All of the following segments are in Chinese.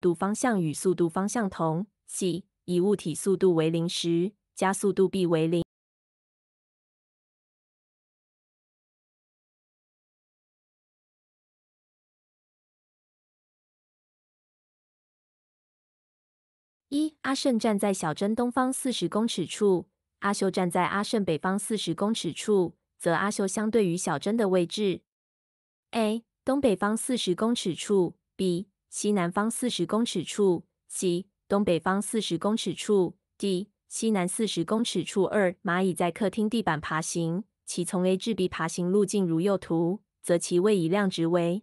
度方向与速度方向同。C. 以物体速度为零时，加速度 b 为零。一阿胜站在小珍东方四十公尺处，阿秀站在阿胜北方四十公尺处，则阿秀相对于小珍的位置，A. 东北方四十公尺处，B. 西南方四十公尺处，C 东北方四十公尺处，D 西南四十公尺处。二蚂蚁在客厅地板爬行，其从 A 至 B 爬行路径如右图，则其位移量值为。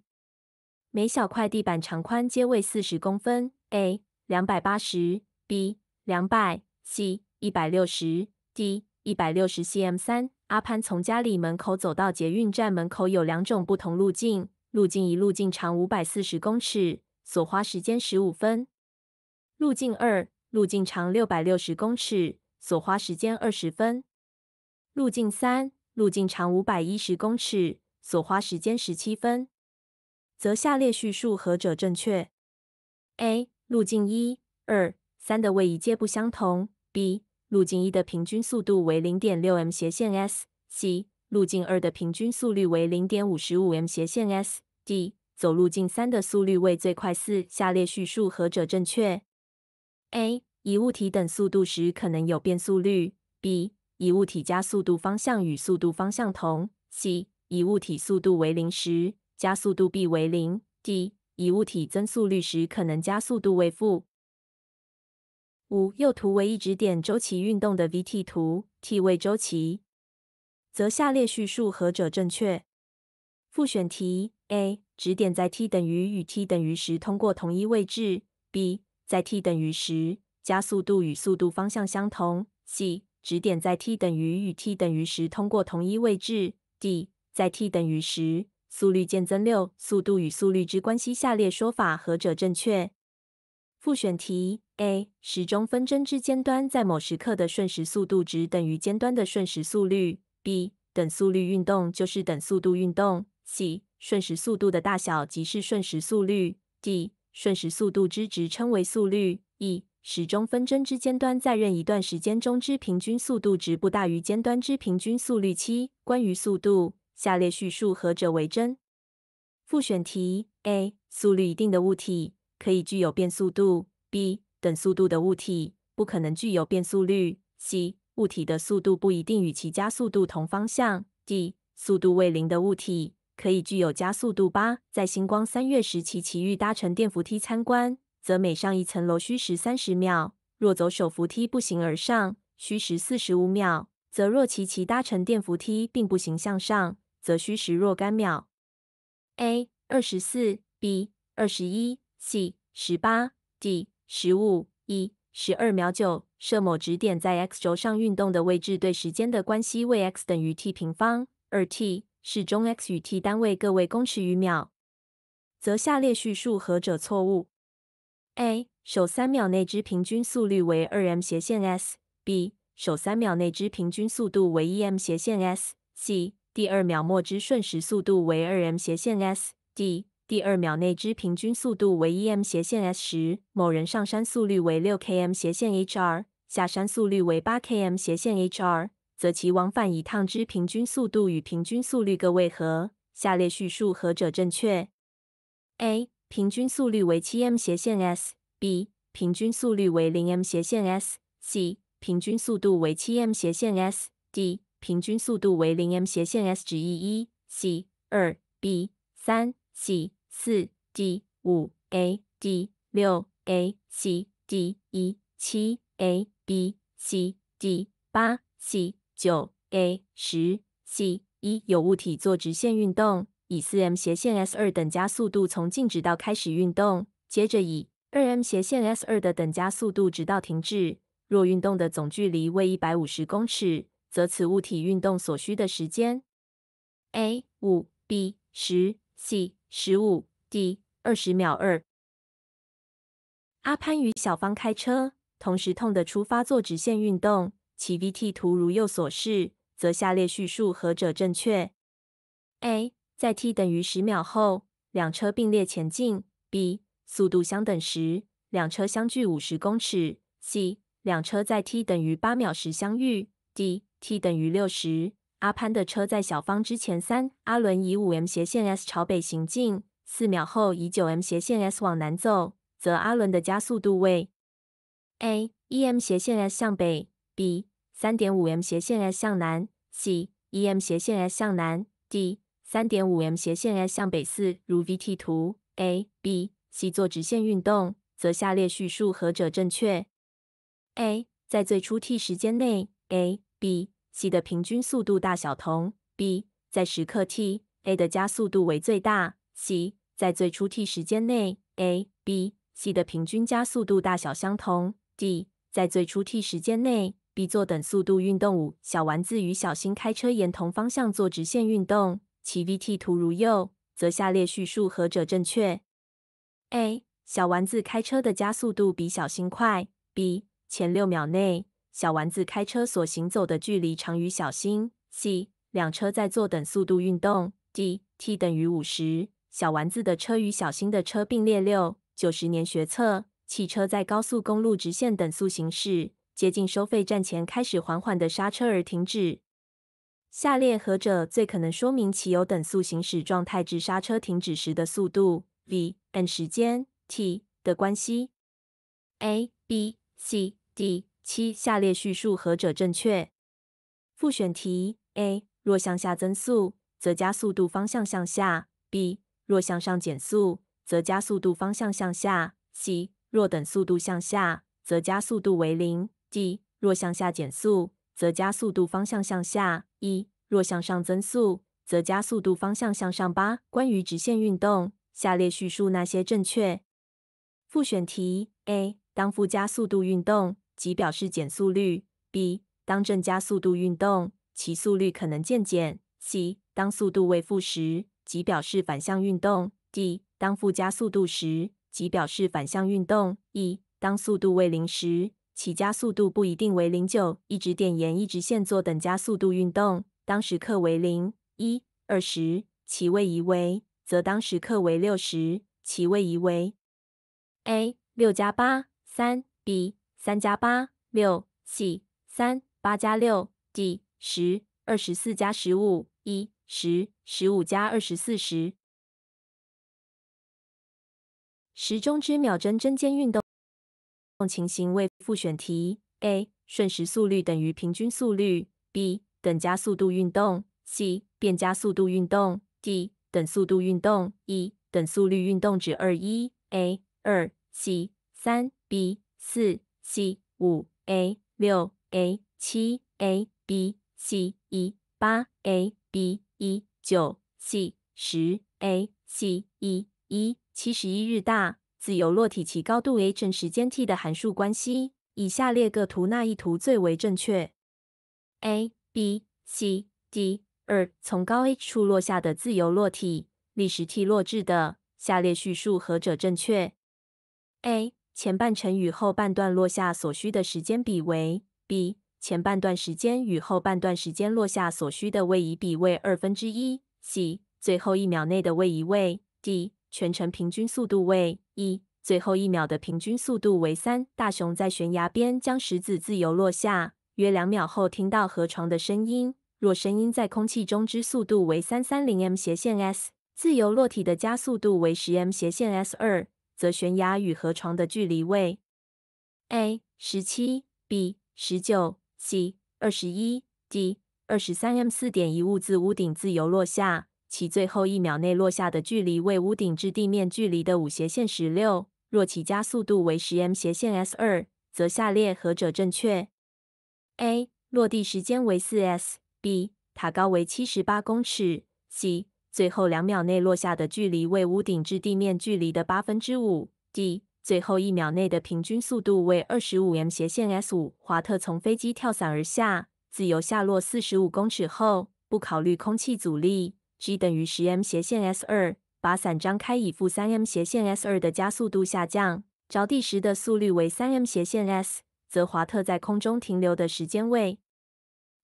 每小块地板长宽皆为四十公分。A 两百八十，B 两百，C 一百六十，D 一百六十 cm 三。阿潘从家里门口走到捷运站门口有两种不同路径，路径一路径长五百四十公尺。所花时间十五分，路径二路径长六百六十公尺，所花时间二十分，路径三路径长五百一十公尺，所花时间十七分，则下列叙述何者正确？A. 路径一、二、三的位移皆不相同。B. 路径一的平均速度为零点六 m 斜线 S。C. 路径二的平均速率为零点五十五 m 斜线 S。D. 走路近三的速率为最快四，下列叙述何者正确？A. 以物体等速度时，可能有变速率。B. 以物体加速度方向与速度方向同。C. 以物体速度为零时，加速度 B 为零。D. 以物体增速率时，可能加速度为负。五右图为一直点周期运动的 v-t 图，t 为周期，则下列叙述何者正确？复选题。a. 指点在 t 等于与 t 等于时通过同一位置。b. 在 t 等于时，加速度与速度方向相同。c. 指点在 t 等于与 t 等于时通过同一位置。d. 在 t 等于时，速率渐增六。速度与速率之关系，下列说法何者正确？复选题 a. 时钟分针之尖端在某时刻的瞬时速度值等于尖端的瞬时速率。b. 等速率运动就是等速度运动。c. 瞬时速度的大小即是瞬时速率。d. 瞬时速度之值称为速率。e. 时钟分针之尖端在任一段时间中之平均速度值不大于尖端之平均速率。七、关于速度，下列叙述何者为真？复选题：a. 速率一定的物体可以具有变速度。b. 等速度的物体不可能具有变速率。c. 物体的速度不一定与其加速度同方向。d. 速度为零的物体。可以具有加速度八。在星光三月时期，奇遇搭乘电扶梯参观，则每上一层楼需时三十秒；若走手扶梯步行而上，需时四十五秒。则若奇奇搭乘电扶梯，并步行向上，则需时若干秒。A. 二十四 B. 二十一 C. 十八 D. 十五 E. 十二秒九。设某指点在 x 轴上运动的位置对时间的关系为 x 等于 t 平方二 t。始终 x 与 t 单位各为公尺与秒，则下列叙述何者错误？A. 首三秒内之平均速率为二 m 斜线 s B. 首三秒内之平均速度为一 m 斜线 s C. 第二秒末之瞬时速度为二 m 斜线 s D. 第二秒内之平均速度为一 m 斜线 s 时，某人上山速率为六 km 斜线 hr，下山速率为八 km 斜线 hr。则其往返一趟之平均速度与平均速率各为何？下列叙述何者正确？A. 平均速率为七 m 斜线 s B. 平均速率为零 m 斜线 s C. 平均速度为七 m 斜线 s D. 平均速度为零 m 斜线 s. 答案一 C 二 B 三 C 四 D 五 A D 六 A C D 一七 A B C D 八 C 九 a 十 c 一有物体做直线运动，以四 m 斜线 s 二等加速度从静止到开始运动，接着以二 m 斜线 s 二的等加速度直到停止。若运动的总距离为一百五十公尺，则此物体运动所需的时间 a 五 b 十 c 十五 d 二十秒二。阿潘与小芳开车同时痛的出发做直线运动。其 v-t 图如右所示，则下列叙述何者正确？A 在 t 等于十秒后，两车并列前进。B 速度相等时，两车相距五十公尺。C 两车在 t 等于八秒时相遇。Dt 等于六十，阿潘的车在小方之前三。阿伦以五 m 斜线 s 朝北行进，四秒后以九 m 斜线 s 往南走，则阿伦的加速度为 a 一 m 斜线 s 向北。b 三点五 m 斜线 s 向南，c 一 m 斜线 s 向南，d 三点五 m 斜线 s 向北。四如 v-t 图，a、b、c 做直线运动，则下列叙述何者正确？a 在最初 t 时间内，a、b、c 的平均速度大小同。b 在时刻 t，a 的加速度为最大。c 在最初 t 时间内，a、b、c 的平均加速度大小相同。d 在最初 t 时间内，B 做等速度运动。五小丸子与小新开车沿同方向做直线运动，其 v-t 图如右，则下列叙述何者正确？A 小丸子开车的加速度比小新快。B 前六秒内，小丸子开车所行走的距离长于小新。C 两车在做等速度运动。Dt 等于五十，小丸子的车与小新的车并列。六九十年学测，汽车在高速公路直线等速行驶。接近收费站前开始缓缓的刹车而停止。下列何者最可能说明其有等速行驶状态至刹车停止时的速度 v n 时间 t 的关系？A、B、C、D。七、下列叙述何者正确？复选题：A、若向下增速，则加速度方向向下；B、若向上减速，则加速度方向向下；C、若等速度向下，则加速度为零。；d 若向下减速，则加速度方向向下；e 若向上增速，则加速度方向向上。八、关于直线运动，下列叙述哪些正确？复选题：A. 当负加速度运动，即表示减速率；B. 当正加速度运动，其速率可能渐减；C. 当速度为负时，即表示反向运动；D. 当负加速度时，即表示反向运动；E. 当速度为零时。起加速度不一定为零九，一直点沿一直线做等加速度运动。当时刻为零、一、二十，其位移为，则当时刻为六十，其位移为 a 六加八三 b 三加八六 c 三八加六 d 十二十四加十五一十十五加二十四十。时钟之秒针针尖运动。共情形为复选题：A. 顺时速率等于平均速率；B. 等加速度运动；C. 变加速度运动；D. 等速度运动；E. 等速率运动指二一 A 二 C 三 B 四 C 五 A 六 A 七 A B C 一八 A B 一九 C 十 A C 一一七十一日大。自由落体其高度 h 正时间 t 的函数关系，以下列各图那一图最为正确？a、b、c、d。二、从高 h 处落下的自由落体，历时 t 落至的下列叙述何者正确？a、前半程与后半段落下所需的时间比为 b、前半段时间与后半段时间落下所需的位移比为二分之一 c、最后一秒内的位移为 d。全程平均速度为一，最后一秒的平均速度为三。大熊在悬崖边将石子自由落下，约两秒后听到河床的声音。若声音在空气中之速度为三三零 m 斜线 s，自由落体的加速度为十 m 斜线 s 二，则悬崖与河床的距离为 a 十七 b 十九 c 二十一 d 二十三 m 四点一物自屋顶自由落下。其最后一秒内落下的距离为屋顶至地面距离的五斜线十六。若其加速度为十 m 斜线 s 二，则下列何者正确？A. 落地时间为四 s。B. 塔高为七十八公尺。C. 最后两秒内落下的距离为屋顶至地面距离的八分之五。D. 最后一秒内的平均速度为二十五 m 斜线 s 五。华特从飞机跳伞而下，自由下落四十五公尺后，不考虑空气阻力。g 等于十 m 斜线 s 二，把伞张开以负三 m 斜线 s 二的加速度下降，着地时的速率为三 m 斜线 s，则华特在空中停留的时间为。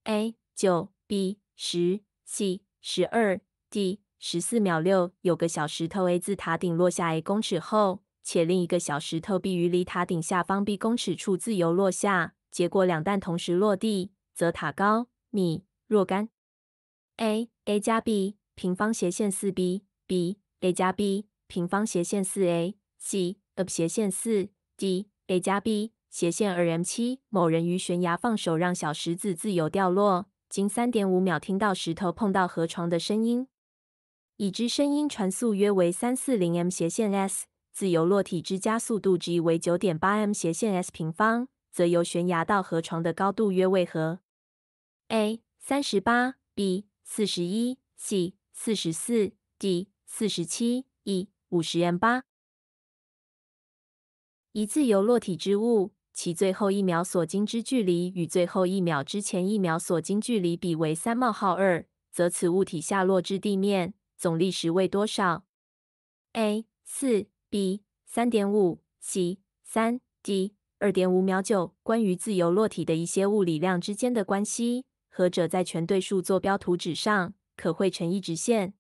A 九 B 十 C 十二 D 十四秒六有个小石头 A 字塔顶落下 A 公尺后，且另一个小石头 B 于离塔顶下方 B 公尺处自由落下，结果两弹同时落地，则塔高米若干。A A 加 B 平方斜线四 b，b a 加 b 平方斜线四 a，c up 斜线四 d a 加 b 斜线二 m 七某人于悬崖放手让小石子自由掉落，经三点五秒听到石头碰到河床的声音，已知声音传速约为三四零 m 斜线 s，自由落体之加速度 g 为九点八 m 斜线 s 平方，则由悬崖到河床的高度约为何？a 三十八，b 四十一，c。四十四 d 四十七 e 五十 m 八。一自由落体之物，其最后一秒所经之距离与最后一秒之前一秒所经距离比为三冒号二，则此物体下落至地面总历时为多少？a 四 b 三点五 c 三 d 二点五秒九。关于自由落体的一些物理量之间的关系，和者在全对数坐标图纸上。可汇成一直线。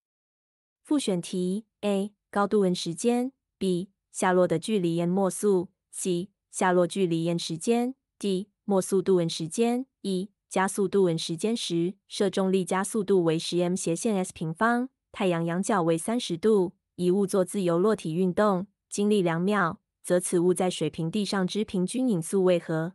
复选题：A. 高度文时间；B. 下落的距离沿末速；C. 下落距离沿时间；D. 末速度文时间；E. 加速度文时间。时，射重力加速度为十 m 斜线 s 平方。太阳仰角为三十度。一物做自由落体运动，经历两秒，则此物在水平地上之平均引速为何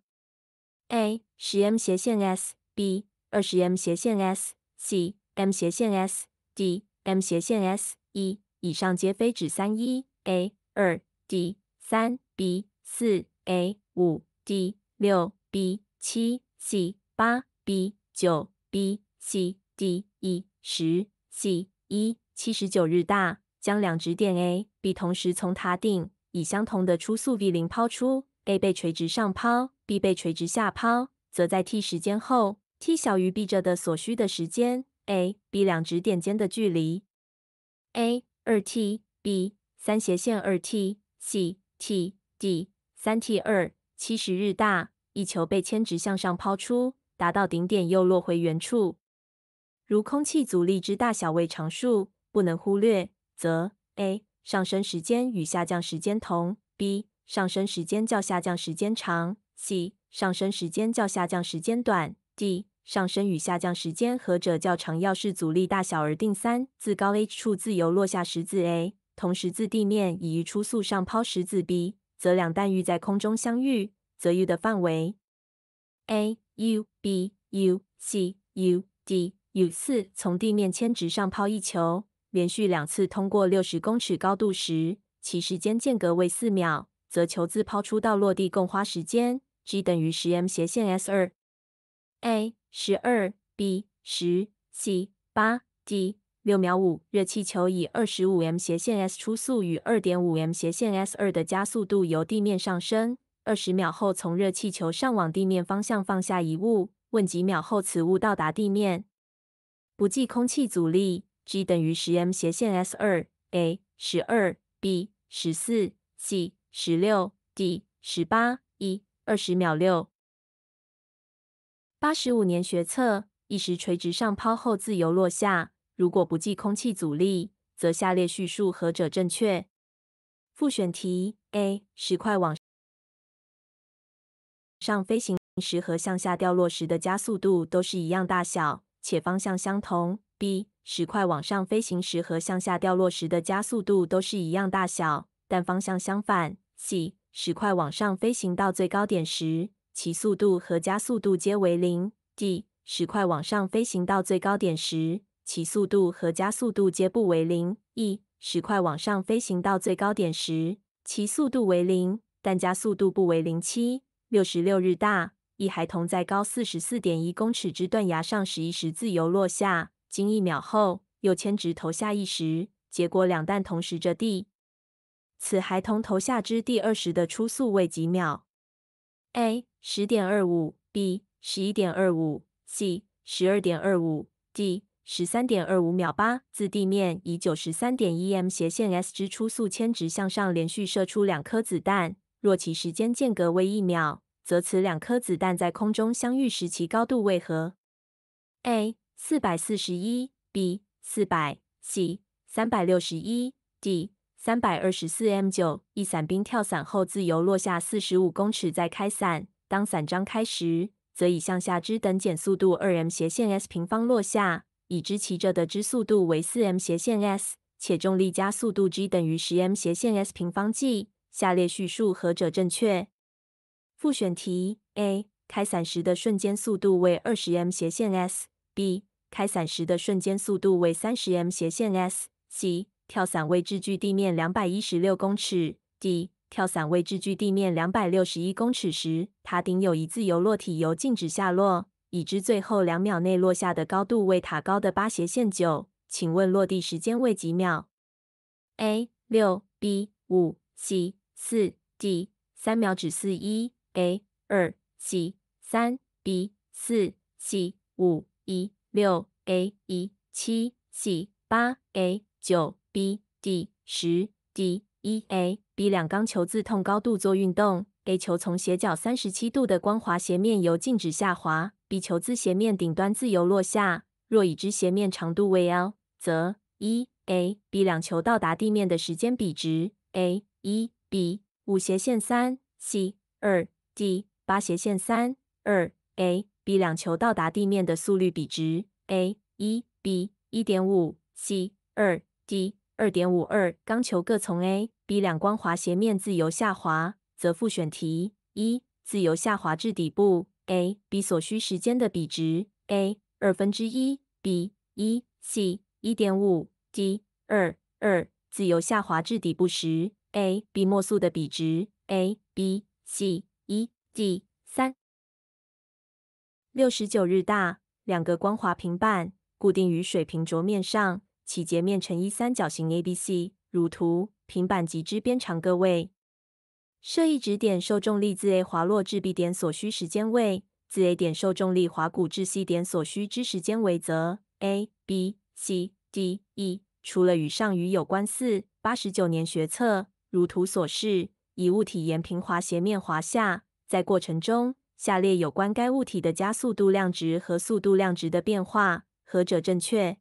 ？A. 十 m 斜线 s；B. 二十 m 斜线 s；C. m 斜线 s d m 斜线 s 一以上皆非指三一 a 二 d 三 b 四 a 五 d 六 b 七 c 八 b 九 b c d E 十 c 一七十九日大将两值点 a b 同时从塔顶以相同的初速 v 零抛出，a 被垂直上抛，b 被垂直下抛，则在 t 时间后，t 小于 b 这的所需的时间。a、b 两直点间的距离。a、二 t、b、三斜线二 t、c、t、d、三 t 二七十日大。一球被牵直向上抛出，达到顶点又落回原处。如空气阻力之大小为常数，不能忽略，则 a、上升时间与下降时间同；b、上升时间较下降时间长；c、上升时间较下降时间短；d。上升与下降时间和者较长，要是阻力大小而定。三、自高 h 处自由落下石子 A，同时自地面以一初速上抛石子 B，则两弹欲在空中相遇，则遇的范围。A U B U C U D U 四、从地面铅直上抛一球，连续两次通过六十公尺高度时，其时间间隔为四秒，则球自抛出到落地共花时间。g 等于十 m 斜线 s 二。a 十二，b 十，c 八，d 六秒五。热气球以二十五 m 斜线 s 初速与二点五 m 斜线 s 二的加速度由地面上升，二十秒后从热气球上往地面方向放下一物，问几秒后此物到达地面？不计空气阻力，g 等于十 m 斜线 s 二。a 十二，b 十四，c 十六，d 十八。e 二十秒六。八十五年学测，一石垂直上抛后自由落下，如果不计空气阻力，则下列叙述何者正确？复选题：A. 石块往上飞行时和向下掉落时的加速度都是一样大小，且方向相同。B. 石块往上飞行时和向下掉落时的加速度都是一样大小，但方向相反。C. 石块往上飞行到最高点时其速度和加速度皆为零。d. 石块往上飞行到最高点时，其速度和加速度皆不为零。e. 石块往上飞行到最高点时，其速度为零，但加速度不为零。七、六十六日，大一孩童在高四十四点一公尺之断崖上，石一时自由落下，经一秒后，又牵直投下一时，结果两弹同时着地。此孩童投下之第二石的初速为几秒？a 十点二五，b 十一点二五，c 十二点二五，d 十三点二五秒八自地面以九十三点一 m 斜线 s 之初速铅直向上连续射出两颗子弹，若其时间间隔为一秒，则此两颗子弹在空中相遇时其高度为何？a 四百四十一，b 四百，c 三百六十一，d。三百二十四 m 九一伞兵跳伞后自由落下四十五公尺，再开伞。当伞张开时，则以向下之等减速度二 m 斜线 s 平方落下。已知骑者的之速度为四 m 斜线 s，且重力加速度 g 等于十 m 斜线 s 平方 g。下列叙述何者正确？复选题：a. 开伞时的瞬间速度为二十 m 斜线 s；b. 开伞时的瞬间速度为三十 m 斜线 s；c. 跳伞位置距地面两百一十六公尺，D。跳伞位置距地面两百六十一公尺时，塔顶有一自由落体由静止下落。已知最后两秒内落下的高度为塔高的八斜线九，请问落地时间为几秒？A. 六 B. 五 C. 四 D. 三秒指四一 A. 二 C. 三 B. 四 C. 五一六 A. 一七 C. 八 A. 九 b d 十 d E a b 两钢球自同高度做运动，a 球从斜角三十七度的光滑斜面由静止下滑，b 球自斜面顶端自由落下。若已知斜面长度为 l，则一 a b 两球到达地面的时间比值 a 一 b 五斜线三 c 二 d 八斜线三二 a b 两球到达地面的速率比值 a 一 b 一点五 c 二 d 二点五二，钢球各从 A、B 两光滑斜面自由下滑，则复选题一，自由下滑至底部 A、B 所需时间的比值 A 二分之一 B 一 C 一点五 D 二二，自由下滑至底部时 A、B 末速的比值 A、B、C 一 D 三。六十九日大，两个光滑平板固定于水平桌面上。其截面呈一三角形 ABC，如图。平板及之边长各位。设一质点受重力自 A 滑落至 B 点所需时间为，自 A 点受重力滑谷至 C 点所需之时间为，则 A B C D E。除了与上语有关，四八十九年学测，如图所示，以物体沿平滑斜面滑下，在过程中，下列有关该物体的加速度量值和速度量值的变化，何者正确？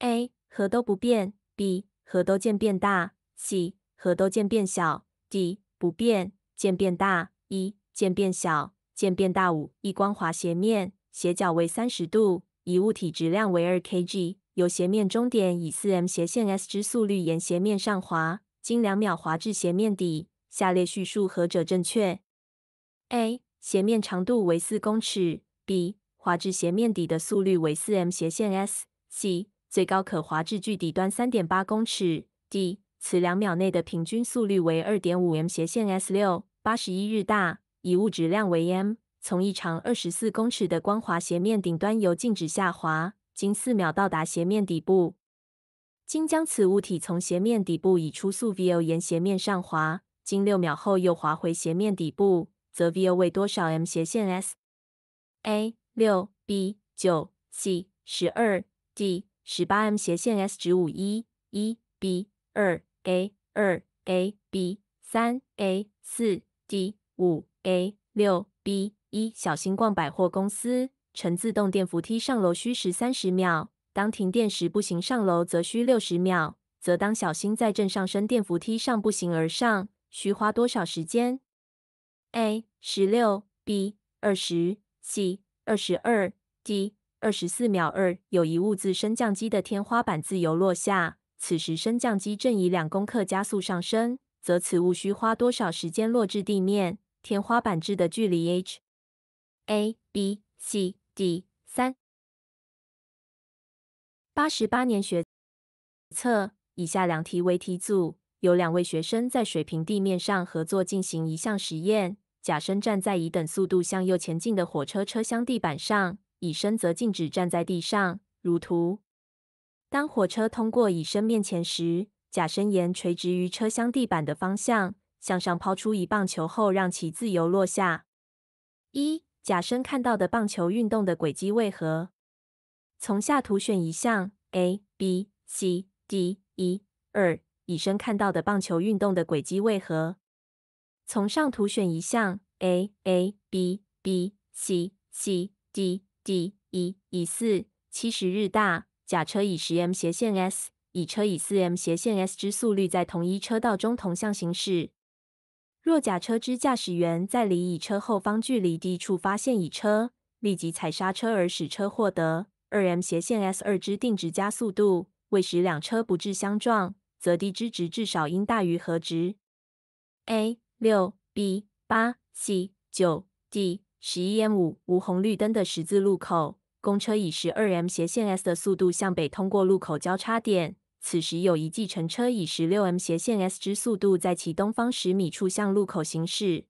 a 和都不变，b 和都渐变大，c 和都渐变小，d 不变渐变大，e 渐变小渐变大。五一光滑斜面，斜角为三十度，一物体质量为二 kg，由斜面中点以四 m 斜线 s 之速率沿斜面上滑，经两秒滑至斜面底。下列叙述何者正确？a 斜面长度为四公尺，b 滑至斜面底的速率为四 m 斜线 s，c。最高可滑至距底端三点八公尺。D，此两秒内的平均速率为二点五 m 斜线 S 六八十一日大。以物质量为 m，从一长二十四公尺的光滑斜面顶端由静止下滑，经四秒到达斜面底部。经将此物体从斜面底部以初速 v o 沿斜面上滑，经六秒后又滑回斜面底部，则 v o 为多少？m 斜线 S A 六 B 九 C 十二 D 十八 m 斜线 s 值五一一 b 二 a 二 a b 三 a 四 d 五 a 六 b 一。小新逛百货公司，乘自动电扶梯上楼需时三十秒，当停电时步行上楼则需六十秒，则当小新在正上升电扶梯上步行而上，需花多少时间？a 十六 b 二十 c 二十二 d 二十四秒二，有一物自升降机的天花板自由落下，此时升降机正以两公克加速上升，则此物需花多少时间落至地面？天花板至的距离 h a b c d 三八十八年学测以下两题为题组，有两位学生在水平地面上合作进行一项实验。甲身站在以等速度向右前进的火车车厢地板上。乙身则静止站在地上，如图。当火车通过乙身面前时，甲身沿垂直于车厢地板的方向向上抛出一棒球后，让其自由落下。一、甲身看到的棒球运动的轨迹为何？从下图选一项：A、B、C、D。E、二、乙身看到的棒球运动的轨迹为何？从上图选一项：A、A、B、B、C、C、D。g 一以四七十日大甲车以十 m 斜线 s 乙车以四 m 斜线 s 之速率在同一车道中同向行驶。若甲车之驾驶员在离乙车后方距离 d 处发现乙车，立即踩刹车而使车获得二 m 斜线 s 二之定值加速度，为使两车不致相撞，则 d 之值至少应大于何值？a 六 b 八 c 九 d 十一 m 五无红绿灯的十字路口，公车以十二 m 斜线 s 的速度向北通过路口交叉点。此时有一计程车以十六 m 斜线 s 之速度在其东方十米处向路口行驶。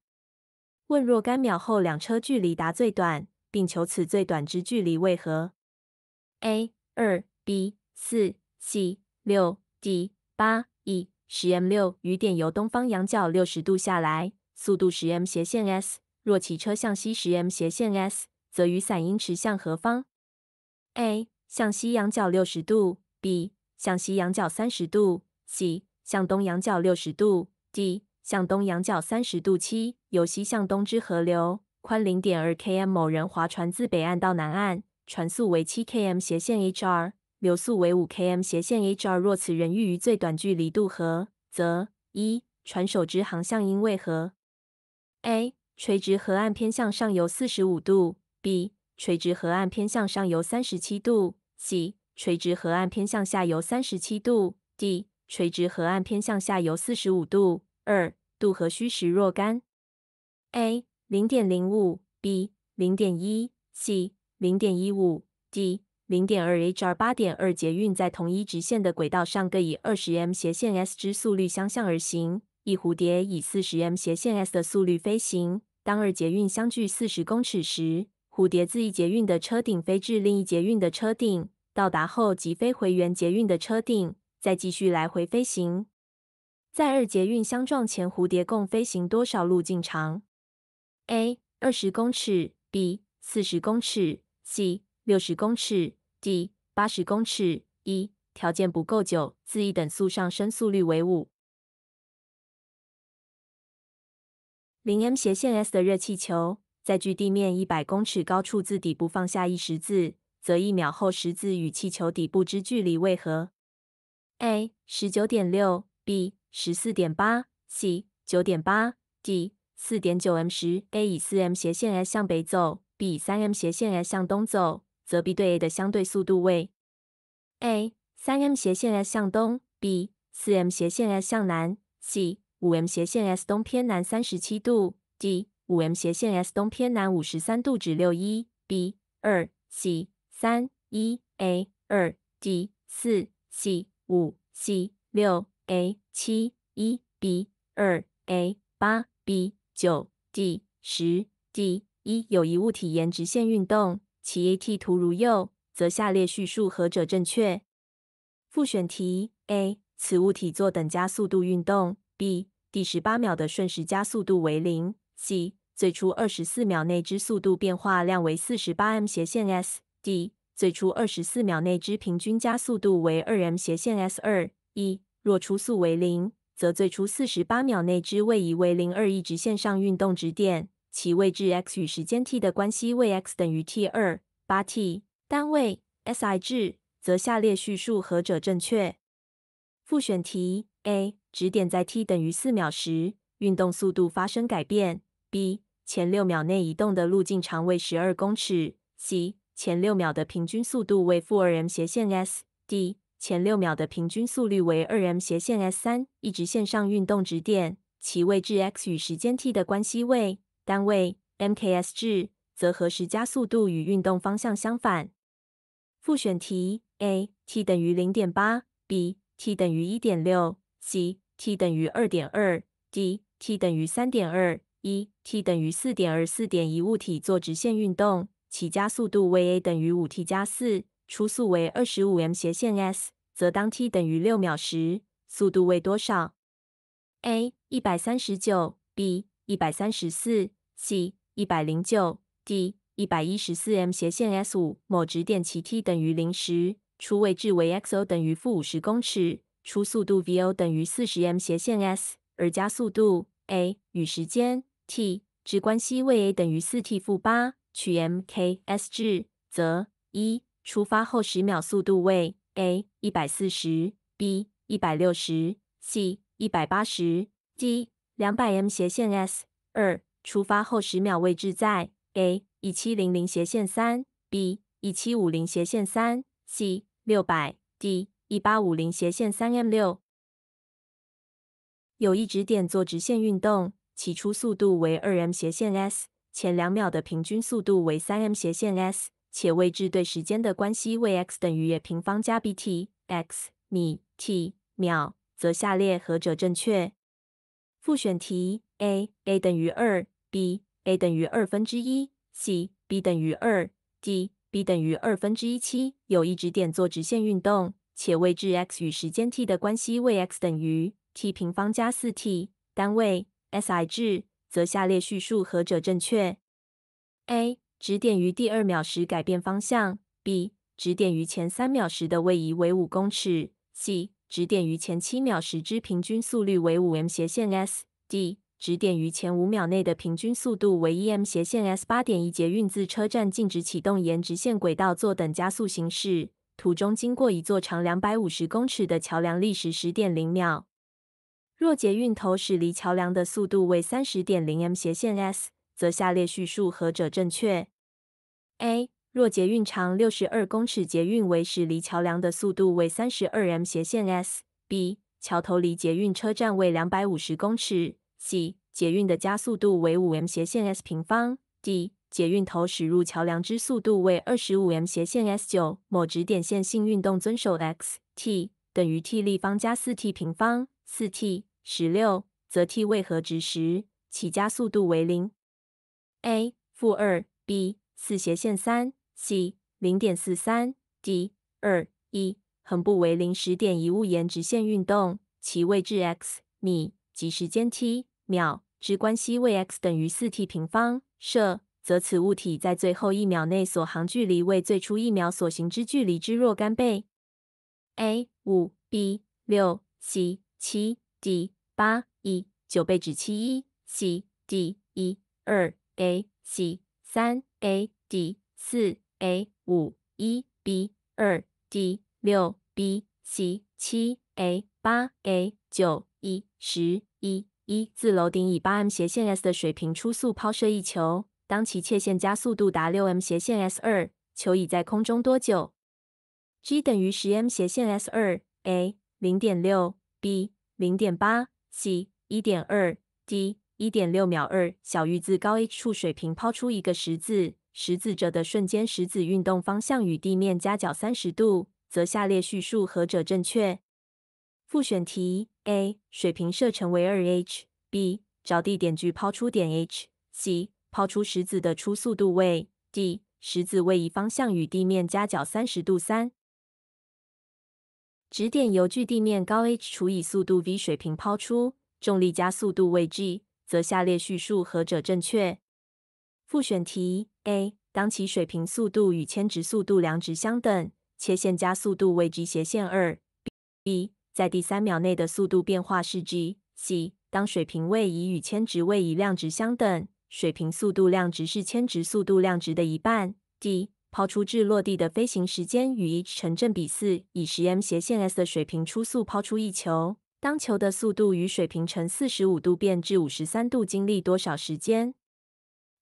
问若干秒后两车距离达最短，并求此最短之距离为何？a 二 b 四 c 六 d 八 e 十 m 六雨点由东方仰角六十度下来，速度十 m 斜线 s。若骑车向西时，M 斜线 S，则雨伞应持向何方？A. 向西仰角六十度 B. 向西仰角三十度 C. 向东仰角六十度 D. 向东仰角三十度七。由西向东之河流宽零点二 km，某人划船自北岸到南岸，船速为七 km 斜线 HR，流速为五 km 斜线 HR。若此人欲于最短距离渡河，则一船首之航向应为何？A. 垂直河岸偏向上游四十五度。B. 垂直河岸偏向上游三十七度。C. 垂直河岸偏向下游三十七度。D. 垂直河岸偏向下游四十五度。二渡河需时若干。A. 零点零五。B. 零点一。C. 零点一五。D. 零点二。H 二八点二捷运在同一直线的轨道上，各以二十 m 斜线 s 之速率相向而行。一蝴蝶以四十 m 斜线 s 的速率飞行。当二捷运相距四十公尺时，蝴蝶自一捷运的车顶飞至另一捷运的车顶，到达后即飞回原捷运的车顶，再继续来回飞行。在二捷运相撞前，蝴蝶共飞行多少路径长？A. 二十公尺 B. 四十公尺 C. 六十公尺 D. 八十公尺 E. 条件不够，九自一等速上升速率为五。零 m 斜线 s 的热气球，在距地面一百公尺高处自底部放下一十字，则一秒后十字与气球底部之距离为何？A 十九点六 B 十四点八 C 九点八 D 四点九 m。十 A 以四 m 斜线 s 向北走，B 以三 m 斜线 s 向东走，则 B 对 A 的相对速度为？A 三 m 斜线 s 向东 B 四 m 斜线 s 向南 C 五 m 斜线 s 东偏南三十七度，d 五 m 斜线 s 东偏南五十三度指六一 b 二 c 三一 a 二 d 四 c 五 c 六 a 七一 b 二 a 八 b 九 d 十 d 一有一物体沿直线运动，其 at 图如右，则下列叙述何者正确？复选题 a 此物体做等加速度运动，b。第十八秒的瞬时加速度为零。C 最初二十四秒内之速度变化量为四十八 m 斜线 s。D 最初二十四秒内之平均加速度为二 m 斜线 s 二一。若初速为零，则最初四十八秒内之位移为零二一。直线上运动质点，其位置 x 与时间 t 的关系为 x 等于 t 二八 t 单位 s i 制，则下列叙述何者正确？复选题。a. 指点在 t 等于四秒时，运动速度发生改变。b. 前六秒内移动的路径长为十二公尺。c. 前六秒的平均速度为负二 m 斜线 s。d. 前六秒的平均速率为二 m 斜线 s。三一直线上运动指点，其位置 x 与时间 t 的关系为，单位 mks 制，则和时加速度与运动方向相反？复选题 a. t 等于零点八。b. t 等于一点六。即 t 等于二点二，d t 等于三点二一，t 等于四点二四点一。物体做直线运动，其加速度为 a 等于五 t 加四，初速为二十五 m。斜线 s，则当 t 等于六秒时，速度为多少？A 一百三十九，B 一百三十四，C 一百零九，D 一百一十四 m。斜线 s 五。某质点其 t 等于零时，初位置为 x o 等于负五十公尺。初速度 v₀ 等于四十 m，斜线 s 而加速度 a 与时间 t 满关系为 a 等于四 t 负八，取 m k s 至，则一出发后十秒速度为 a 一百四十 b 一百六十 c 一百八十 d 两百 m，斜线 s 二出发后十秒位置在 a 一七零零斜线三 b 一七五零斜线三 c 六百 d。一八五零斜线三 m 六，有一直点做直线运动，起初速度为二 m 斜线 s，前两秒的平均速度为三 m 斜线 s，且位置对时间的关系为 x 等于 a 平方加 bt，x 米 t 秒，则下列何者正确？复选题：a a 等于二，b a 等于二分之一，c b 等于二，d b 等于二分之一七。有一直点做直线运动。且位置 x 与时间 t 的关系为 x 等于 t 平方加四 t 单位 s i 制，则下列叙述何者正确？A. 指点于第二秒时改变方向。B. 指点于前三秒时的位移为五公尺。C. 指点于前七秒时之平均速率为五 m 斜线 s。D. 指点于前五秒内的平均速度为 e m 斜线 s。八点一捷运自车站静止启动沿直线轨道做等加速行驶。途中经过一座长两百五十公尺的桥梁，历时十点零秒。若捷运头驶离桥梁的速度为三十点零 m 斜线 s，则下列叙述何者正确？A. 若捷运长六十二公尺，捷运为驶离桥梁的速度为三十二 m 斜线 s。B. 桥头离捷运车站为两百五十公尺。C. 捷运的加速度为五 m 斜线 s 平方。D. 捷运头驶入桥梁之速度为二十五 m，斜线 s 九某直点线性运动遵守 x t 等于 t 立方加四 t 平方四 t 十六，则 t 为何值时其加速度为零？a 负二 b 四斜线三 c 零点四三 d 二一横部为零时点一物沿直线运动，其位置 x 米及时间 t 秒之关系为 x 等于四 t 平方，设则此物体在最后一秒内所行距离为最初一秒所行之距离之若干倍。A. 五 B. 六 C. 七 D. 八一九倍指七一 C D 一二 A C 三 A D 四 A 五一 B 二 D 六 B C 七 A 八 A 九一十一一自楼顶以八 m 斜线 s 的水平初速抛射一球。当其切线加速度达六 m，斜线 s 二，求已在空中多久？g 等于十 m，斜线 s 二 a 零点六 b 零点八 c 一点二 d 一点六秒二小玉自高 h 处水平抛出一个石子，石子者的瞬间石子运动方向与地面夹角三十度，则下列叙述何者正确？复选题 a 水平射程为二 h b 着地点距抛出点 h c 抛出石子的初速度为 d，石子位移方向与地面夹角三十度。三、指点由距地面高 h 除以速度 v 水平抛出，重力加速度为 g，则下列叙述何者正确？复选题：a. 当其水平速度与铅直速度量值相等，切线加速度为 g 斜线二 b. 在第三秒内的速度变化是 g c. 当水平位移与铅直位移量值相等水平速度量值是铅直速度量值的一半。D. 抛出至落地的飞行时间与 h 成正比。四、以十 m 斜线 s 的水平初速抛出一球，当球的速度与水平成四十五度变至五十三度，经历多少时间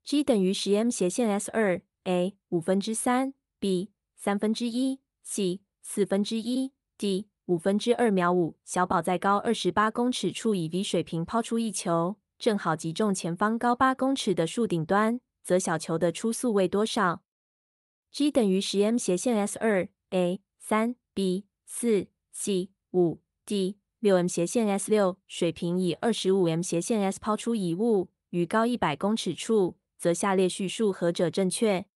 ？g 等于十 m 斜线 s 二 a 五分之三 b 三分之一 c 四分之一 d 五分之二秒五。小宝在高二十八公尺处以 v 水平抛出一球。正好击中前方高八公尺的树顶端，则小球的初速为多少？g 等于十 m 斜线 s 二 a 三 b 四 c 五 d 六 m 斜线 s 六水平以二十五 m 斜线 s 抛出一物，于高一百公尺处，则下列叙述何者正确？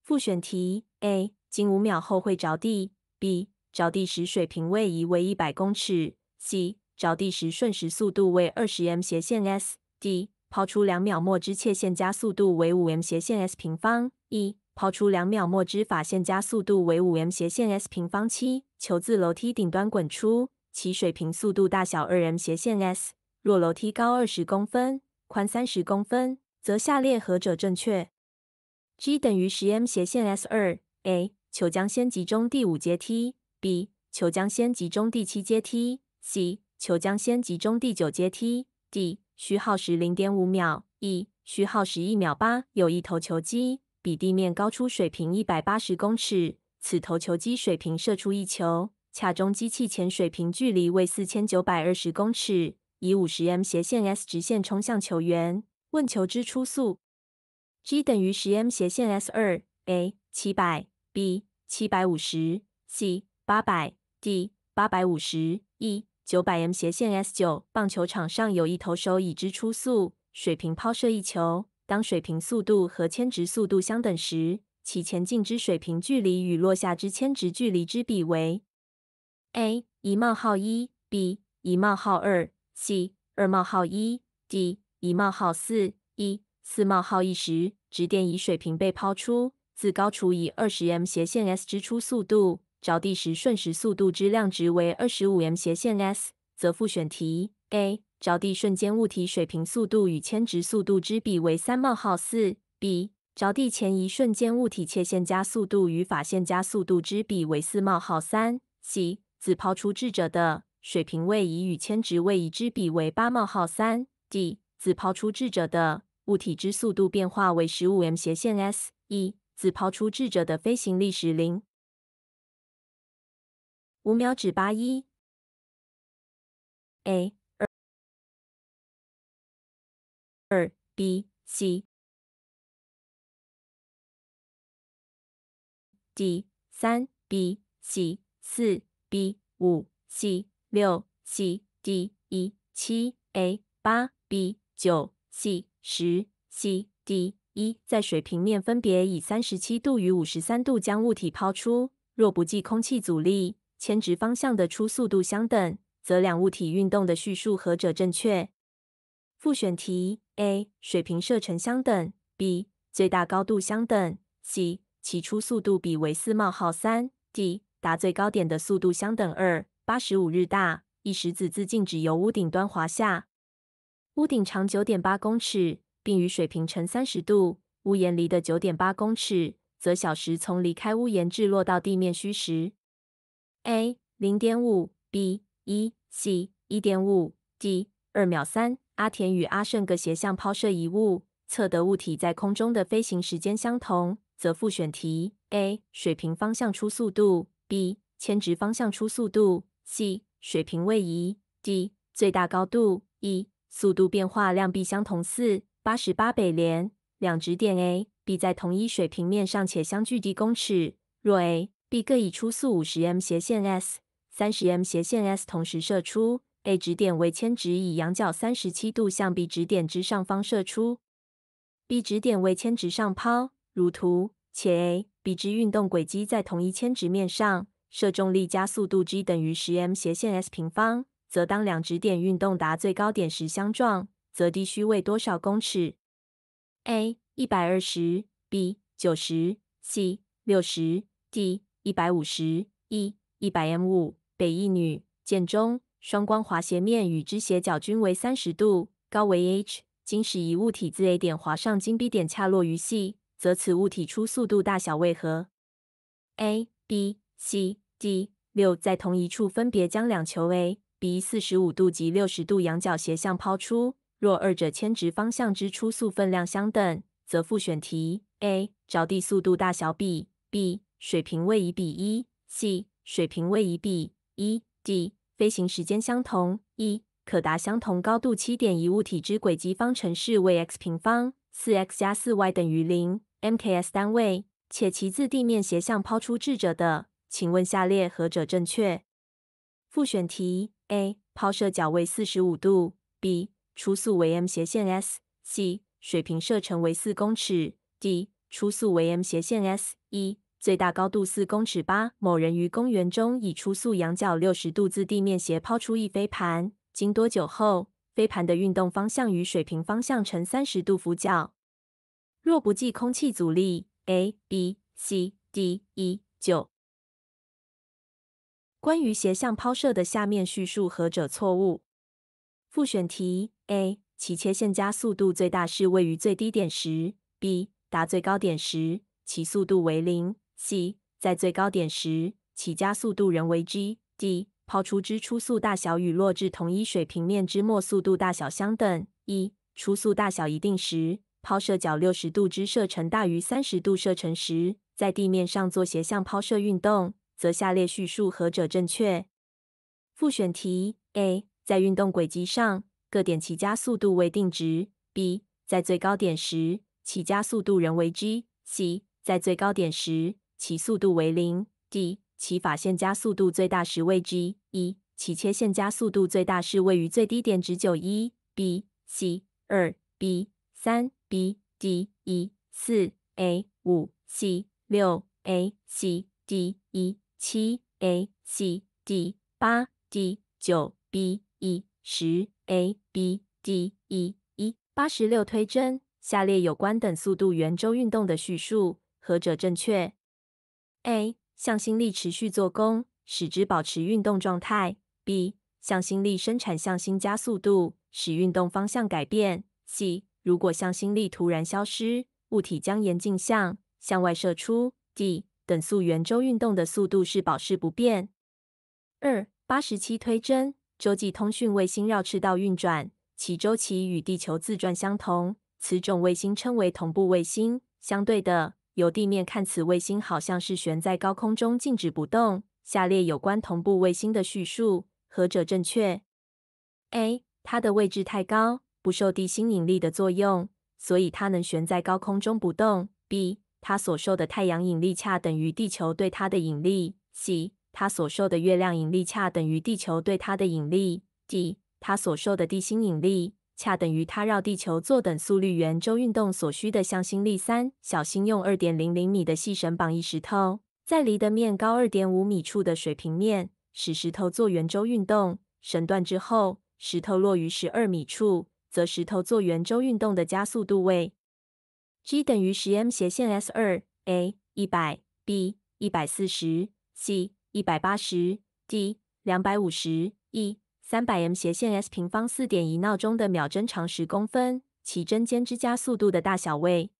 复选题 a 经五秒后会着地 b 着地时水平位移为一百公尺 c 着地时瞬时速度为二十 m 斜线 s。d 抛出两秒末之切线加速度为五 m 斜线 s 平方一。抛出两秒末之法线加速度为五 m 斜线 s 平方七。球自楼梯顶端滚出，其水平速度大小二 m 斜线 s。若楼梯高二十公分，宽三十公分，则下列何者正确？g 等于十 m 斜线 s 二 a 球将先集中第五阶梯 b 球将先集中第七阶梯 c。球将先集中第九阶梯。d 需耗时零点五秒。e 需耗时一秒八。有一头球机比地面高出水平一百八十公尺。此头球机水平射出一球，卡中机器前水平距离为四千九百二十公尺。以五十 m 斜线 s 直线冲向球员。问球之初速。g 等于十 m 斜线 s 二。a 七百。b 七百五十。c 八百。d 八百五十。e 九百 m 斜线 s 九，棒球场上有一投手，已知初速水平抛射一球。当水平速度和牵直速度相等时，其前进之水平距离与落下之牵直距离之比为 a 一冒号一 b 一冒号二 c 二冒号一 d 一冒号四一四冒号一时，质点以水平被抛出，自高处以二十 m 斜线 s 之初速度。着地时瞬时速度之量值为二十五 m 斜线 s，则复选题 a. 着地瞬间物体水平速度与铅直速度之比为三冒号四。b. 着地前一瞬间物体切线加速度与法线加速度之比为四冒号三。c. 自抛出智者的水平位移与铅直位移之比为八冒号三。d. 自抛出智者的物体之速度变化为十五 m 斜线 s。e. 自抛出智者的飞行历时零。五秒指八一，a 二二 b c d 三 b c 四 b 五 c 六 c d 一七 a 八 b 九 c 十 c d 一在水平面分别以三十七度与五十三度将物体抛出，若不计空气阻力。前直方向的初速度相等，则两物体运动的叙述何者正确？复选题：A. 水平射程相等；B. 最大高度相等；C. 起初速度比为四冒号三；D. 达最高点的速度相等。二八十五日大一石子自静止由屋顶端滑下，屋顶长九点八公尺，并与水平成三十度，屋檐离的九点八公尺，则小石从离开屋檐至落到地面需时。a 零点五，b 一，c 一点五，d 二秒三。阿田与阿胜各斜向抛射一物，测得物体在空中的飞行时间相同，则复选题：a 水平方向出速度，b 牵直方向出速度，c 水平位移，d 最大高度，e 速度变化量 b 相同。四八十八北联两直点 a、b 在同一水平面上且相距一公尺，若 a。b 各以初速五十 m 斜线 s 三十 m 斜线 s 同时射出，a 指点为铅纸，以仰角三十七度向 b 指点之上方射出。b 指点为铅纸上抛，如图，且 a、b 之运动轨迹在同一铅直面上。射重力加速度 g 等于十 m 斜线 s 平方，则当两指点运动达最高点时相撞，则地虚位多少公尺？a 一百二十，b 九十，c 六十，d。一百五十一一百 m 五北一女剑中双光滑斜面与之斜角均为三十度高为 h。今使一物体自 a 点滑上经 b 点恰落于 c，则此物体初速度大小为何？a b c d 六在同一处分别将两球 a b 四十五度及六十度仰角斜向抛出，若二者牵直方向之初速分量相等，则复选题 a 着地速度大小 B、b。水平位移比一 c，水平位移比一 d，飞行时间相同一，可达相同高度七点一。物体之轨迹方程式为 x 平方四 x 加四 y 等于零，mks 单位，且其自地面斜向抛出。掷者的，请问下列何者正确？复选题 a，抛射角为四十五度 b，初速为 m 斜线 s c，水平射程为四公尺 d，初速为 m 斜线 s 一。最大高度四公尺八。某人于公园中以初速仰角六十度自地面斜抛出一飞盘，经多久后飞盘的运动方向与水平方向成三十度俯角？若不计空气阻力，A、B、C、D、E、九。关于斜向抛射的下面叙述何者错误？复选题：A、其切线加速度最大是位于最低点时；B、达最高点时其速度为零。c 在最高点时，起加速度仍为 g。d 抛出之初速大小与落至同一水平面之末速度大小相等。一初速大小一定时，抛射角六十度之射程大于三十度射程时，在地面上做斜向抛射运动，则下列叙述何者正确？复选题 a 在运动轨迹上各点起加速度为定值。b 在最高点时，起加速度仍为 g。c 在最高点时。其速度为零。d 其法线加速度最大时位 g 一其切线加速度最大是位于最低点。值九一 b c 二 b 三 b d 一四 a 五 c 六 a c d 一七 a c d 八 d 九 b 一十 a b d 一一八十六推针。下列有关等速度圆周运动的叙述何者正确？a 向心力持续做功，使之保持运动状态。b 向心力生产向心加速度，使运动方向改变。c 如果向心力突然消失，物体将沿径向向外射出。d 等速圆周运动的速度是保持不变。二八十七推针洲际通讯卫星绕赤道运转，其周期与地球自转相同，此种卫星称为同步卫星。相对的。由地面看，此卫星好像是悬在高空中静止不动。下列有关同步卫星的叙述，何者正确？A. 它的位置太高，不受地心引力的作用，所以它能悬在高空中不动。B. 它所受的太阳引力恰等于地球对它的引力。C. 它所受的月亮引力恰等于地球对它的引力。D. 它所受的地心引力。恰等于它绕地球做等速率圆周运动所需的向心力。三小心用二点零零米的细绳绑一石头，在离的面高二点五米处的水平面使石头做圆周运动，绳断之后石头落于十二米处，则石头做圆周运动的加速度为 g 等于十 m。斜线 s 二 a 一百 b 一百四十 c 一百八十 d 两百五十 e。三百 m 斜线 s 平方四点一闹钟的秒针长十公分，其针尖之加速度的大小为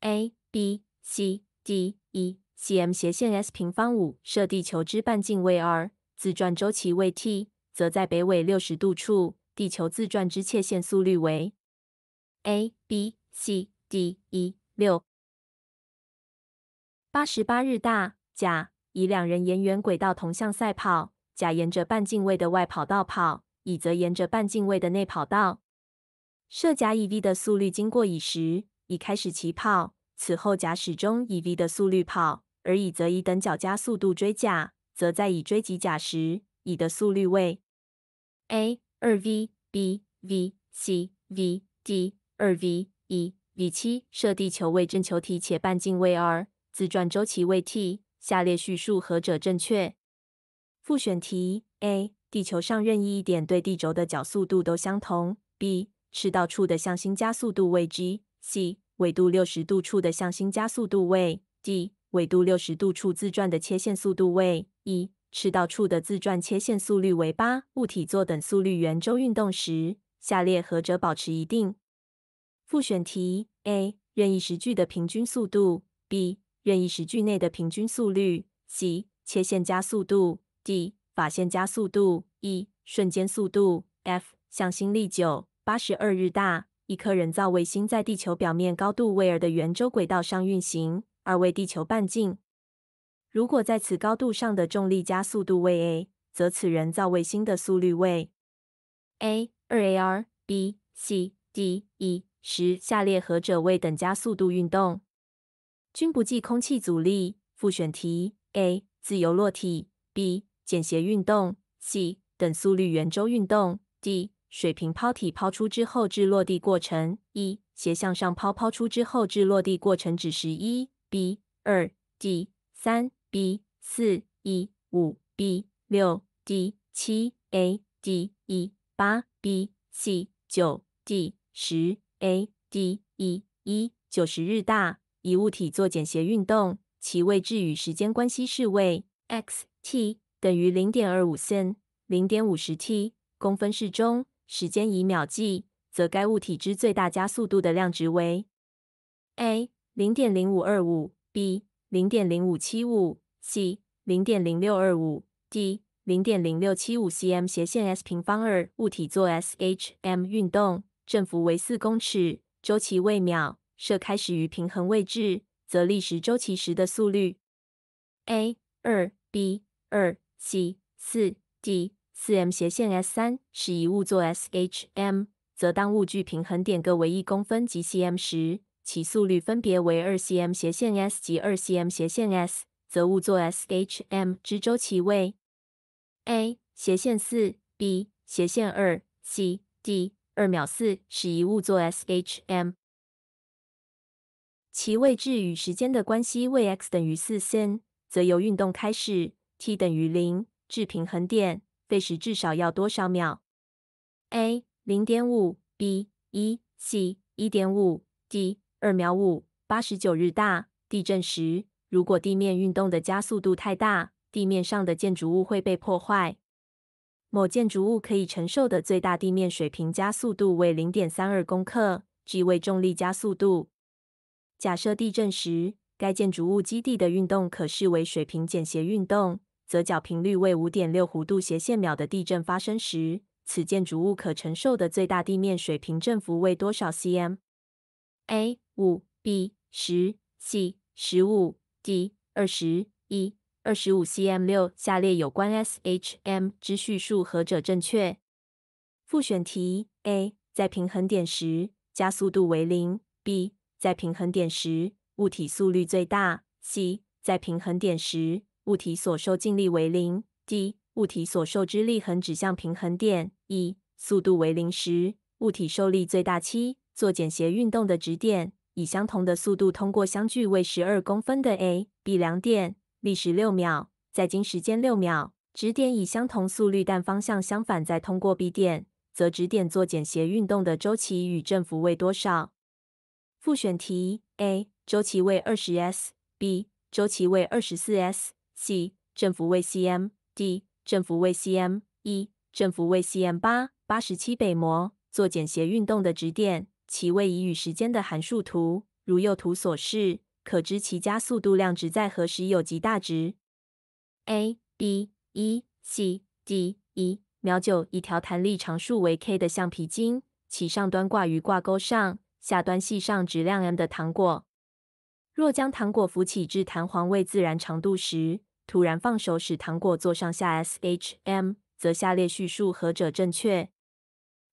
a b c d e cm 斜线 s 平方五设地球之半径为 r，自转周期为 t，则在北纬六十度处，地球自转之切线速率为 a b c d e 六八十八日大甲乙两人沿圆轨道同向赛跑。甲沿着半径位的外跑道跑，乙则沿着半径位的内跑道。设甲以 v 的速率经过乙时，乙开始起跑。此后，甲始终以 v 的速率跑，而乙则以等角加速度追甲。则在乙追及甲时，乙的速率为 a. 2v b. v c. v d. 2v 一 v 七设地球为正球体，且半径为 r，自转周期为 t。下列叙述何者正确？复选题：a. 地球上任意一点对地轴的角速度都相同。b. 赤道处的向心加速度为 g。c. 纬度六十度处的向心加速度为 d. 纬度六十度处自转的切线速度为 e。赤道处的自转切线速率为八。物体做等速率圆周运动时，下列何者保持一定？复选题：a. 任意时距的平均速度。b. 任意时距内的平均速率。c. 切线加速度。d 法线加速度，e 瞬间速度，f 向心力九八十二日大一颗人造卫星在地球表面高度为 r 的圆周轨道上运行而为地球半径。如果在此高度上的重力加速度为 a，则此人造卫星的速率为 a 二 ar b c d e 十下列何者为等加速度运动？均不计空气阻力。复选题 a 自由落体，b。简谐运动，c 等速率圆周运动，d 水平抛体抛出之后至落地过程，e 斜向上抛抛出之后至落地过程，指十一 b 二 d 三 b 四 e 五 b 六 d 七 a d 一八 b C 九 d 十 a d 一一九十日大，以物体做简谐运动，其位置与时间关系式为 x t。等于零点二五 s i 零点五十 t 公分，适中时间以秒计，则该物体之最大加速度的量值为 a 零点零五二五 b 零点零五七五 c 零点零六二五 d 零点零六七五 cm 斜线 s 平方二物体做 shm 运动，振幅为四公尺，周期为秒。设开始于平衡位置，则历时周期时的速率 a 二 b 二。c 四 d 四 m 斜线 s 三使一物做 shm，则当物距平衡点各为一公分及 c m 时，其速率分别为二 c m 斜线 s 及二 c m 斜线 s，则物做 shm 之周期为 a 斜线四 b 斜线二 c d 二秒四使一物做 shm，其位置与时间的关系为 x 等于四 sin，则由运动开始。t 等于零至平衡点，费时至少要多少秒？A 零点五，B 一，C 一点五，D 二秒五。八十九日大地震时，如果地面运动的加速度太大，地面上的建筑物会被破坏。某建筑物可以承受的最大地面水平加速度为零点三二公克，g 为重力加速度。假设地震时该建筑物基地的运动可视为水平简谐运动。则角频率为五点六弧度斜线秒的地震发生时，此建筑物可承受的最大地面水平振幅为多少 cm？A. 五 B. 十 C. 十五 D. 二十一二十五 cm 六下列有关 shm 之叙述何者正确？复选题 A. 在平衡点时加速度为零 B. 在平衡点时物体速率最大 C. 在平衡点时物体所受静力为零，d 物体所受之力恒指向平衡点。e 速度为零时，物体受力最大。七做简谐运动的质点以相同的速度通过相距为十二公分的 a、b 两点，历时六秒。再经时间六秒，质点以相同速率但方向相反再通过 b 点，则质点做简谐运动的周期与振幅为多少？复选题：a 周期为二十 s，b 周期为二十四 s。c 振幅为 cm，d 振幅为 cm，一振幅为 cm，八八十七北摩做简谐运动的指点，其位移与时间的函数图如右图所示。可知其加速度量值在何时有极大值？a b e c d e 秒九一条弹力常数为 k 的橡皮筋，其上端挂于挂钩上，下端系上质量 m 的糖果。若将糖果扶起至弹簧位自然长度时，突然放手使糖果做上下 S H M，则下列叙述何者正确？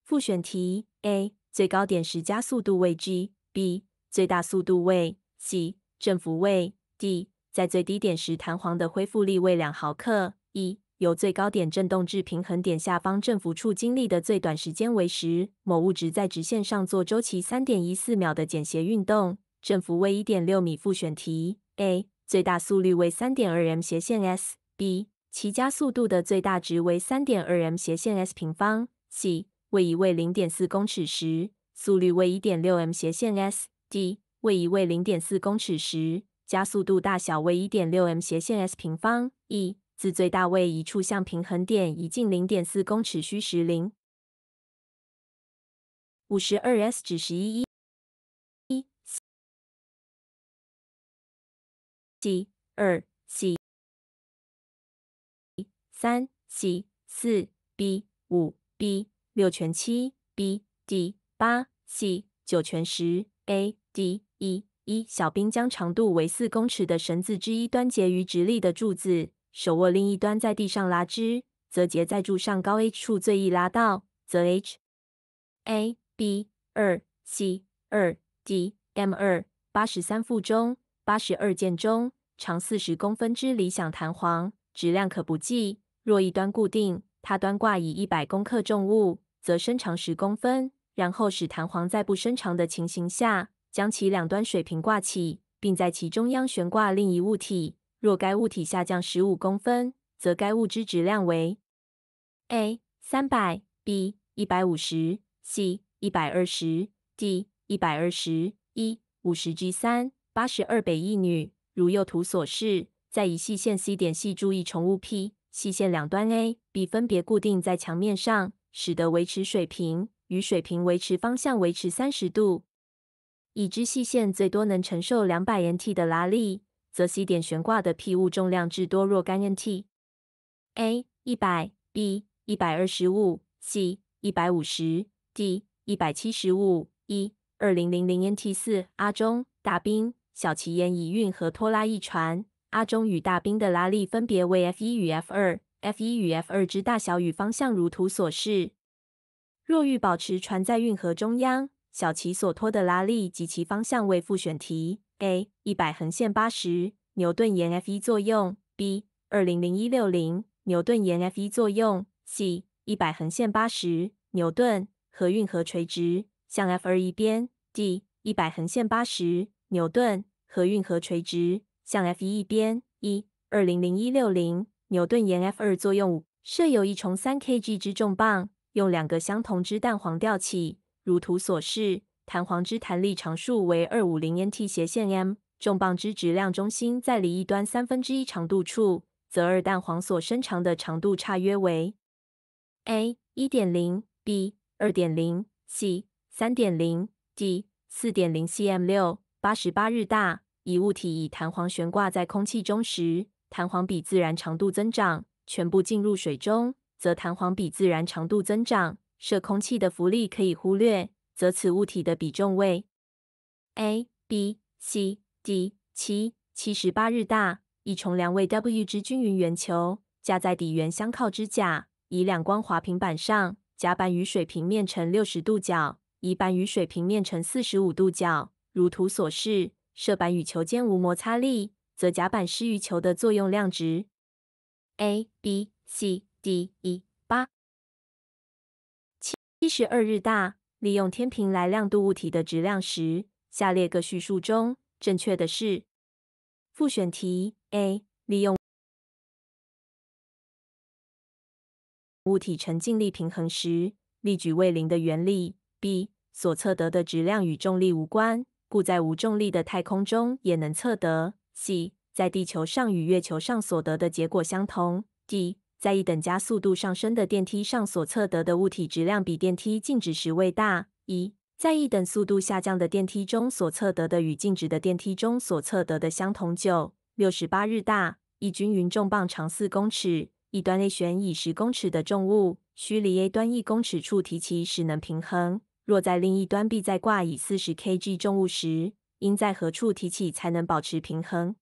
复选题 A 最高点时加速度为 g B 最大速度为 C 振幅为 D 在最低点时弹簧的恢复力为两毫克。e 由最高点振动至平衡点下方振幅处经历的最短时间为十。某物质在直线上做周期三点一四秒的简谐运动，振幅为一点六米。复选题 A。最大速率为三点二 m 斜线 s b，其加速度的最大值为三点二 m 斜线 s 平方 c。位移为零点四公尺时，速率为一点六 m 斜线 s d。位移为零点四公尺时，加速度大小为一点六 m 斜线 s 平方 e。自最大位移处向平衡点移近零点四公尺需时零五十二 s 至十一。C 二 C 三 C 四 B 五 B 六全七 B D 八 C 九全十 A D 一一小兵将长度为四公尺的绳子之一端结于直立的柱子，手握另一端在地上拉之，则结在柱上高 h 处最易拉到，则 h A B 二 C 二 D M 二八十三附中。八十二件中，长四十公分之理想弹簧，质量可不计。若一端固定，它端挂以一百公克重物，则伸长十公分。然后使弹簧在不伸长的情形下，将其两端水平挂起，并在其中央悬挂另一物体。若该物体下降十五公分，则该物之质量为：A. 三百 B. 一百五十 C. 一百二十 D. 一百二十一五十 G. 三八十二北一女，如右图所示，在一细线 C 点系注意重物 P，细线两端 A、B 分别固定在墙面上，使得维持水平与水平维持方向维持三十度。已知细线最多能承受两百 Nt 的拉力，则 C 点悬挂的 P 物重量至多若干 Nt？A. 一百 B. 一百二十五 C. 一百五十 D. 一百七十五 E. 二零零零 Nt 四阿中大兵小旗沿乙运河拖拉一船，阿中与大兵的拉力分别为 F 一与 F 二，F 一与 F 二之大小与方向如图所示。若欲保持船在运河中央，小旗所拖的拉力及其方向为：副选题 A 一百横线八十牛顿沿 F 一作用；B 二零零一六零牛顿沿 F 一作用；C 一百横线八十牛顿和运河垂直向 F 二一边；D 一百横线八十。牛顿和运河垂直向 F 一一边，一二零零一六零牛顿沿 F 二作用。设有一重三 kg 之重棒，用两个相同之弹簧吊起，如图所示。弹簧之弹力常数为二五零 N/t，斜线 m。重棒之质量中心在离一端三分之一长度处，则二弹簧所伸长的长度差约为：A. 一点零，B. 二点零，C. 三点零，D. 四点零 cm 六。八十八日大，一物体以弹簧悬挂在空气中时，弹簧比自然长度增长；全部浸入水中，则弹簧比自然长度增长。设空气的浮力可以忽略，则此物体的比重为 a b c d。七七十八日大，一重量为 W 之均匀圆球，架在底圆相靠之下，以两光滑平板上，甲板与水平面成六十度角，乙板与水平面成四十五度角。如图所示，射板与球间无摩擦力，则甲板施于球的作用量值 a b c d e 八七十二日大。利用天平来量度物体的质量时，下列各叙述中正确的是。复选题 a. 利用物体沉静力平衡时，力矩为零的原理。b. 所测得的质量与重力无关。故在无重力的太空中也能测得。c 在地球上与月球上所得的结果相同。d 在一等加速度上升的电梯上所测得的物体质量比电梯静止时为大。一在一等速度下降的电梯中所测得的与静止的电梯中所测得的相同。九六十八日大。一均匀重棒长四公尺，一端 A 悬以十公尺的重物，需离 A 端一公尺处提起时能平衡。若在另一端臂再挂以四十 k g 重物时，应在何处提起才能保持平衡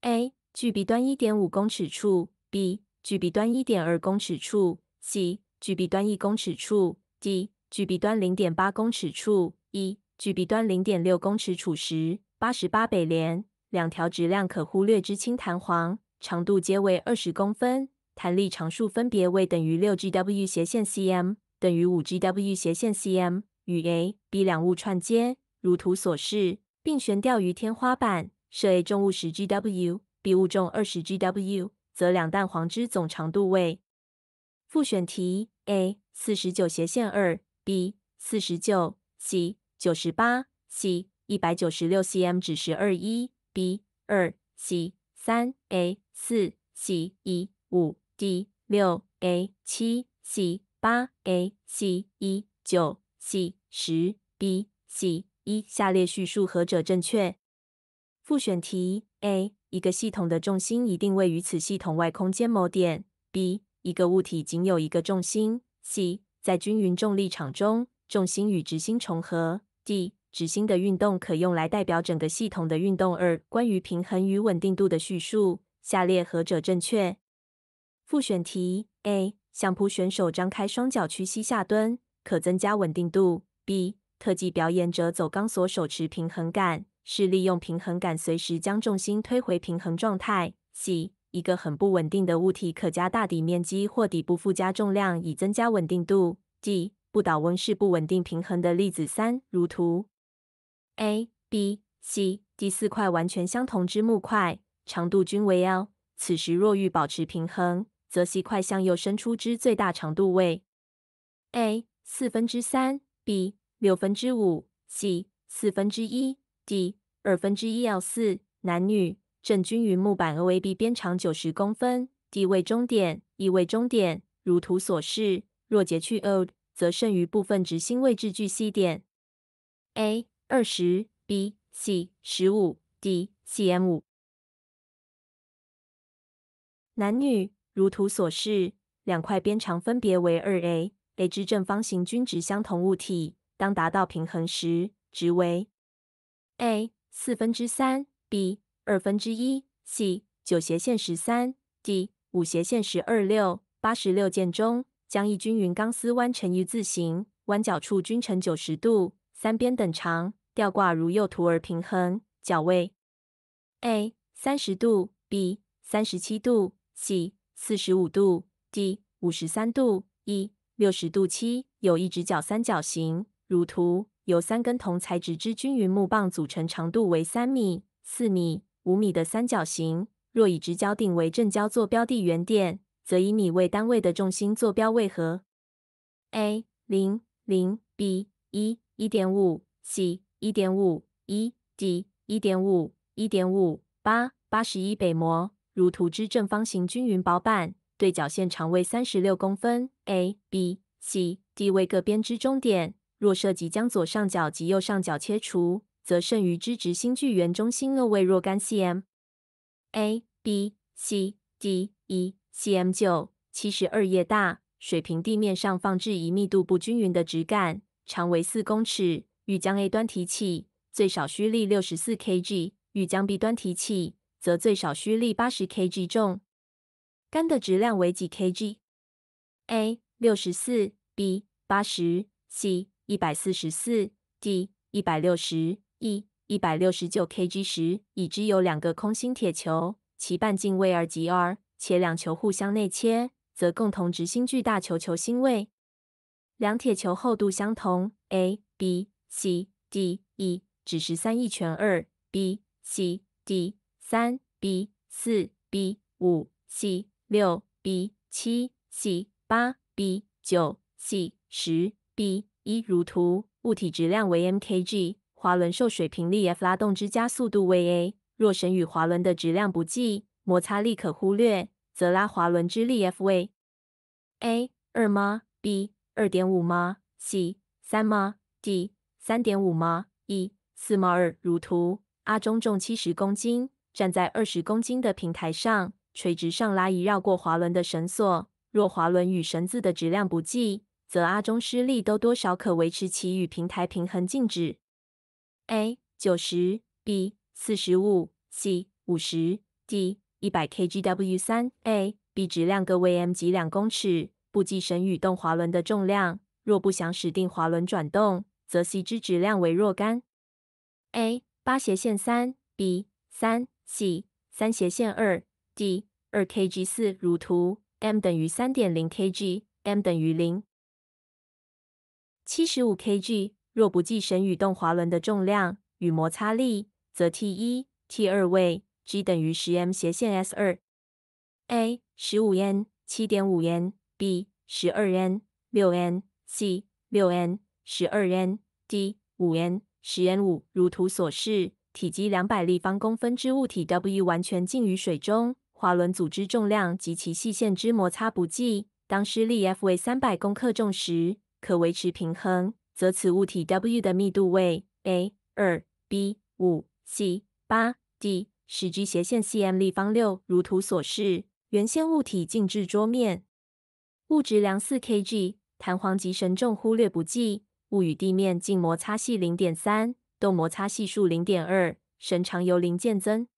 ？A. 距壁端一点五公尺处 B. 距壁端一点二公尺处 C. 距壁端一公尺处 D. 距壁端零点八公尺处 E. 距壁端零点六公尺处时，八十八北联两条质量可忽略之轻弹簧，长度皆为二十公分，弹力常数分别为等于六 g w 斜线 cm。等于五 gW 斜线 cm 与 a、b 两物串接，如图所示，并悬吊于天花板。设 a 重物十 gW，b 物重二十 gW，则两蛋黄之总长度为。复选题：a 四十九斜线二 b 四十九 c 九十八 c 一百九十六 cm，指十二一 b 二 c 三 a 四 c 一五 d 六 a 七 c。八 a c 一九 c 十 b c 一下列叙述何者正确？复选题 a 一个系统的重心一定位于此系统外空间某点。b 一个物体仅有一个重心。c 在均匀重力场中，重心与直心重合。d 直心的运动可用来代表整个系统的运动。二关于平衡与稳定度的叙述，下列何者正确？复选题 a 相扑选手张开双脚，屈膝下蹲，可增加稳定度。B. 特技表演者走钢索，手持平衡杆，是利用平衡杆随时将重心推回平衡状态。C. 一个很不稳定的物体，可加大底面积或底部附加重量，以增加稳定度。D. 不倒翁是不稳定平衡的例子。三如图，A、B、C、第四块完全相同之木块，长度均为 l，此时若欲保持平衡。则细块向右伸出之最大长度为 a 四分之三 b 六分之五 c 四分之一 d 二分之一 l 四。男女正均匀木板 a b 边长九十公分，d 位中点，e 位中点，如图所示。若截去 o d 则剩余部分直心位置距 c 点 a 二十 b c 十五 d cm 五。男女。如图所示，两块边长分别为二 a、a 之正方形均值相同物体，当达到平衡时，值为 a 四分之三 b 二分之一 c 九斜线十三 d 五斜线十二六八十六件中，将一均匀钢丝弯成一字形，弯角处均成九十度，三边等长，吊挂如右图而平衡，角位 a 三十度 b 三十七度 c。四十五度，D 五十三度，E 六十度，七有一直角三角形，如图，由三根同材质之均匀木棒组成，长度为三米、四米、五米的三角形。若以直角顶为正交坐标的原点，则以米为单位的重心坐标为何？A 零零，B 一一点五，C 一点五一，D 一点五一点五八八十一北模。如图之正方形均匀薄板，对角线长为三十六公分，A、B、C、D 为各边织中点。若涉及将左上角及右上角切除，则剩余之直心距圆中心二为若干 cm。A、B、C、D E、cm 九七十二页大水平地面上放置一密度不均匀的直杆，长为四公尺，欲将 A 端提起，最少需力六十四 kg；欲将 B 端提起。则最少需力八十 k g 重，杆的质量为几 k g？A 六十四 B 八十 C 一百四十四 D 一百六十 E 一百六十九 k g 时，已知有两个空心铁球，其半径为二及 r，且两球互相内切，则共同执行巨大球球星位。两铁球厚度相同，A B C D E 只是三一全二 B C D。三 b 四 b 五 c 六 b 七 c 八 b 九 c 十 b 一如图，物体质量为 m k g，滑轮受水平力 f 拉动之加速度为 a。若绳与滑轮的质量不计，摩擦力可忽略，则拉滑轮之力 f 为。a 二吗？b 二点五吗？c 三吗？d 三点五吗？e 四吗？二如图，阿中重七十公斤。站在二十公斤的平台上，垂直上拉一绕过滑轮的绳索。若滑轮与绳子的质量不计，则阿中施力都多少可维持其与平台平衡静止？A. 九十 B. 四十五 C. 五十 D. 一百 kgw 三 A B 质量各为 m，及两公尺，不计绳与动滑轮的重量。若不想使定滑轮转动，则 C 支质量为若干？A. 八斜线三 B. 三 c 三斜线二 d 二 kg 四如图 m 等于三点零 kgm 等于零七十五 kg 若不计绳与动滑轮的重量与摩擦力，则 t 一 t 二位 g 等于十 m 斜线 s 二 a 十五 n 七点五 n b 十二 n 六 n c 六 n 十二 n d 五 n 十 n 五如图所示。体积两百立方公分之物体 W 完全浸于水中，滑轮组织重量及其细线之摩擦不计。当施力 F 为三百克重时，可维持平衡，则此物体 W 的密度为 A 二 B 五 C 八 D 十 g 斜线 cm 立方六。如图所示，原先物体静置桌面，物质量四 kg，弹簧及绳重忽略不计，物与地面静摩擦系零点三。动摩擦系数零点二，绳长由零渐增。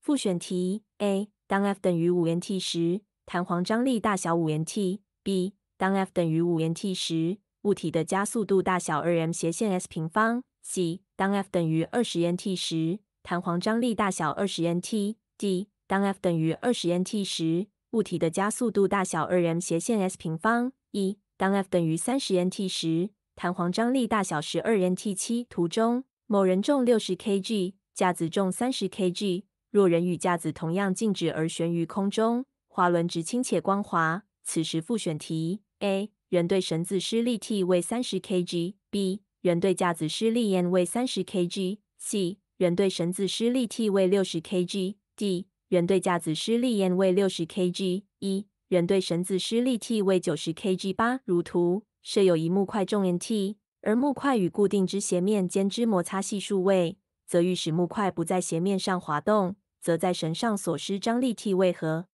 复选题：A. 当 F 等于五 N t 时，弹簧张力大小五 N t；B. 当 F 等于五 N t 时，物体的加速度大小二 m 斜线 s 平方；C. 当 F 等于二十 N t 时，弹簧张力大小二十 N t；D. 当 F 等于二十 N t 时，物体的加速度大小二 m 斜线 s 平方；E. 当 F 等于三十 N t 时。弹簧张力大小是二 N T 七。图中某人重六十 kg，架子重三十 kg。若人与架子同样静止而悬于空中，滑轮直倾且光滑。此时复选题：A. 人对绳子施力 T 为三十 kg；B. 人对架子施力 N 为三十 kg；C. 人对绳子施力 T 为六十 kg；D. 人对架子施力 N 为六十 kg。一人对绳子施力 T 为九十 kg。八如图。设有一木块重 N T，而木块与固定之斜面间之摩擦系数为，则欲使木块不在斜面上滑动，则在绳上所施张力 T 为何？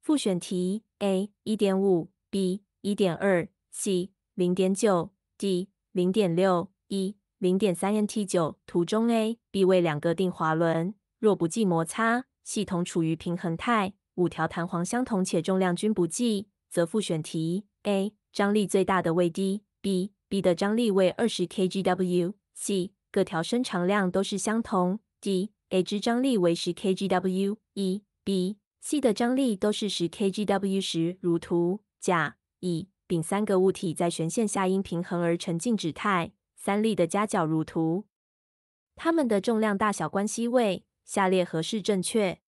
复选题 A 一点五 B 一点二 C 零点九 D 零点六一零点三 N T 九图中 A B 为两个定滑轮，若不计摩擦，系统处于平衡态，五条弹簧相同且重量均不计，则复选题 A。张力最大的为 d，b，b 的张力为二十 k g w c，各条伸长量都是相同。d，a 支张力为十 k g w，e，b，c 的张力都是十 k g w。十如图，甲、乙、丙三个物体在悬线下因平衡而呈静止态，三力的夹角如图，它们的重量大小关系为下列何适正确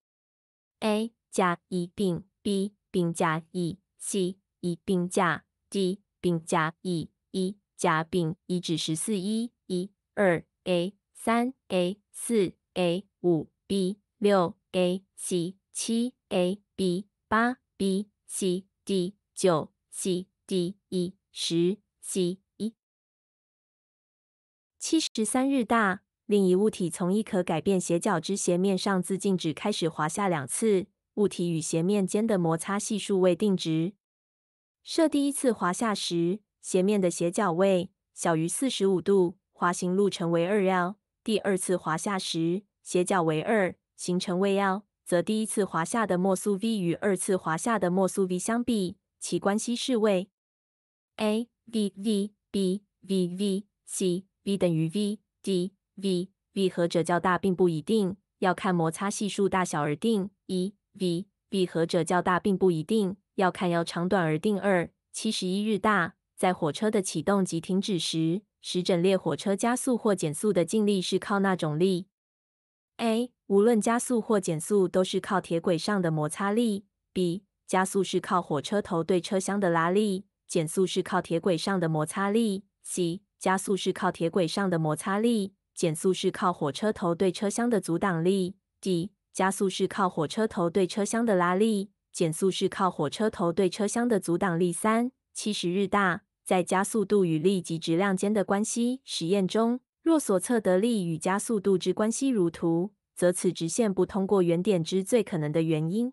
？a，甲乙丙 b，丙甲乙 c，乙丙甲 c 并加乙，一加丙，一至十四，一，一，二 a，三 a，四 a，五 b，六 ac，七 ab，八 bc，d 九 cd，一十 c 一。七十三日大，另一物体从一可改变斜角之斜面上自静止开始滑下两次，物体与斜面间的摩擦系数未定值。设第一次滑下时斜面的斜角位小于四十五度，滑行路程为二 L。第二次滑下时斜角为二，行程为 L，则第一次滑下的末速 v 与二次滑下的末速 v 相比，其关系是为 a v v b v v c v 等于 v d v v 和者较大并不一定要看摩擦系数大小而定。一 v b 和者较大并不一定。要看要长短而定。二七十一日大，在火车的启动及停止时，使整列火车加速或减速的静力是靠那种力？A. 无论加速或减速都是靠铁轨上的摩擦力。B. 加速是靠火车头对车厢的拉力，减速是靠铁轨上的摩擦力。C. 加速是靠铁轨上的摩擦力，减速是靠火车头对车厢的阻挡力。D. 加速是靠火车头对车厢的拉力。减速是靠火车头对车厢的阻挡力。三七十日大在加速度与力及质量间的关系实验中，若所测得力与加速度之关系如图，则此直线不通过原点之最可能的原因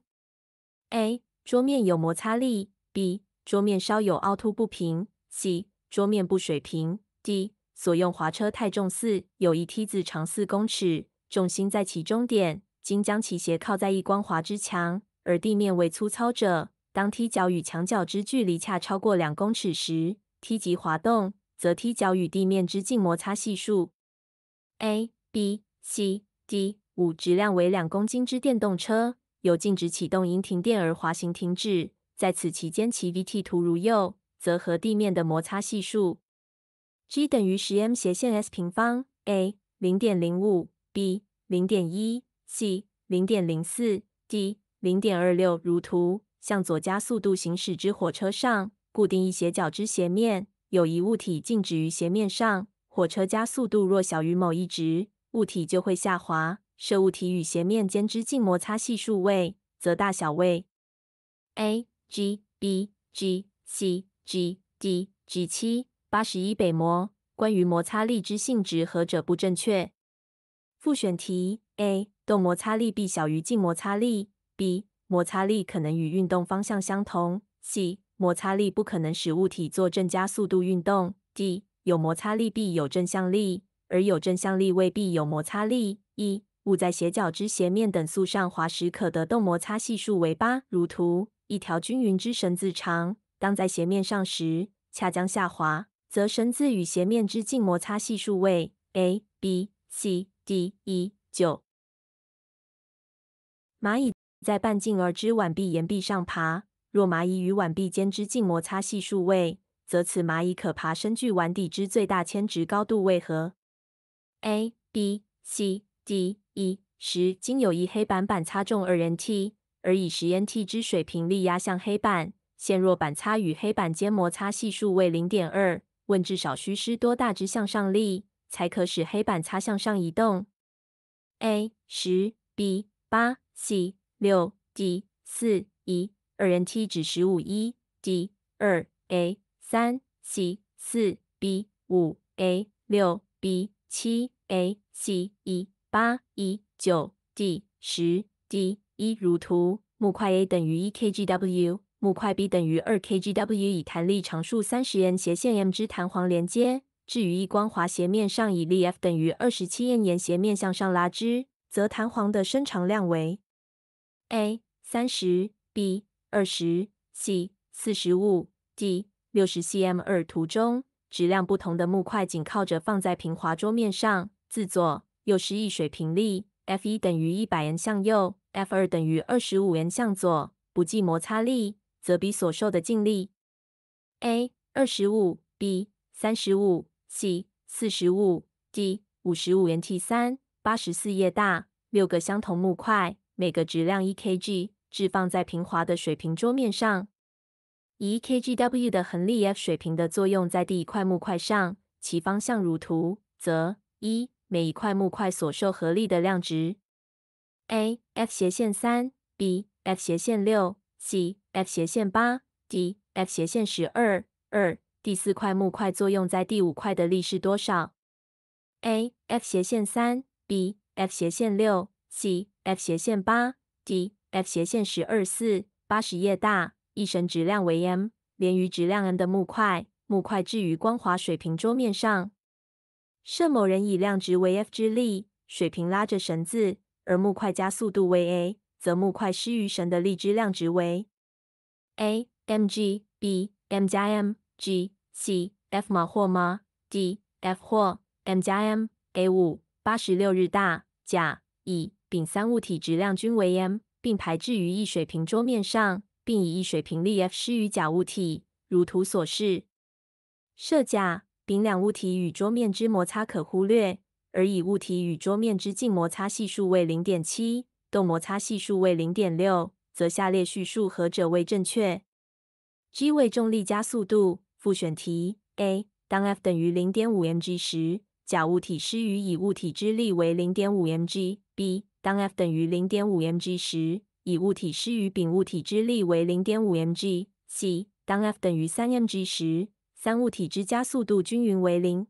：a. 桌面有摩擦力；b. 桌面稍有凹凸不平；c. 桌面不水平；d. 所用滑车太重。四有一梯子长四公尺，重心在其中点，今将其斜靠在一光滑之墙。而地面为粗糙者，当梯脚与墙角之距离恰超过两公尺时，梯级滑动，则梯脚与地面之静摩擦系数 a、b、c、d。五质量为两公斤之电动车，由静止启动，因停电而滑行停止，在此期间其 v-t 图如右，则和地面的摩擦系数 g 等于十 m 斜线 s 平方 a 零点零五 b 零点一 c 零点零四 d。零点二六，如图，向左加速度行驶之火车上，固定一斜角之斜面，有一物体静止于斜面上。火车加速度若小于某一值，物体就会下滑。设物体与斜面间之静摩擦系数为，则大小为 a g b g c g d g 七八十一北摩关于摩擦力之性质何者不正确？复选题 a 动摩擦力必小于静摩擦力。b. 摩擦力可能与运动方向相同。c. 摩擦力不可能使物体做正加速度运动。d. 有摩擦力必有正向力，而有正向力未必有摩擦力。一物在斜角之斜面等速上滑时，可得动摩擦系数为八。如图，一条均匀之绳子长，当在斜面上时恰将下滑，则绳子与斜面之静摩擦系数为 a b c d e 九。蚂蚁。在半径而知碗壁沿壁上爬，若蚂蚁与碗壁间之静摩擦系数为，则此蚂蚁可爬升距碗底之最大铅值高度为何？A、B、C、D、E、时，经有一黑板板擦中二人 T，而以食 N T 之水平力压向黑板，现若板擦与黑板间摩擦系数为零点二，问至少需施多大之向上力，才可使黑板擦向上移动？A、十、B、八、C。六 d 四 e 二 n t 指十五一 d 二 a 三 c 四 b 五 a 六 b 七 a c 一八 e 九 d 十 d 一如图，木块 a 等于一 k g w，木块 b 等于二 k g w，以弹力常数三十 n 斜线 m 之弹簧连接，置于一光滑斜面上，以力 f 等于二十七 n 沿斜面向上拉之，则弹簧的伸长量为。a 三十，b 二十，c 四十五，d 六十。cm 二图中，质量不同的木块紧靠着放在平滑桌面上，自左、右是一水平力，f 一等于一百元向右，f 二等于二十五元向左，不计摩擦力，则比所受的静力。a 二十五，b 三十五，c 四十五，d 五十五元。t 三八十四页大六个相同木块。每个质量 1kg 置放在平滑的水平桌面上，以 1kgw 的恒力 F 水平的作用在第一块木块上，其方向如图，则一每一块木块所受合力的量值：a. F 斜线三，b. F 斜线六，c. F 斜线八，d. F 斜线十二。二第四块木块作用在第五块的力是多少？a. F 斜线三，b. F 斜线六。c f 斜线八，d f 斜线十二四八十页大，一绳质量为 m，连于质量 n 的木块，木块置于光滑水平桌面上。设某人以量值为 f 之力水平拉着绳子，而木块加速度为 a，则木块施于绳的力之量值为 a m g b m 加 m g c f 马或吗 d f 或 m 加 m a 五八十六日大甲乙。丙三物体质量均为 m，并排置于一水平桌面上，并以一水平力 F 施于甲物体，如图所示。设甲、丙两物体与桌面之摩擦可忽略，而乙物体与桌面之静摩擦系数为零点七，动摩擦系数为零点六，则下列叙述何者为正确？g 为重力加速度。复选题：A. 当 F 等于零点五 mg 时，甲物体施于乙物体之力为零点五 mg；B. 当 f 等于 0.5mg 时，乙物体施于丙物体之力为 0.5mg。c 当 f 等于 3mg 时，三物体之加速度均匀为零。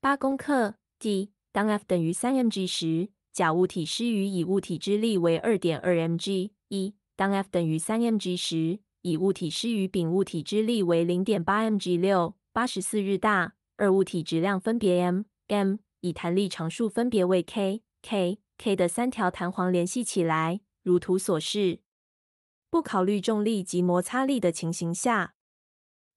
八公克。d 当 f 等于 3mg 时，甲物体施于乙物体之力为 2.2mg。一当 f 等于 3mg 时，乙物体施于丙物体之力为 0.8mg。六八十四日大二物体质量分别 m、m。以弹力常数分别为 k、k、k 的三条弹簧联系起来，如图所示。不考虑重力及摩擦力的情形下，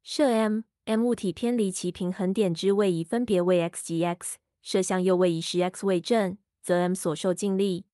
设 m、m 物体偏离其平衡点之位移分别为 x 及 x，设向右位移时 x 为正，则 m 所受静力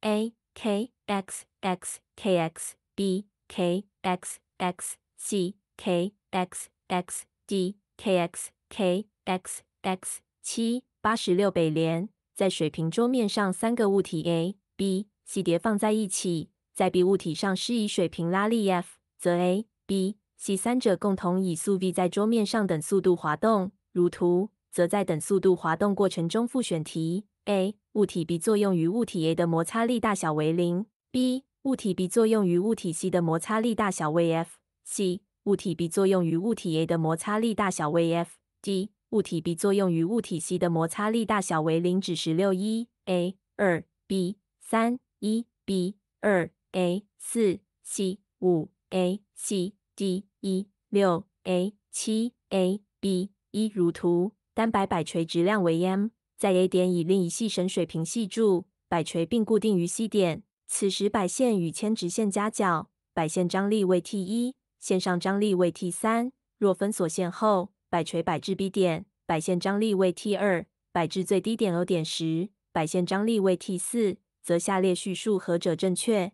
a k x x k x b k x x c k x x d k x k x x 七。八十六、北联在水平桌面上，三个物体 A、B、C 叠放在一起，在 B 物体上施以水平拉力 F，则 A、B、C 三者共同以速 v 在桌面上等速度滑动。如图，则在等速度滑动过程中，复选题：A. 物体 B 作用于物体 A 的摩擦力大小为零；B. 物体 B 作用于物体 C 的摩擦力大小为 f；C. 物体 B 作用于物体 A 的摩擦力大小为 f；D. 物体 B 作用于物体 C 的摩擦力大小为零，指十六一 a 二 b 三一 b 二 a 四 c 五 a c d 一六 a 七 a b 一如图，单摆摆锤质量为 m，在 A 点以另一细绳水平系住摆锤，并固定于 C 点，此时摆线与铅直线夹角，摆线张力为 T 一，线上张力为 T 三。若分锁线后。摆锤摆至 B 点，摆线张力为 T 二；摆至最低点 O 点时，摆线张力为 T 四，则下列叙述何者正确？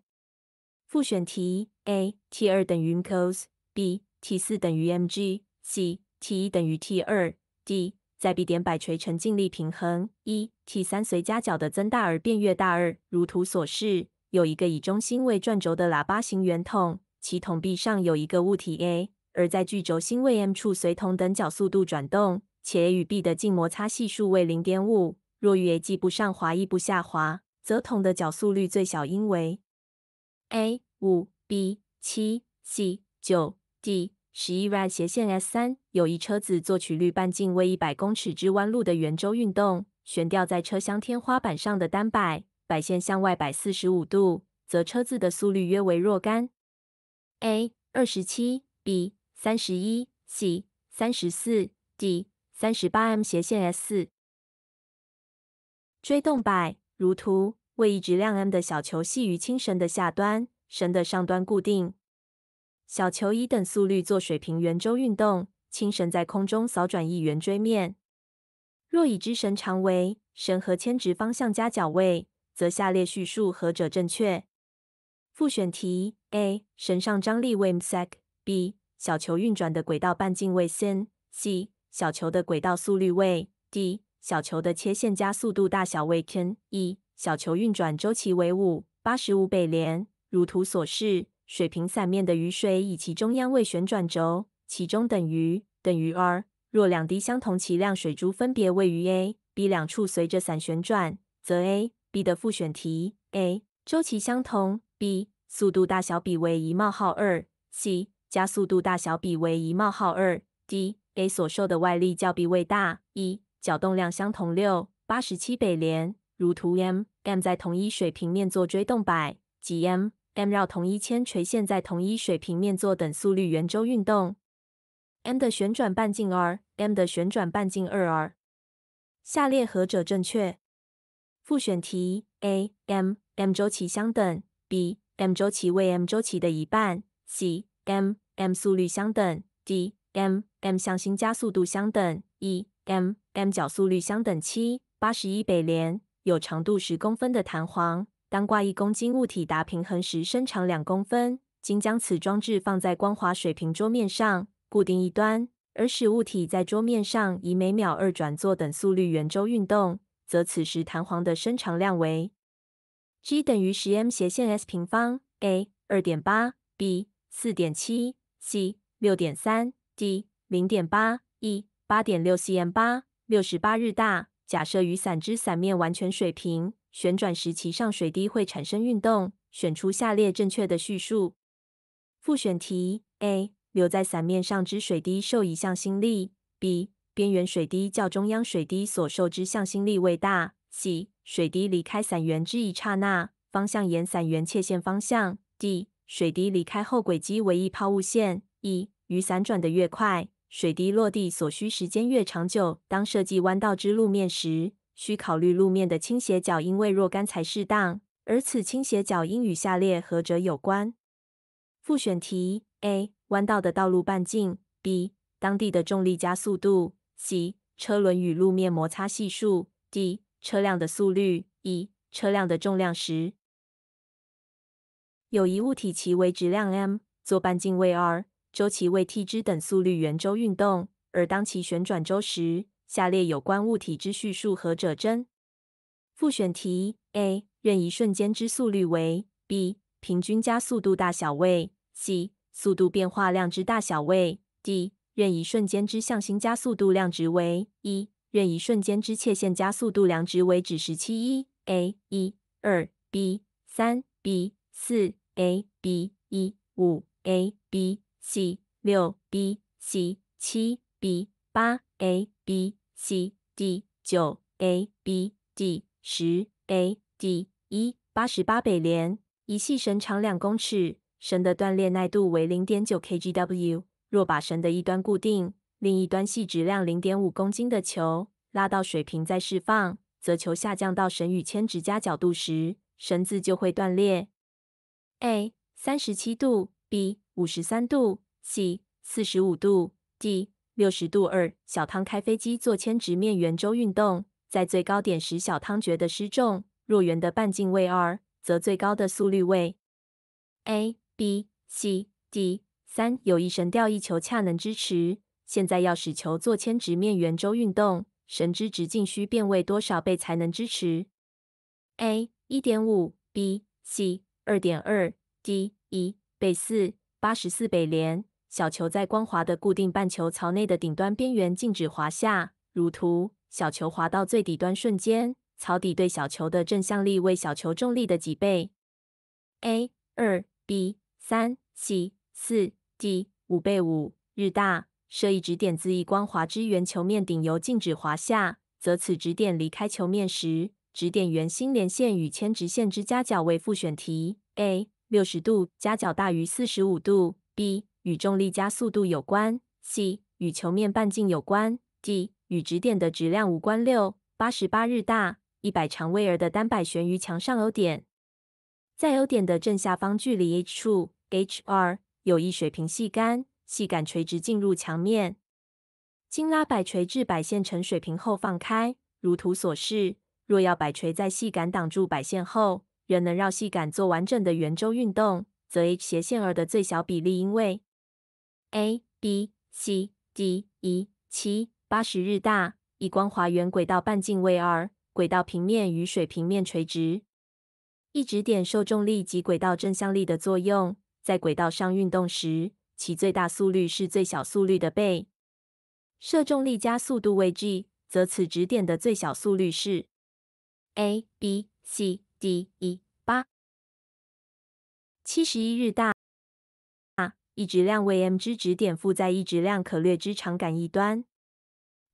复选题：A. T 二等于 cos B. T 四等于 mg C. T 一等于 T 二 D. 在 B 点摆锤呈静力平衡一 T 三随夹角的增大而变越大二如图所示，有一个以中心为转轴的喇叭形圆筒，其筒壁上有一个物体 A。而在距轴心位 m 处，随同等角速度转动，且 a 与 b 的静摩擦系数为零点五。若与 a 不上滑亦不下滑，则同的角速率最小应为 a 五 b 七 c 九 d 十一 rad。斜线 s 三有一车子作曲率半径为一百公尺之弯路的圆周运动，悬吊在车厢天花板上的单摆摆线向外摆四十五度，则车子的速率约为若干 a 二十七 b。三十一 c 三十四 d 三十八 m 斜线 s。锥动摆如图，位移质量 m 的小球系于轻绳的下端，绳的上端固定。小球以等速率做水平圆周运动，轻绳在空中扫转一圆锥面。若已知绳长为绳和牵直方向夹角位，则下列叙述何者正确？复选题 a. 绳上张力为 m sec b. 小球运转的轨道半径为 c，小球的轨道速率为 d，小球的切线加速度大小为 n。一、小球运转周期为五八十五北联。如图所示，水平伞面的雨水以其中央位旋转轴，其中等于等于 r。若两滴相同其量水珠分别位于 a、b 两处，随着伞旋转，则 a、b 的复选题 a 周期相同，b 速度大小比为一冒号二。c 加速度大小比为一冒号二。d a 所受的外力较 b 位大。一角动量相同。六八十七北联如图 m m 在同一水平面做锥动摆，即 m m 绕同一铅垂线在同一水平面做等速率圆周运动。m 的旋转半径 r，m 的旋转半径二 r。下列何者正确？复选题 a m m 周期相等。b m 周期为 m 周期的一半。c m m 速率相等，d m m 向心加速度相等，e m m 角速率相等。七八十一北联有长度十公分的弹簧，当挂一公斤物体达平衡时，伸长两公分。经将此装置放在光滑水平桌面上，固定一端，而使物体在桌面上以每秒二转做等速率圆周运动，则此时弹簧的伸长量为。g 等于十 m 斜线 s 平方 a 二点八 b。四点七 c 六点三 d 零点八 e 八点六 cm 八六十八日大假设雨伞之伞面完全水平旋转时，其上水滴会产生运动。选出下列正确的叙述。复选题 a 留在伞面上之水滴受一向心力 b 边缘水滴较中央水滴所受之向心力为大 c 水滴离开伞缘之一刹那方向沿伞缘切线方向 d 水滴离开后，轨迹为一抛物线。一雨伞转得越快，水滴落地所需时间越长久。当设计弯道之路面时，需考虑路面的倾斜角因为若干才适当，而此倾斜角应与下列何者有关？复选题：A. 弯道的道路半径；B. 当地的重力加速度；C. 车轮与路面摩擦系数；D. 车辆的速率；E. 车辆的重量时。有一物体其为质量 m 做半径为 r、周期为 t 之等速率圆周运动，而当其旋转周时，下列有关物体之叙述何者真？复选题 a. 任一瞬间之速率为 b. 平均加速度大小为 c. 速度变化量之大小为 d. 任一瞬间之向心加速度量值为一。任一瞬间之切线加速度量值为指十七一 a. 一二 b. 三 b 四 a b 一五 a b c 六 b c 七 b 八 a b c d 九 a b d 十 a d 一八十八北联一系绳长两公尺，绳的断裂耐度为零点九 k g w。若把绳的一端固定，另一端系质量零点五公斤的球，拉到水平再释放，则球下降到绳与铅直加角度时，绳子就会断裂。a 三十七度，b 五十三度，c 四十五度，d 六十度。二小汤开飞机做铅直面圆周运动，在最高点时小汤觉得失重。若圆的半径为 r，则最高的速率为。a b c d 三有一绳吊一球恰能支持。现在要使球做铅直面圆周运动，绳之直径需变为多少倍才能支持？a 一点五，b c。二点二 d 一倍四八十四北联小球在光滑的固定半球槽内的顶端边缘静止滑下，如图。小球滑到最底端瞬间，槽底对小球的正向力为小球重力的几倍？A 二 B 三 C 四 D 五倍五日大。设一指点自一光滑之圆球面顶由静止滑下，则此指点离开球面时。指点圆心连线与铅直线之夹角为复选题。A. 六十度，夹角大于四十五度。B. 与重力加速度有关。C. 与球面半径有关。D. 与指点的质量无关。六八十八日大一百长威尔的单摆悬于墙上 O 点，在 O 点的正下方距离 h 处，h r 有一水平细杆，细杆垂直进入墙面，轻拉摆垂至摆线呈水平后放开，如图所示。若要摆锤在细杆挡住摆线后仍能绕细杆做完整的圆周运动，则 h 斜线儿的最小比例因为 a b c d e 七八十日大以光滑圆轨道半径为 r，轨道平面与水平面垂直，一直点受重力及轨道正向力的作用，在轨道上运动时，其最大速率是最小速率的倍。设重力加速度为 g，则此质点的最小速率是。a b c d e 八七十一日大一质量为 m 之指点附在一质量可略之长杆一端，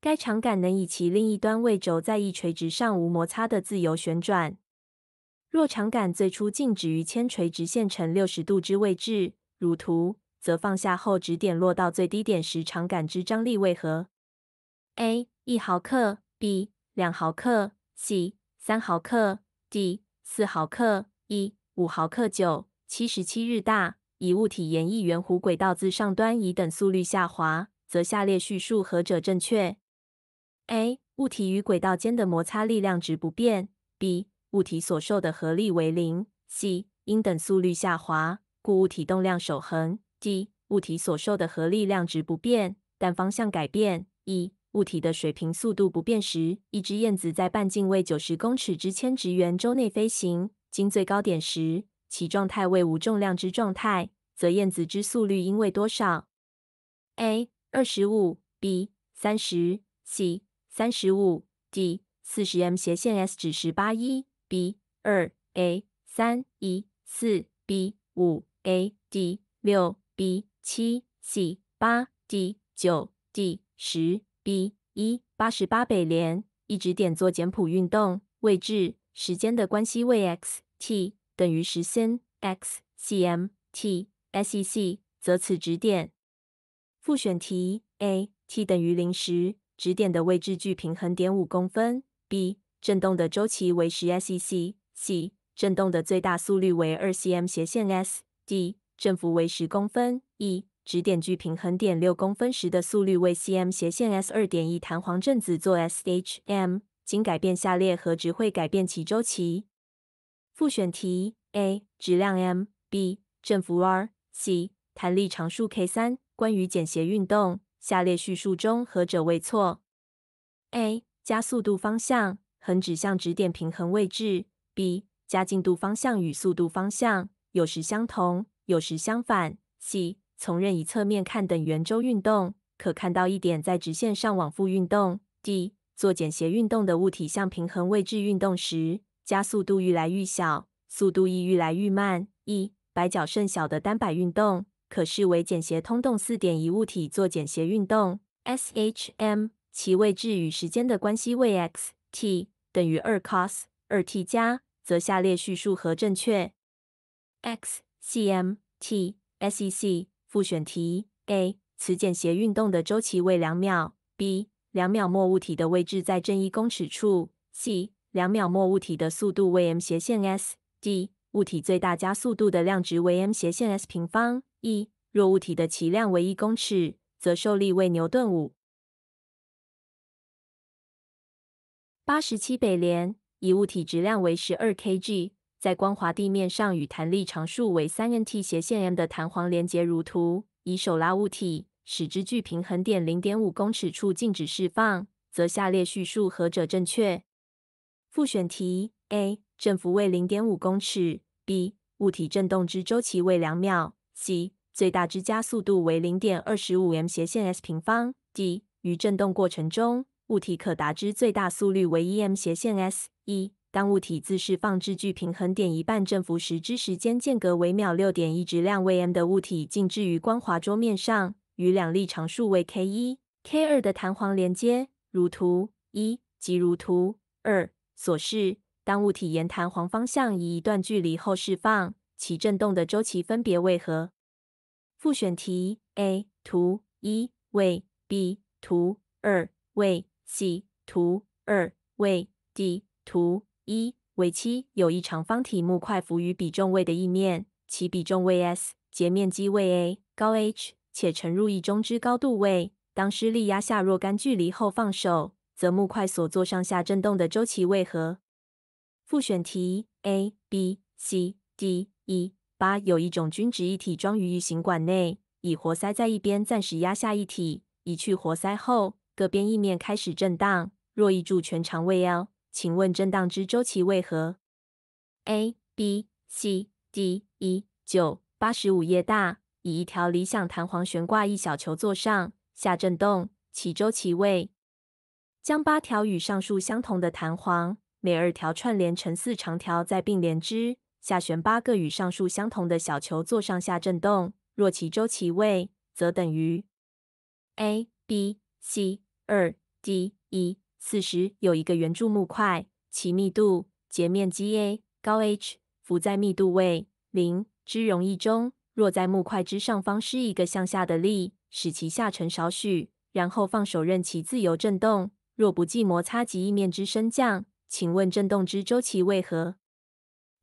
该长杆能以其另一端为轴，在一垂直上无摩擦的自由旋转。若长杆最初静止于铅垂直线呈六十度之位置（如图），则放下后指点落到最低点时，长杆之张力为何？a 一毫克，b 两毫克，c。三毫克，d 四毫克，e 五毫克，九七十七日大。以物体沿一圆弧轨道自上端以等速率下滑，则下列叙述何者正确？a 物体与轨道间的摩擦力量值不变。b 物体所受的合力为零。c 因等速率下滑，故物体动量守恒。d 物体所受的合力量值不变，但方向改变。e 物体的水平速度不变时，一只燕子在半径为九十公尺之千直圆周内飞行，经最高点时，其状态为无重量之状态，则燕子之速率应为多少？A. 二十五 B. 三十 C. 三十五 D. 四十 M. 斜线 S 指十八一 B. 二 A. 三一四 B. 五 A D. 六 B. 七 C. 八 D. 九 D. 十 B 一八十八北联一直点做简谱运动，位置时间的关系为 x t 等于时心 x cm t sec，则此指点。复选题 A t 等于零时，指点的位置距平衡点五公分。B 振动的周期为十 sec。C 振动的最大速率为二 cm 斜线 s。D 振幅为十公分。E 质点距平衡点六公分时的速率为 cm。斜线 s 二点一弹簧振子做 shm，仅改变下列何值会改变其周期？复选题 a 质量 m，b 振幅 r，c 弹力常数 k。三关于简谐运动，下列叙述中何者为错？a 加速度方向横指向质点平衡位置。b 加进度方向与速度方向有时相同，有时相反。c 从任意侧面看等圆周运动，可看到一点在直线上往复运动。D 做简谐运动的物体向平衡位置运动时，加速度愈来愈小，速度亦愈来愈慢。一摆角甚小的单摆运动可视为简谐通动四点一物体做简谐运动。S H M 其位置与时间的关系为 x t 等于二 cos 二 t 加，则下列叙述何正确？x cm t sec 不选题：A. 此简谐运动的周期为两秒。B. 两秒末物体的位置在正一公尺处。C. 两秒末物体的速度为 m 斜线 s。D. 物体最大加速度的量值为 m 斜线 s 平方。E. 若物体的其量为一公尺，则受力为牛顿五。八十七北联，以物体质量为十二 kg。在光滑地面上与弹力常数为三 N T 斜线 m 的弹簧连接，如图。以手拉物体，使之距平衡点零点五公尺处静止释放，则下列叙述何者正确？复选题：A. 振幅为零点五公尺；B. 物体振动之周期为两秒；C. 最大之加速度为零点二十五 m 斜线 s 平方；D. 于振动过程中，物体可达之最大速率为 e m 斜线 s 一。当物体自释放至距平衡点一半振幅时，之时间间隔为秒。六点一质量为 m 的物体静置于光滑桌面上，与两力常数为 k 一、k 二的弹簧连接，如图一即如图二所示。当物体沿弹簧方向移一段距离后释放，其振动的周期分别为何？复选题：A 图一为，B 图二为，C 图二为，D 图。一尾七有一长方体木块浮于比重位的一面，其比重为 s，截面积为 a，高 h，且沉入一中之高度为。当施力压下若干距离后放手，则木块所做上下振动的周期为何？复选题 a b c d e 八有一种均值一体装于异形管内，以活塞在一边暂时压下一体，移去活塞后，各边翼面开始震荡。若一柱全长为 l。请问震荡之周期为何？A B C D E 九八十五页大，以一条理想弹簧悬挂一小球座上下震动，其周期为。将八条与上述相同的弹簧，每二条串联成四长条再并联之，下悬八个与上述相同的小球做上下震动，若其周期为，则等于 A B C 二 D E。此时有一个圆柱木块，其密度、截面积 A、高 h，浮在密度为零之容易中。若在木块之上方施一个向下的力，使其下沉少许，然后放手任其自由振动。若不计摩擦及意面之升降，请问振动之周期为何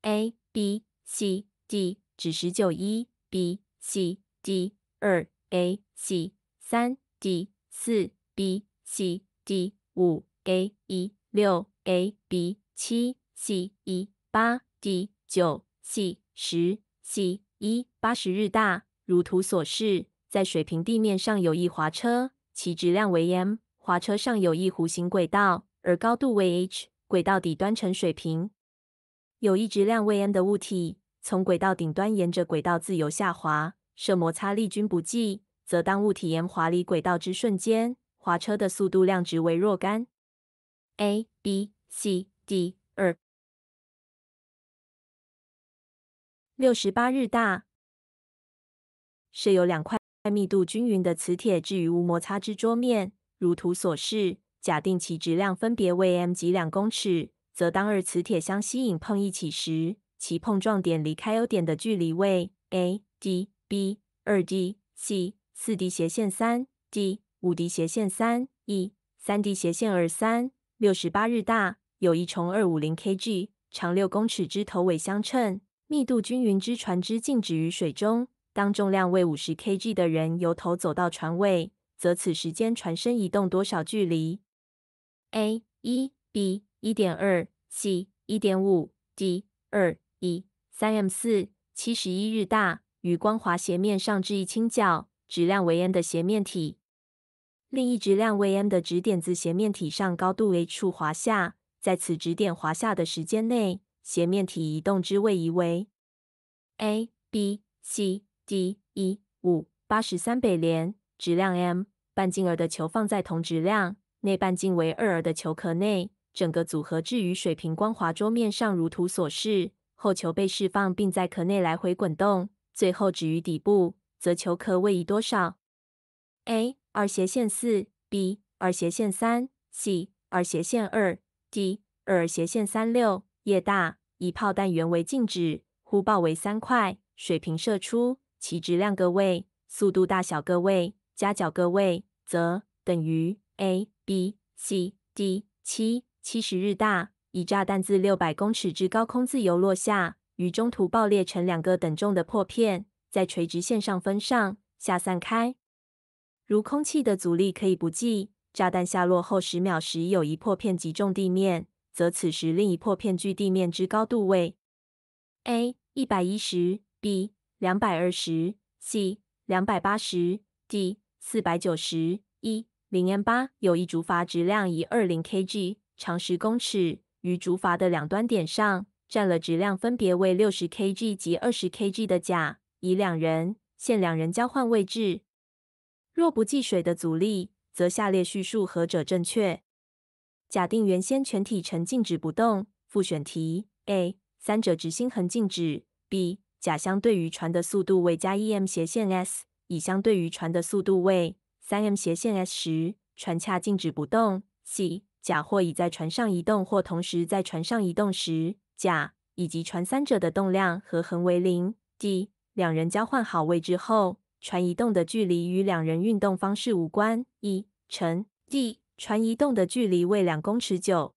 ？A、B、C、D、指十九一 B、C、D、二 A、C、三 D、四 B、C、D、五 a 一六 a b 七 c 一八 d 九 c 十 c 一八十日大，如图所示，在水平地面上有一滑车，其质量为 m，滑车上有一弧形轨道，而高度为 h，轨道底端呈水平，有一质量为 n 的物体从轨道顶端沿着轨道自由下滑，设摩擦力均不计，则当物体沿滑离轨道之瞬间，滑车的速度量值为若干？a b c d 二六十八日大，设有两块密度均匀的磁铁置于无摩擦之桌面，如图所示。假定其质量分别为 m 及两公尺，则当二磁铁相吸引碰一起时，其碰撞点离开 O 点的距离为 a d b 二 d c 四 d 斜线三 d 五 d 斜线三 e 三 d 斜线二三。六十八日大有一重二五零 kg、长六公尺之头尾相称、密度均匀之船只静止于水中。当重量为五十 kg 的人由头走到船尾，则此时间船身移动多少距离？A. 一 B. 一点二 C. 一点五 D. 二一三 M 四七十一日大与光滑斜面上置一倾角、质量为 n 的斜面体。另一质量为 m 的质点自斜面体上高度 h 处滑下，在此质点滑下的时间内，斜面体移动之位移为 a b c d e 五八十三北联质量 m 半径 r 的球放在同质量内半径为二 r 的球壳内，整个组合置于水平光滑桌面上，如图所示。后球被释放并在壳内来回滚动，最后止于底部，则球壳位移多少？a 二斜线四 b，二斜线三 c，二斜线二 d，二斜线三六。液大以炮弹原为静止，忽爆为三块，水平射出，其质量各位，速度大小各位，夹角各位，则等于 a b c d 七七十日大。以炸弹自六百公尺之高空自由落下，于中途爆裂成两个等重的破片，在垂直线上分上下散开。如空气的阻力可以不计，炸弹下落后十秒时有一破片击中地面，则此时另一破片距地面之高度为：A. 一百一十 B. 两百二十 C. 两百八十 D. 四百九十 E. 零 m 八有一竹筏质量以二零 k g，长十公尺，于竹筏的两端点上占了质量分别为六十 k g 及二十 k g 的甲、乙两人，现两人交换位置。若不计水的阻力，则下列叙述何者正确？假定原先全体呈静止不动。复选题：a. 三者直心恒静止；b. 甲相对于船的速度为加一 m 斜线 s；乙相对于船的速度为三 m 斜线 s 时，船恰静止不动；c. 甲或乙在船上移动或同时在船上移动时，甲以及船三者的动量和恒为零；d. 两人交换好位置后。船移动的距离与两人运动方式无关。一乘 d 船移动的距离为两公尺九。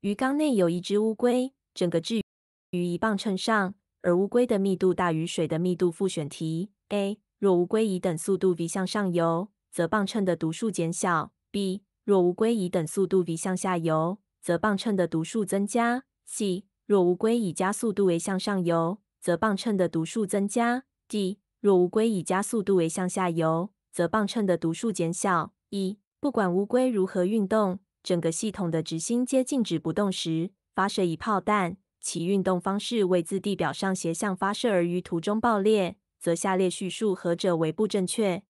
鱼缸内有一只乌龟，整个置于一磅秤上，而乌龟的密度大于水的密度。复选题：a 若乌龟以等速度 v 向上游，则磅秤的读数减小；b 若乌龟以等速度 v 向下游，则磅秤的读数增加；c 若乌龟以加速度为向上游，则磅秤的读数增加；d 若乌龟以加速度为向下游，则磅秤的读数减小。一不管乌龟如何运动，整个系统的直心皆静止不动时，发射一炮弹，其运动方式为自地表上斜向发射而于途中爆裂，则下列叙述何者为不正确？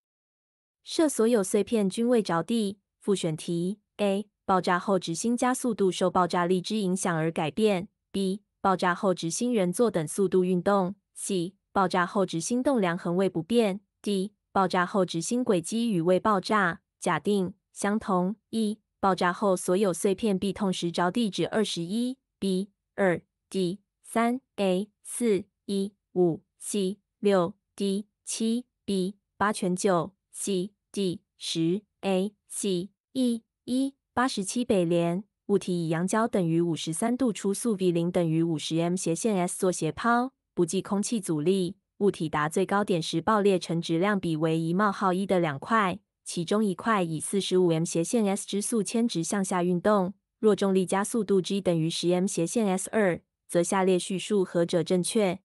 设所有碎片均未着地。复选题 a 爆炸后直心加速度受爆炸力之影响而改变。b. 爆炸后，执行人坐等速度运动。c. 爆炸后，执行动量恒位不变。d. 爆炸后，执行轨迹与未爆炸假定相同。e 爆炸后，所有碎片必同时着地，指二十一。b. 二。d. 三。a. 四。一。五。c. 六。d. 七。b. 八。全九。c. d. 十。a. c. e. 一。八十七北联。物体以阳角等于五十三度、初速 v 零等于五十 m 斜线 s 做斜抛，不计空气阻力。物体达最高点时，爆裂成质量比为一冒号一的两块，其中一块以四十五 m 斜线 s 之速牵直向下运动。若重力加速度 g 等于十 m 斜线 s 二，则下列叙述何者正确？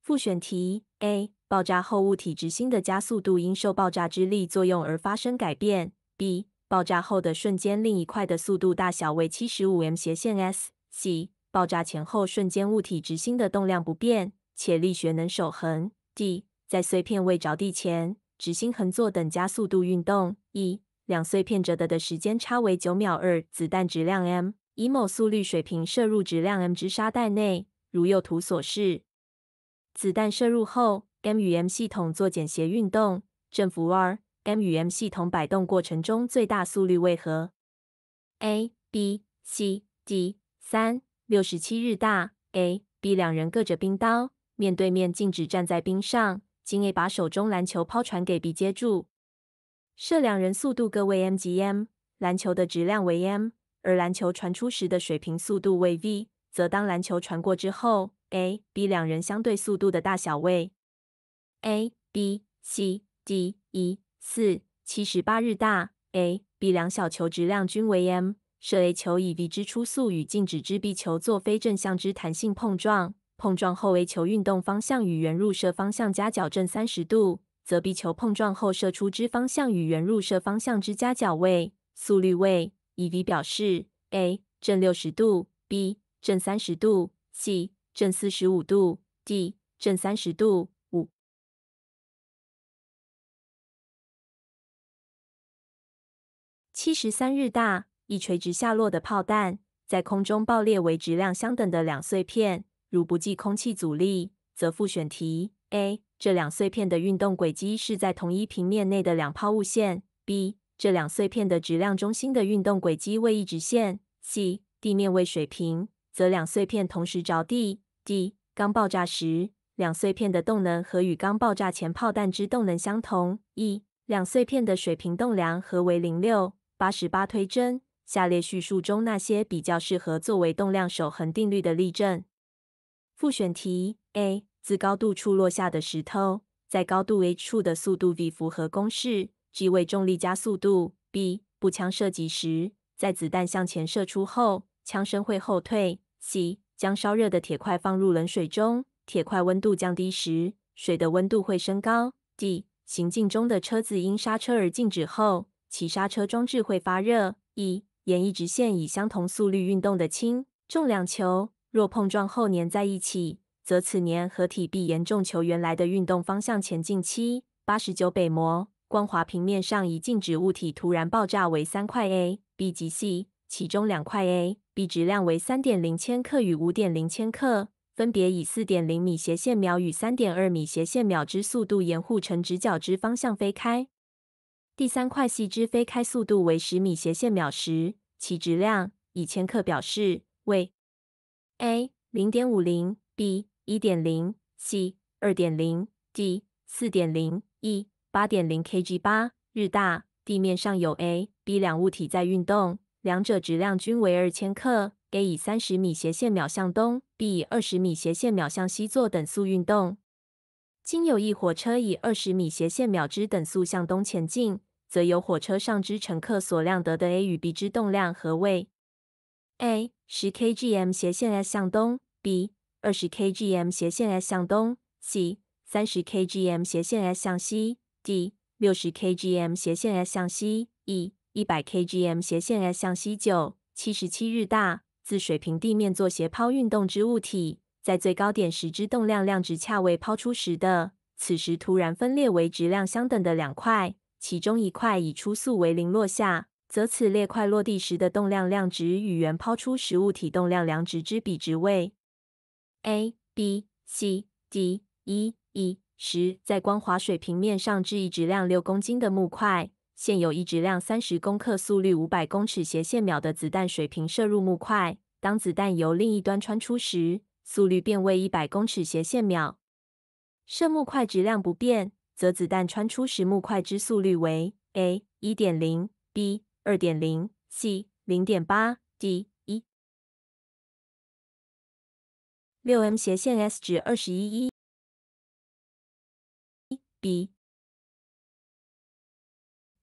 复选题 a. 爆炸后物体直心的加速度因受爆炸之力作用而发生改变。b. 爆炸后的瞬间，另一块的速度大小为七十五 m 斜线 s c。爆炸前后瞬间，物体执心的动量不变，且力学能守恒。d 在碎片未着地前，执心横坐等加速度运动。e 两碎片着得的时间差为九秒。二子弹质量 m 以某速率水平射入质量 m 之沙袋内，如右图所示。子弹射入后，m 与 m 系统做简谐运动，振幅 r。m 与 m 系统摆动过程中最大速率为何？a b c d 三六十七日大 a b 两人各着冰刀，面对面静止站在冰上。今 a 把手中篮球抛传给 b 接住，设两人速度各为 m 及 m，篮球的质量为 m，而篮球传出时的水平速度为 v，则当篮球传过之后，a b 两人相对速度的大小为 a b c d e。四七十八日，大 A、B 两小球质量均为 m，设 A 球以 v 之初速与静止之 B 球做非正向之弹性碰撞，碰撞后 a 球运动方向与原入射方向夹角正三十度，则 B 球碰撞后射出之方向与原入射方向之夹角位、速率位以 v 表示。A 正六十度，B 正三十度，C 正四十五度，D 正三十度。七十三日，大一垂直下落的炮弹在空中爆裂为质量相等的两碎片。如不计空气阻力，则复选题：A. 这两碎片的运动轨迹是在同一平面内的两抛物线；B. 这两碎片的质量中心的运动轨迹为一直线；C. 地面为水平，则两碎片同时着地；D. 刚爆炸时，两碎片的动能和与刚爆炸前炮弹之动能相同；E. 两碎片的水平动量和为零六。八十八推针。下列叙述中那些比较适合作为动量守恒定律的例证？复选题：A、自高度处落下的石头，在高度 h 处的速度 v 符合公式 g 为重力加速度；B、步枪射击时，在子弹向前射出后，枪声会后退；C、将烧热的铁块放入冷水中，铁块温度降低时，水的温度会升高；D、行进中的车子因刹车而静止后。其刹车装置会发热。一沿一直线以相同速率运动的轻、重两球，若碰撞后粘在一起，则此粘合体必沿重球原来的运动方向前进。七八十九北摩光滑平面上，一静止物体突然爆炸为三块 A、B 及 C，其中两块 A、B 质量为三点零千克与五点零千克，分别以四点零米斜线秒与三点二米斜线秒之速度沿护城直角之方向飞开。第三块细枝飞开速度为十米斜线秒时，其质量以千克表示为 a 零点五零 b 一点零 c 二点零 d 四点零 e 八点零 kg。八日大地面上有 a b 两物体在运动，两者质量均为二千克。a 以三十米斜线秒向东，b 以二十米斜线秒向西做等速运动。今有一火车以二十米斜线秒之等速向东前进。则由火车上之乘客所量得的 a 与 b 之动量和为 a 十 kgm 斜线 s 向东，b 二十 kgm 斜线 s 向东，c 三十 kgm 斜线 s 向西，d 六十 kgm 斜线 s 向西，e 一百 kgm 斜线 s 向西。九七十七日大自水平地面做斜抛运动之物体，在最高点时之动量量值恰为抛出时的，此时突然分裂为质量相等的两块。其中一块以初速为零落下，则此列块落地时的动量量值与原抛出实物体动量量值之比值为 a b c d e 一十。在光滑水平面上置一质量六公斤的木块，现有一质量三十克、速率五百公尺斜线秒的子弹水平射入木块，当子弹由另一端穿出时，速率变为一百公尺斜线秒。设木块质量不变。则子弹穿出实木块之速率为 a 一点零 b 二点零 c 零点八 d 一六 m 斜线 s 指二十一一 b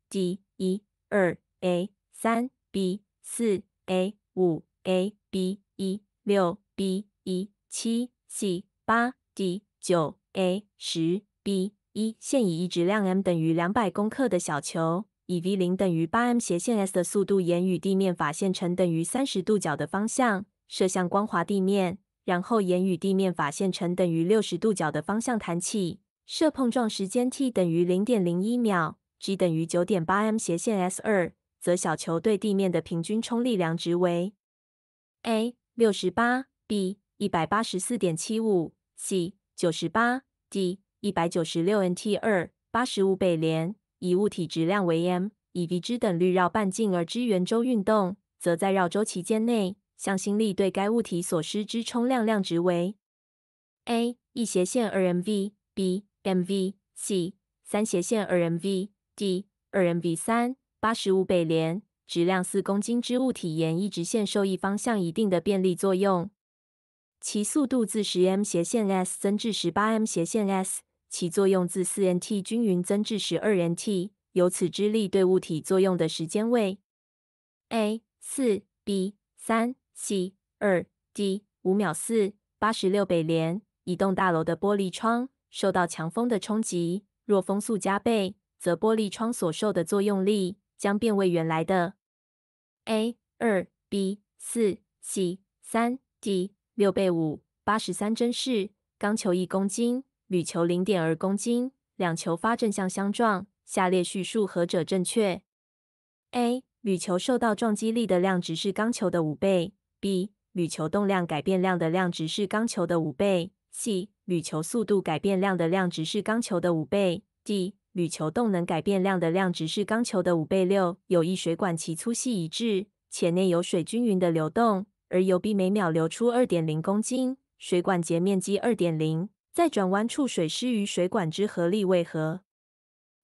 d 一二 a 三 b 四 a 五 a b 一六 b 一七 c 八 d 九 a 十 b 一现以一质量 m 等于两百克的小球，以 v 零等于八 m 斜线 s 的速度，沿与地面法线成等于三十度角的方向射向光滑地面，然后沿与地面法线成等于六十度角的方向弹起。射碰撞时间 t 等于零点零一秒，g 等于九点八 m 斜线 s 二，则小球对地面的平均冲力量值为 a 六十八 b 一百八十四点七五 c 九十八 d。一百九十六 N T 二八十五北联，以物体质量为 m，以 v 知等率绕半径而知圆周运动，则在绕周期间内，向心力对该物体所施之冲量量值为 a 一斜线二 m v b m v c 三斜线二 m v d 二 m v 三八十五北联，质量四公斤之物体沿一直线受益方向一定的变力作用，其速度自十 m 斜线 s 增至十八 m 斜线 s。其作用自四 n t 均匀增至十二 n t，由此之力对物体作用的时间为 a 四 b 三 c 二 d 五秒四八十六。北联一栋大楼的玻璃窗受到强风的冲击，若风速加倍，则玻璃窗所受的作用力将变为原来的 a 二 b 四 c 三 d 六倍五八十三。真式钢球一公斤。铝球零点二公斤，两球发正向相撞。下列叙述何者正确？A. 铝球受到撞击力的量值是钢球的五倍。B. 铝球动量改变量的量值是钢球的五倍。C. 铝球速度改变量的量值是钢球的五倍。D. 铝球动能改变量的量值是钢球的五倍。六有一水管，其粗细一致，且内有水均匀的流动，而油壁每秒流出二点零公斤，水管截面积二点零。在转弯处，水施于水管之合力为何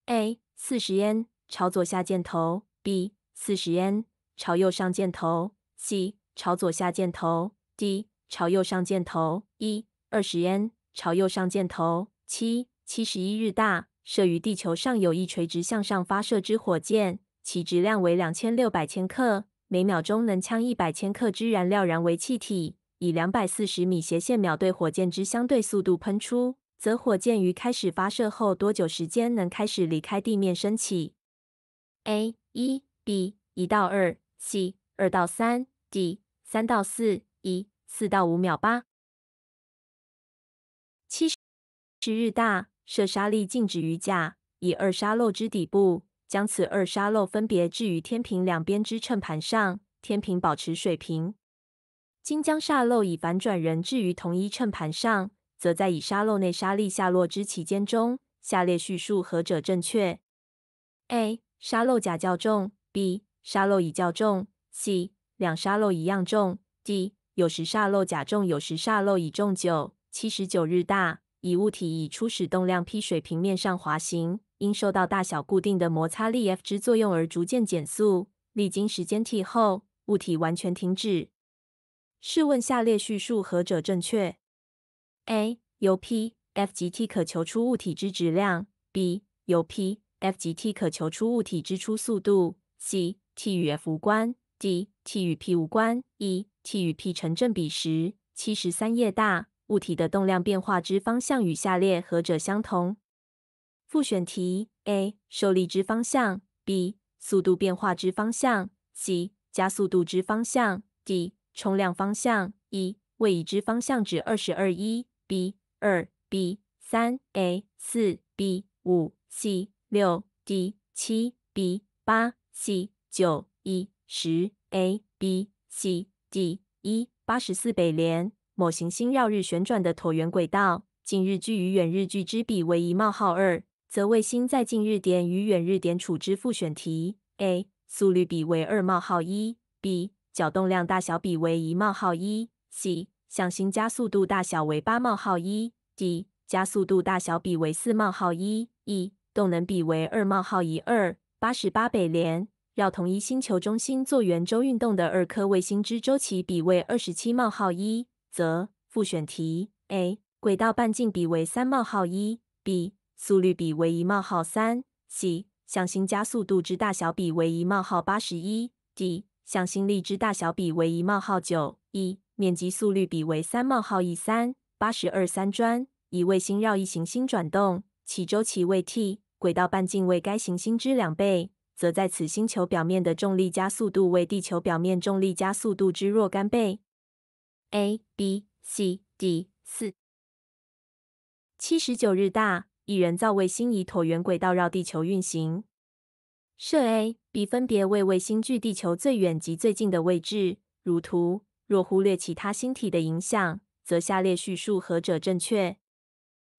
？A. 四十 N 朝左下箭头 B. 四十 N 朝右上箭头 C. 朝左下箭头 D. 朝右上箭头 e 二十 N 朝右上箭头七七十一日大射于地球上有一垂直向上发射之火箭，其质量为两千六百千克，每秒钟能枪一百千克之燃料，燃为气体。以两百四十米斜线秒对火箭之相对速度喷出，则火箭于开始发射后多久时间能开始离开地面升起？A 一 B 一到二 C 二到三 D 三到四 E 四到五秒八七十日大射沙力静止于甲，以二沙漏之底部将此二沙漏分别置于天平两边之秤盘上，天平保持水平。今将沙漏乙反转，人置于同一秤盘上，则在以沙漏内沙粒下落之期间中，下列叙述何者正确？A. 沙漏甲较重 B. 沙漏乙较重 C. 两沙漏一样重 D. 有时沙漏甲重，有时沙漏乙重。九七十九日大，以物体以初始动量 p 水平面上滑行，因受到大小固定的摩擦力 f 之作用而逐渐减速，历经时间 t 后，物体完全停止。试问下列叙述何者正确？A. 由 P、F 极 t 可求出物体之质量。B. 由 P、F 极 t 可求出物体之初速度。C. t 与 F 无关。D. t 与 P 无关。E. t 与 P 成正比时。七十三页大物体的动量变化之方向与下列何者相同？复选题：A. 受力之方向。B. 速度变化之方向。C. 加速度之方向。D. 冲量方向一，未已知方向值二十二一 b 二 b 三 a 四 b 五 c 六 d 七 b 八 c 九一十 a b c d 一八十四北联某行星绕日旋转的椭圆轨道，近日距与远日距之比为一冒号二，则卫星在近日点与远日点处之复选题 a 速率比为二冒号一 b。角动量大小比为一冒号一 c 向心加速度大小为八冒号一 d 加速度大小比为四冒号一 e 动能比为二冒号一二八十八北联绕同一星球中心做圆周运动的二颗卫星之周期比为二十七冒号一，则复选题 a 轨道半径比为三冒号一 b 速率比为一冒号三 c 向心加速度之大小比为一冒号八十一 d 向心力之大小比为一冒号九一，面积速率比为三冒号一三八十二三。砖以卫星绕一行星转动，其周期为 T，轨道半径为该行星之两倍，则在此星球表面的重力加速度为地球表面重力加速度之若干倍。A B C D 四七十九日大，一人造卫星以椭圆轨道绕地球运行。设 a、b 分别为卫星距地球最远及最近的位置，如图。若忽略其他星体的影响，则下列叙述何者正确？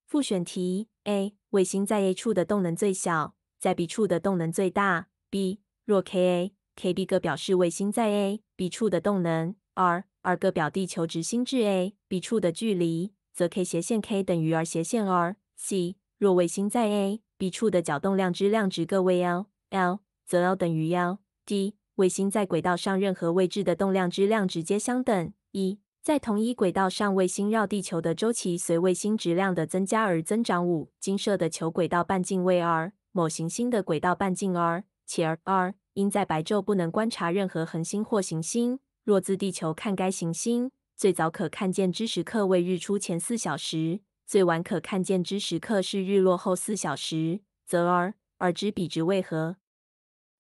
复选题：a. 卫星在 a 处的动能最小，在 b 处的动能最大。b. 若 Ka、Kb 各表示卫星在 a、b 处的动能，r、R 各表地球直心至 a、b 处的距离，则 k 斜线 k 等于 r 斜线 r。c. 若卫星在 a、b 处的角动量之量值各为 l。L，则 L 等于幺。d 卫星在轨道上任何位置的动量之量直接相等。一，在同一轨道上，卫星绕地球的周期随卫星质量的增加而增长。五，金色的球轨道半径为 r，某行星的轨道半径 r，且 r。因在白昼不能观察任何恒星或行星，若自地球看该行星，最早可看见之时刻为日出前四小时，最晚可看见之时刻是日落后四小时，则 r 而知比值为何？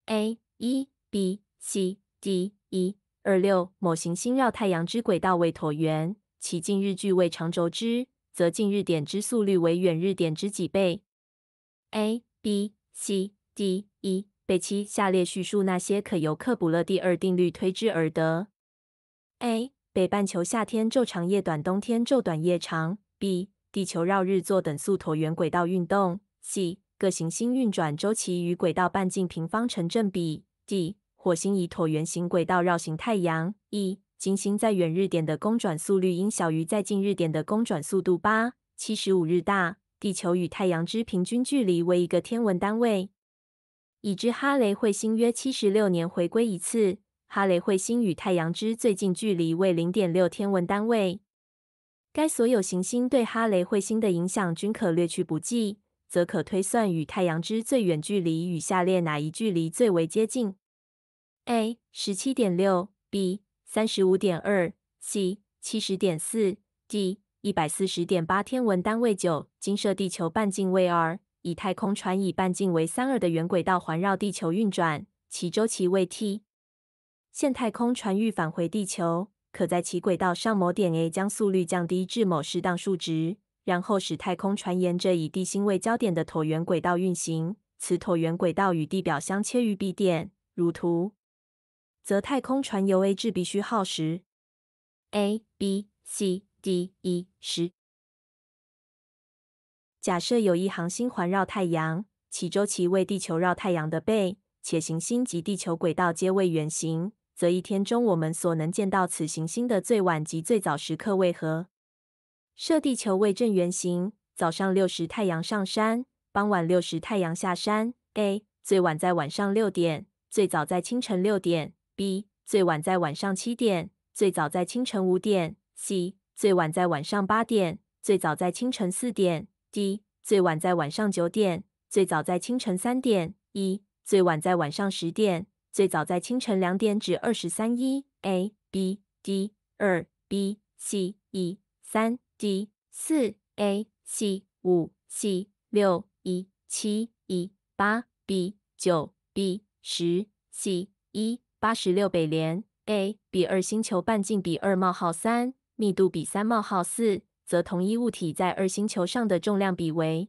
a 一 b c d 一二六某行星绕太阳之轨道为椭圆，其近日距为长轴之，则近日点之速率为远日点之几倍？a b c d 一北七下列叙述那些可由克卜勒第二定律推之而得？a 北半球夏天昼长夜短，冬天昼短夜长。b 地球绕日做等速椭圆轨道运动。c 各行星运转周期与轨道半径平方成正比。d. 火星以椭圆形轨道绕行太阳。e. 金星在远日点的公转速率应小于在近日点的公转速度。八七十五日大。地球与太阳之平均距离为一个天文单位。已知哈雷彗星约七十六年回归一次。哈雷彗星与太阳之最近距离为零点六天文单位。该所有行星对哈雷彗星的影响均可略去不计。则可推算与太阳之最远距离与下列哪一距离最为接近？A. 十七点六 B. 三十五点二 C. 七十点四 D. 一百四十点八天文单位。九、金设地球半径为 R，以太空船以半径为三二的圆轨道环绕地球运转，其周期为 T。现太空船欲返回地球，可在其轨道上某点 A 将速率降低至某适当数值。然后使太空船沿着以地心为焦点的椭圆轨道运行，此椭圆轨道与地表相切于 B 点，如图，则太空船由 A 至 B 需耗时 ABCD E 十。假设有一行星环绕太阳，其周期为地球绕太阳的倍，且行星及地球轨道皆为圆形，则一天中我们所能见到此行星的最晚及最早时刻为何？设地球为正圆形，早上六时太阳上山，傍晚六时太阳下山。A 最晚在晚上六点，最早在清晨六点。B 最晚在晚上七点，最早在清晨五点。C 最晚在晚上八点，最早在清晨四点。D 最晚在晚上九点，最早在清晨三点。一最晚在晚上十点，最早在清晨两点至二十三一。A B D 二 B C 一三 c 四 a c 五 c 六 e 七 e 八 b 九 b 十 c 一八十六北联 a 比二星球半径比二冒号三密度比三冒号四，则同一物体在二星球上的重量比为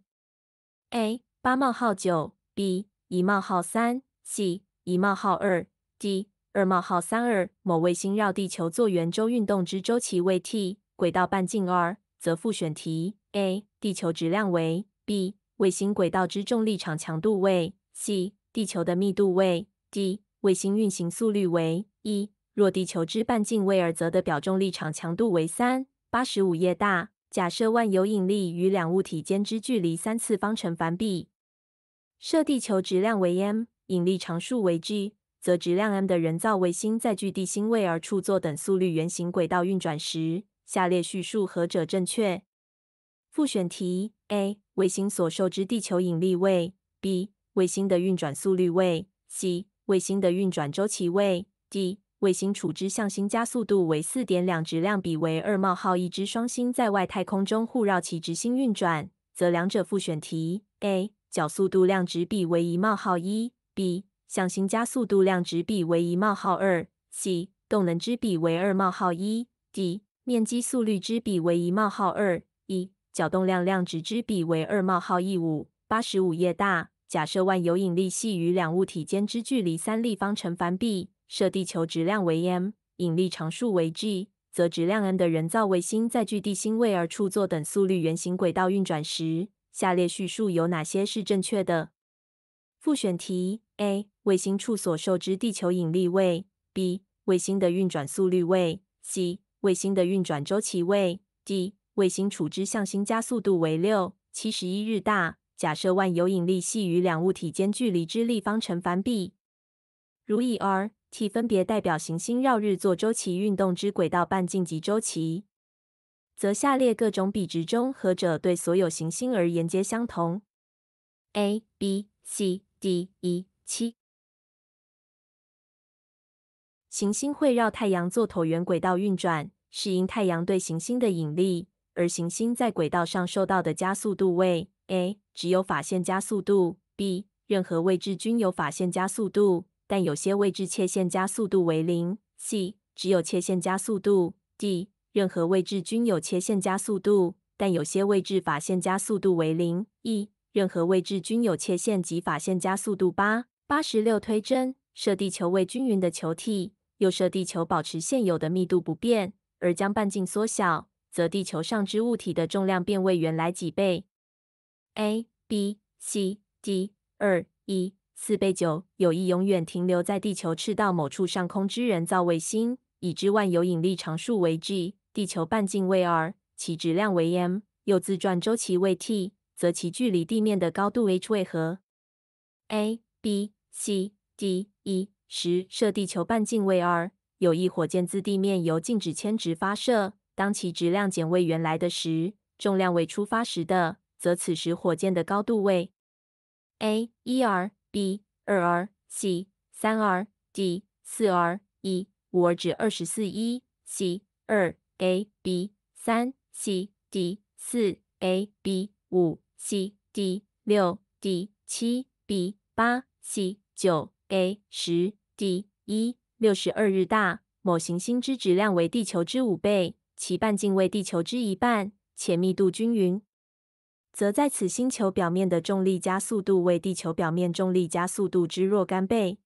a 八冒号九 b 一冒号三 c 一冒号二 d 二冒号三二某卫星绕地球做圆周运动之周期为 t，轨道半径 r。则复选题：a. 地球质量为 b. 卫星轨道之重力场强度为 c. 地球的密度为 d. 卫星运行速率为一。若地球之半径为 r，则的表重力场强度为三。八十五页大。假设万有引力与两物体间之距离三次方程反比。设地球质量为 m，引力常数为 g，则质量 m 的人造卫星在距地心为 r 处做等速率圆形轨道运转时。下列叙述何者正确？复选题：a. 卫星所受之地球引力位 b 卫星的运转速率为；c. 卫星的运转周期位 d 卫星处之向心加速度为四点两，质量比为二冒号一只双星在外太空中互绕其直心运转，则两者复选题：a. 角速度量值比为一冒号一；b. 向心加速度量值比为一冒号二；c. 动能之比为二冒号一；d. 面积速率之比为一冒号二一，角动量量值之比为二冒号一五。八十五页大。假设万有引力系与两物体间之距离三立方程，反比。设地球质量为 m，引力常数为 g，则质量 n 的人造卫星在距地心位而处做等速率圆形轨道运转时，下列叙述有哪些是正确的？复选题：A. 卫星处所受之地球引力为；B. 卫星的运转速率为；C. 卫星的运转周期为 d，卫星处之向心加速度为六七十一日大。假设万有引力系与两物体间距离之立方成反比，如以 r、t 分别代表行星绕日做周期运动之轨道半径及周期，则下列各种比值中，何者对所有行星而言皆相同？a、b、c、d、e、七。行星会绕太阳做椭圆轨道运转。是因太阳对行星的引力，而行星在轨道上受到的加速度为 a。只有法线加速度 b。任何位置均有法线加速度，但有些位置切线加速度为零。c 只有切线加速度。d 任何位置均有切线加速度，但有些位置法线加速度为零。e 任何位置均有切线及法线加速度。八八十六推针。设地球为均匀的球体，又设地球保持现有的密度不变。而将半径缩小，则地球上之物体的重量变为原来几倍？A B C D 二一四倍九。有一永远停留在地球赤道某处上空之人造卫星，已知万有引力常数为 g，地球半径为 r，其质量为 m，又自转周期为 t，则其距离地面的高度 h 为何？A B C D 一十。设地球半径为 r。有一火箭自地面由静止铅直发射，当其质量减为原来的时，重量为出发时的，则此时火箭的高度为 a 一 r b 二 r c 三 r d 四 r 一五 r 至二十四一 c 二 a b 三 c d 四 a b 五 c d 六 d 七 b 八 c 九 a 十 d 一。六十二日大某行星之质量为地球之五倍，其半径为地球之一半，且密度均匀，则在此星球表面的重力加速度为地球表面重力加速度之若干倍。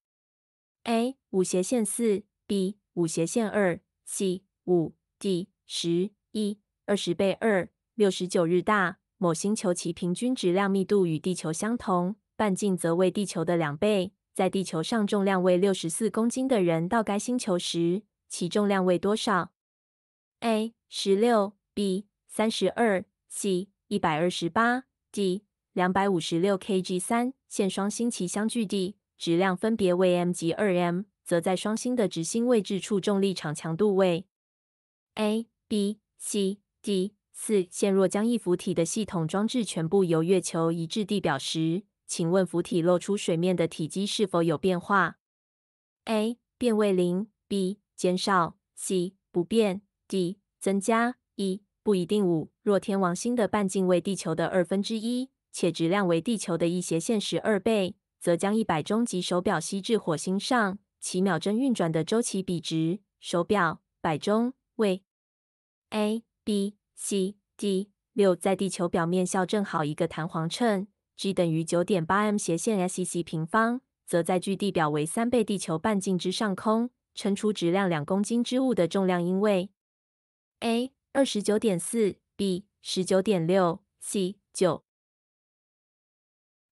A 五斜线四 B 五斜线二 C 五 D 十一二十倍二六十九日大某星球其平均质量密度与地球相同，半径则为地球的两倍。在地球上重量为六十四公斤的人到该星球时，其重量为多少？A. 十六 B. 三十二 C. 一百二十八 D. 两百五十六 kg 三线双星其相距地质量分别为 m 及二 m，则在双星的直心位置处重力场强度为 a b c d 四线。若将一浮体的系统装置全部由月球移至地表时。请问浮体露出水面的体积是否有变化？A. 变为零 B. 减少 C. 不变 D. 增加 E. 不一定五。若天王星的半径为地球的二分之一，且质量为地球的一斜线十二倍，则将一百钟及手表吸至火星上，其秒针运转的周期比值手表百钟为 A B C D 六。在地球表面校正好一个弹簧秤。g 等于九点八 m 斜线 s e c 平方，则在距地表为三倍地球半径之上空，称出质量两公斤之物的重量，因为 a 二十九点四 b 十九点六 c 九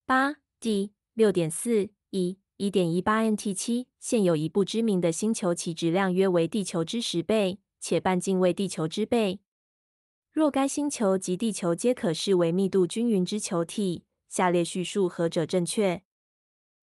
八 d 六点四一一点一八 n t 七。现有一部知名的星球，其质量约为地球之十倍，且半径为地球之倍。若该星球及地球皆可视为密度均匀之球体。下列叙述何者正确？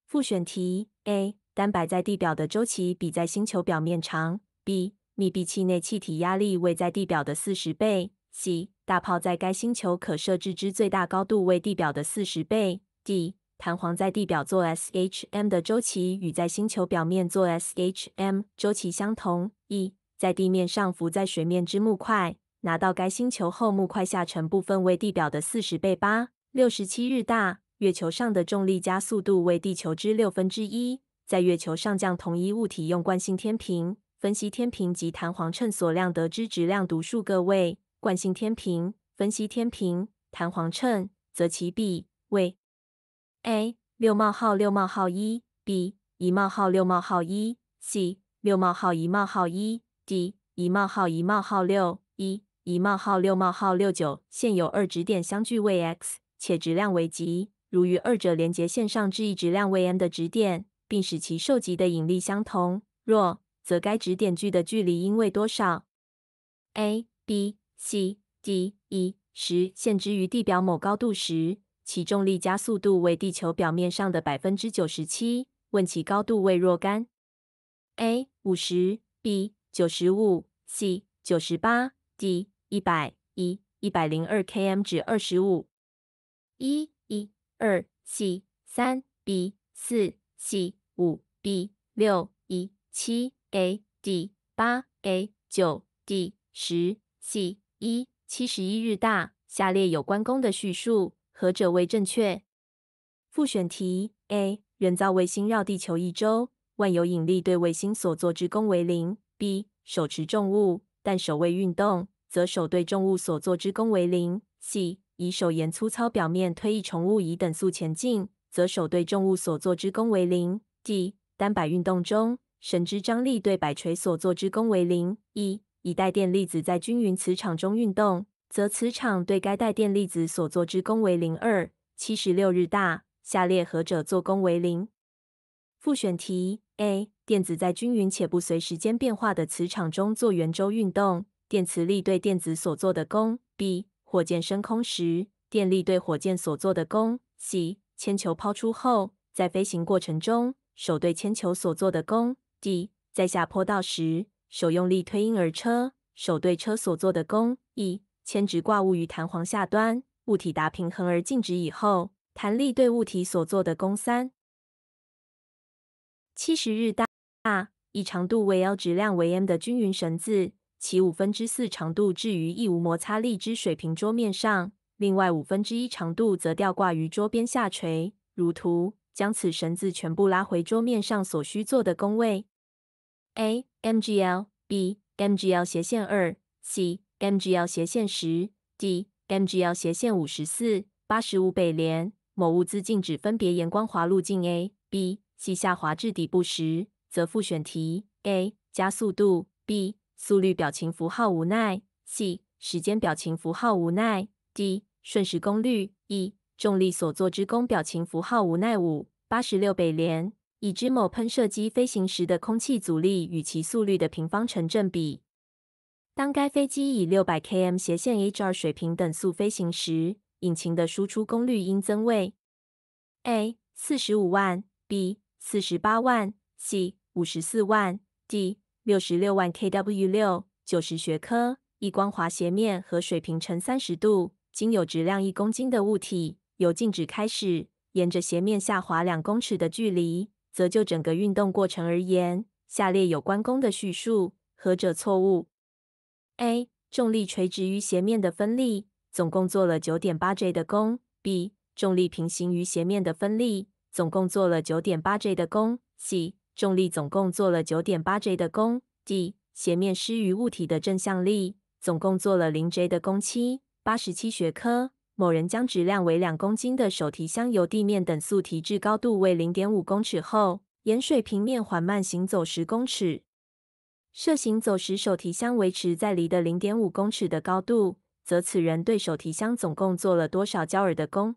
复选题：a. 单摆在地表的周期比在星球表面长；b. 密闭气内气体压力为在地表的四十倍；c. 大炮在该星球可设置之最大高度为地表的四十倍；d. 弹簧在地表做 shm 的周期与在星球表面做 shm 周期相同；e. 在地面上浮在水面之木块拿到该星球后，木块下沉部分为地表的四十倍。八六十七日，大月球上的重力加速度为地球之六分之一。在月球上将同一物体用惯性天平分析天平及弹簧秤所量得之质量读数个位，惯性天平分析天平弹簧秤，则其比位 a 六冒号六冒号一 b 一冒号六冒号一 c 六冒号一冒号一 d 一冒号一冒号六一一冒号六冒号六九。现有二指点相距为 x。且质量为极，如与二者连接线上置一质量为 m 的质点，并使其受极的引力相同，若，则该质点距的距离应为多少？A. B. C. D. e 十，限之于地表某高度时，其重力加速度为地球表面上的百分之九十七。问其高度为若干？A. 五十 B. 九十五 C. 九十八 D. 一百一一百零二 km 指二十五。一、一、二、c、三、b、四、c、五、b、六、e、七、a、d、八、a、九、d、十、c、一、七十一日大。下列有关功的叙述，何者为正确？复选题：a、人造卫星绕地球一周，万有引力对卫星所做之功为零；b、手持重物，但手未运动，则手对重物所做之功为零；c、以手沿粗糙表面推一重物，以等速前进，则手对重物所做之功为零。d. 单摆运动中，绳之张力对摆锤所做之功为零。e. 以带电粒子在均匀磁场中运动，则磁场对该带电粒子所做之功为零。二七十六日大，下列何者做功为零？复选题：a. 电子在均匀且不随时间变化的磁场中做圆周运动，电磁力对电子所做的功。b. 火箭升空时，电力对火箭所做的功 c。铅球抛出后，在飞行过程中，手对铅球所做的功 d。在下坡道时，手用力推婴儿车，手对车所做的功 e。铅直挂物于弹簧下端，物体达平衡而静止以后，弹力对物体所做的功三。七十日大 a。以长度为 l、质量为 m 的均匀绳子。其五分之四长度置于一无摩擦力之水平桌面上，另外五分之一长度则吊挂于桌边下垂，如图。将此绳子全部拉回桌面上所需做的工位。a mgl B. mgl 斜线二 C. mgl 斜线十 D. mgl 斜线五十四八十五北联某物资禁止分别沿光滑路径 A、B、C 下滑至底部时，则复选题：A. 加速度 B. 速率表情符号无奈 c 时间表情符号无奈 d 瞬时功率 e 重力所做之功表情符号无奈五八十六北联已知某喷射机飞行时的空气阻力与其速率的平方成正比，当该飞机以六百 km 斜线 h 二水平等速飞行时，引擎的输出功率应增为 a 四十五万 b 四十八万 c 五十四万 d 六十六万 kW 六九十学科一光滑斜面和水平成三十度，经有质量一公斤的物体由静止开始沿着斜面下滑两公尺的距离，则就整个运动过程而言，下列有关功的叙述何者错误？A. 重力垂直于斜面的分力总共做了九点八 J 的功。B. 重力平行于斜面的分力总共做了九点八 J 的功。C. 重力总共做了九点八 J 的功。D 斜面施于物体的正向力总共做了零 J 的功。七八十七学科，某人将质量为两公斤的手提箱由地面等速提至高度为零点五公尺后，沿水平面缓慢行走十公尺，设行走时手提箱维持在离的零点五公尺的高度，则此人对手提箱总共做了多少焦耳的功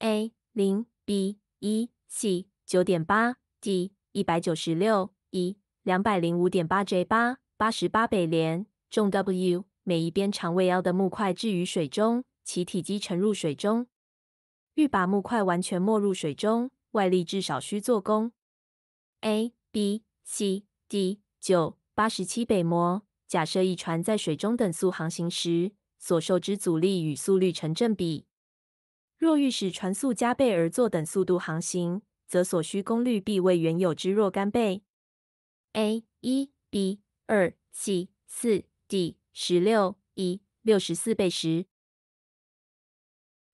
？A 零 B 一 C 九点八 D 一百九十六一两百零五点八 j 八八十八北联重 w 每一边长为 l 的木块置于水中，其体积沉入水中。欲把木块完全没入水中，外力至少需做功。a b c d 九八十七北模假设一船在水中等速航行时，所受之阻力与速率成正比。若欲使船速加倍而做等速度航行，则所需功率必为原有之若干倍。a 一、b 二、c 四、d 十六、e 六十四倍时。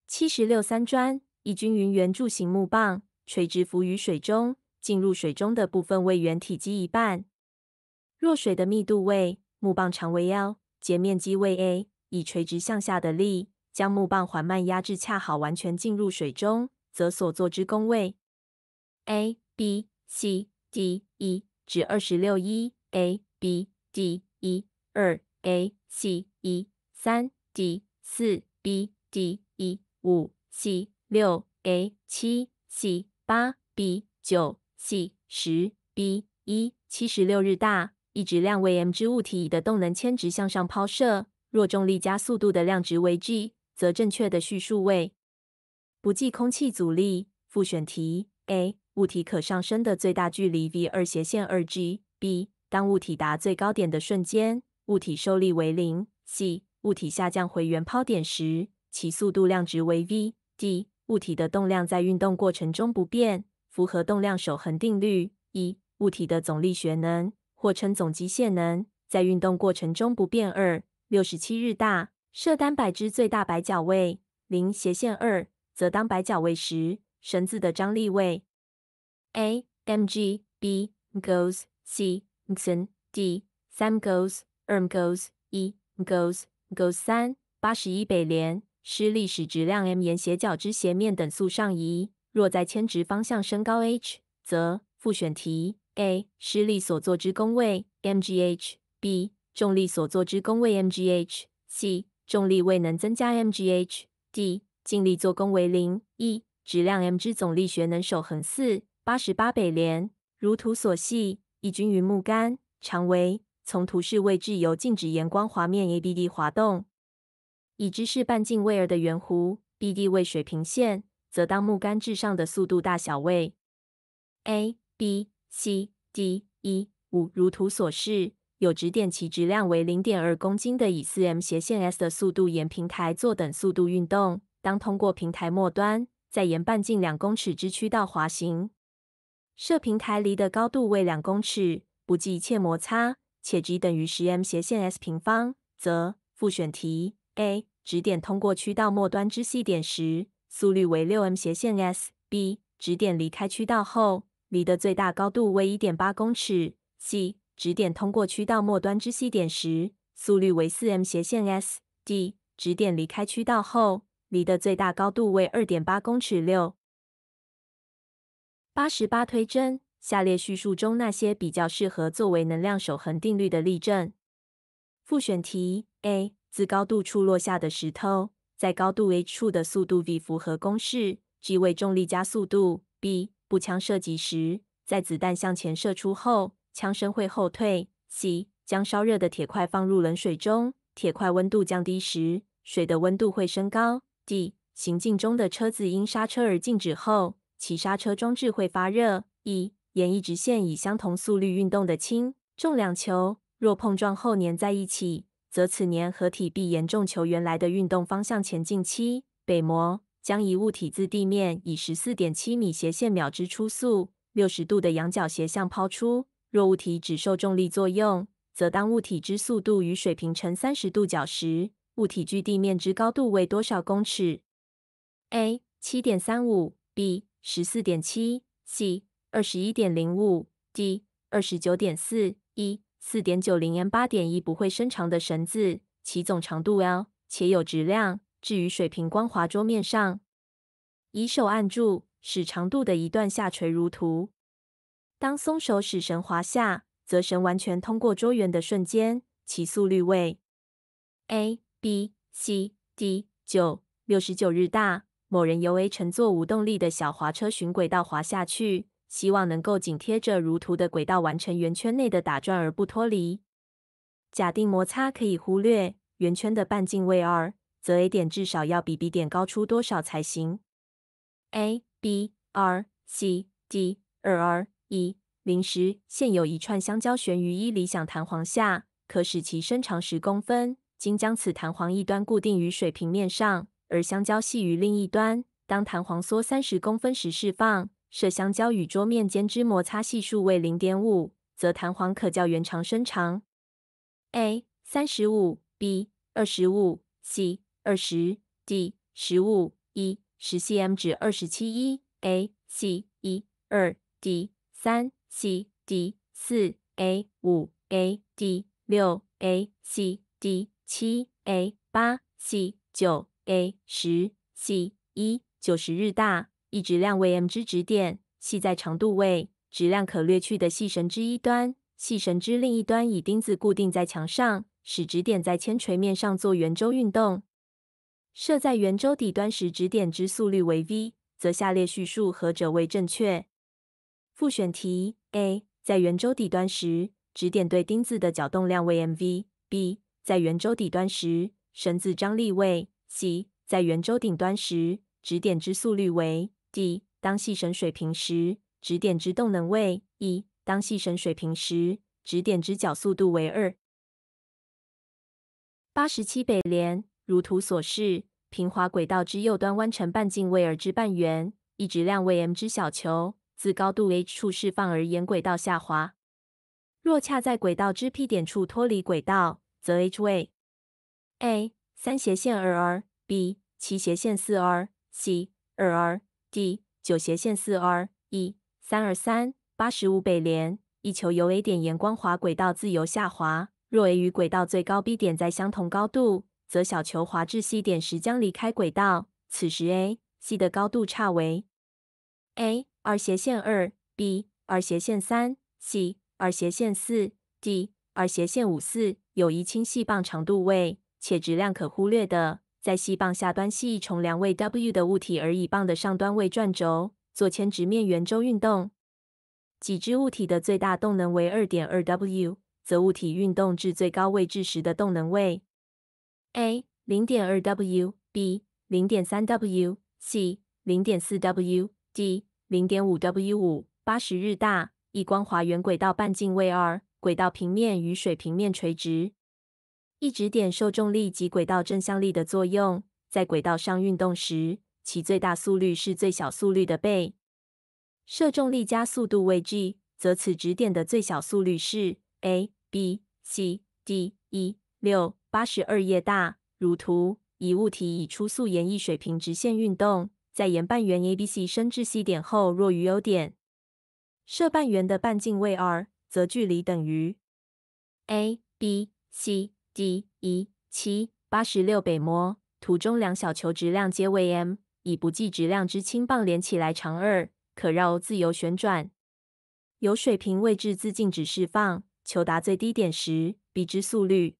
七十六三砖一均匀圆柱形木棒垂直浮于水中，进入水中的部分为圆体积一半。若水的密度为，木棒长为 l，截面积为 a，以垂直向下的力将木棒缓慢压制，恰好完全进入水中，则所做之功位。a b c d e 指二十六一 a b d 一二 a c 一三 d 四 b d 一五 c 六 a 七 c 八 b 九 c 十 b 一七十六日大一质量为 m 之物体以的动能牵值向上抛射，若重力加速度的量值为 g，则正确的叙述为不计空气阻力。复选题 a。物体可上升的最大距离 v 二斜线二 g b。当物体达最高点的瞬间，物体受力为零。c 物体下降回原抛点时，其速度量值为 v。d 物体的动量在运动过程中不变，符合动量守恒定律。一物体的总力学能，或称总机械能，在运动过程中不变。二六十七日大设单摆之最大摆角位零斜线二，则当摆角位时，绳子的张力为。a m g b goes c Xin d sam goes erm goes e goes goes 三八十一北联施力使质量 m 沿斜角之斜面等速上移，若在铅直方向升高 h，则复选题 a 施力所做之功为 mgh b 重力所做之功为 mgh c 重力未能增加 mgh d 静力做功为零 e 质量 m 之总力学能守恒四。八十八北联，如图所示，一均匀木杆长为，从图示位置由静止沿光滑面 ABD 滑动。已知是半径为 r 的圆弧，BD 为水平线，则当木杆至上的速度大小为 a b c d e 五。如图所示，有指点其质量为零点二公斤的以四 m 斜线 s 的速度沿平台做等速度运动，当通过平台末端，在沿半径两公尺之区道滑行。设平台离的高度为两公尺，不计一切摩擦，且 g 等于十 m，斜线 s 平方，则复选题 a. 指点通过渠道末端支系点时，速率为六 m 斜线 s；b. 指点离开渠道后，离的最大高度为一点八公尺；c. 指点通过渠道末端支系点时，速率为四 m 斜线 s；d. 指点离开渠道后，离的最大高度为二点八公尺六。八十八推针，下列叙述中那些比较适合作为能量守恒定律的例证？复选题：A、自高度处落下的石头，在高度 h 处的速度 v 符合公式 g 为重力加速度；B、步枪射击时，在子弹向前射出后，枪身会后退；C、将烧热的铁块放入冷水中，铁块温度降低时，水的温度会升高；D、行进中的车子因刹车而静止后。其刹车装置会发热。一沿一直线以相同速率运动的轻、重两球，若碰撞后粘在一起，则此粘合体必沿重球原来的运动方向前进。七北摩将一物体自地面以十四点七米斜线秒之初速，六十度的仰角斜向抛出。若物体只受重力作用，则当物体之速度与水平成三十度角时，物体距地面之高度为多少公尺？A. 七点三五 B. 十四点七 c，二十一点零五 d，二十九点四一，四点九零 m，八点一不会伸长的绳子，其总长度 l，且有质量，置于水平光滑桌面上，以手按住，使长度的一段下垂，如图。当松手使绳滑下，则绳完全通过桌缘的瞬间，其速率为 a b c d 九六十九日大。某人由 A 乘坐无动力的小滑车循轨道滑下去，希望能够紧贴着如图的轨道完成圆圈内的打转而不脱离。假定摩擦可以忽略，圆圈的半径为 r，则 A 点至少要比 B 点高出多少才行？A B R C D R 一零时，现有一串香蕉悬于一理想弹簧下，可使其伸长十公分。今将此弹簧一端固定于水平面上。而香蕉系于另一端，当弹簧缩三十公分时释放。设香蕉与桌面间之摩擦系数为零点五，则弹簧可较原长伸长。A 三十五，B 二十五，C 二十，D 十五。一十 cm 至二十七。一 A C 一二 D 三 C D 四 A 五 A D 六 A C D 七 A 八 C 九。a 十 c 一九十日大一质量为 m 之质点系在长度位，质量可略去的细绳之一端，细绳之另一端以钉子固定在墙上，使质点在铅锤面上做圆周运动。设在圆周底端时，质点之速率为 v，则下列叙述何者为正确？复选题 a 在圆周底端时，质点对钉子的角动量为 mv。b 在圆周底端时，绳子张力为 c 在圆周顶端时，指点之速率为 d。当细绳水平时，指点之动能为 e。当细绳水平时，指点之角速度为二。八十七北联，如图所示，平滑轨道之右端弯成半径为 r 之半圆，一质量为 m 之小球自高度 h 处释放而沿轨道下滑。若恰在轨道之 p 点处脱离轨道，则 h 为 a。三斜线二 r b 七斜线四 r c 二 r d 九斜线四 r 一三二三八十五北联一球由 a 点沿光滑轨道自由下滑，若 a 与轨道最高 b 点在相同高度，则小球滑至 c 点时将离开轨道。此时 a、c 的高度差为 a 二斜线二 b 二斜线三 c 二斜线四 d 二斜线五四有一轻细棒长度为。且质量可忽略的，在细棒下端系一重梁为 W 的物体，而以棒的上端为转轴，做铅直面圆周运动。已知物体的最大动能为 2.2W，则物体运动至最高位置时的动能为：A 0.2W，B 0.3W，C 0.4W，D 0.5W。五、八十日大，一光滑圆轨道半径为 r，轨道平面与水平面垂直。一质点受重力及轨道正向力的作用，在轨道上运动时，其最大速率是最小速率的倍。设重力加速度为 g，则此质点的最小速率是 a b c d e 六八十二页大如图，一物体以初速沿一水平直线运动，在沿半圆 a b c 升至 c 点后，若于 o 点，设半圆的半径为 r，则距离等于 a b c。D 一七八十六，北摩图中两小球质量皆为 m，以不计质量之轻棒连起来长二，可绕自由旋转。由水平位置自静止释放，求达最低点时比之速率。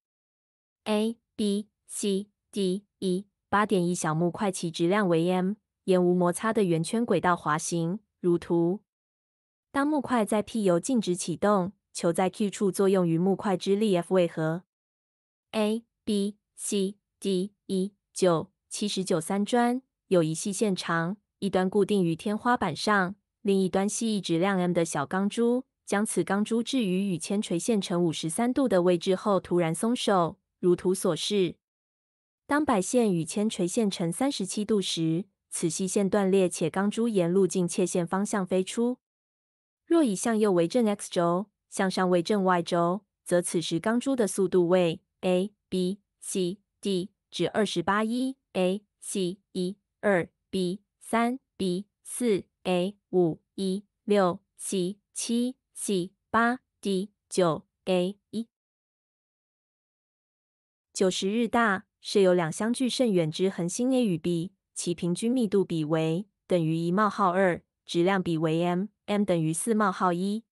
A B C D e 八点一小木块其质量为 m，沿无摩擦的圆圈轨道滑行，如图。当木块在 P 由静止启动，球在 Q 处作用于木块之力 F 为何？a b c d e 九七十九三砖有一细线长，一端固定于天花板上，另一端系一质量 m 的小钢珠。将此钢珠置于与铅垂线成五十三度的位置后，突然松手。如图所示，当摆线与铅垂线成三十七度时，此细线断裂，且钢珠沿路径切线方向飞出。若以向右为正 x 轴，向上为正 y 轴，则此时钢珠的速度为。a b c d 至二十八一 a c 一二 b 三 b 四 a 五 e 六 c 七 c 八 d 九 a 一九十日大设有两相距甚远之恒星 a 与 b，其平均密度比为等于一冒号二，质量比为 m m 等于四冒号一。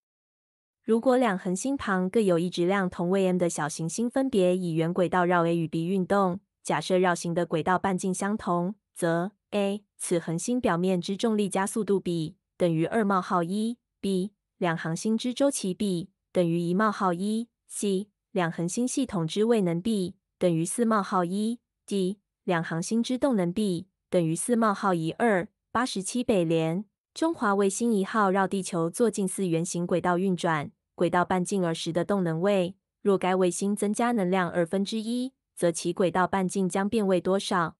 如果两恒星旁各有一质量同位 m 的小行星，分别以圆轨道绕 a 与 b 运动，假设绕行的轨道半径相同，则 a 此恒星表面之重力加速度 b 等于二冒号一 b 两恒星之周期 b 等于一冒号一 c 两恒星系统之位能 b 等于四冒号一 d 两恒星之动能 b 等于四冒号一二八十七北联中华卫星一号绕地球做近似圆形轨道运转，轨道半径二十的动能位，若该卫星增加能量二分之一，则其轨道半径将变为多少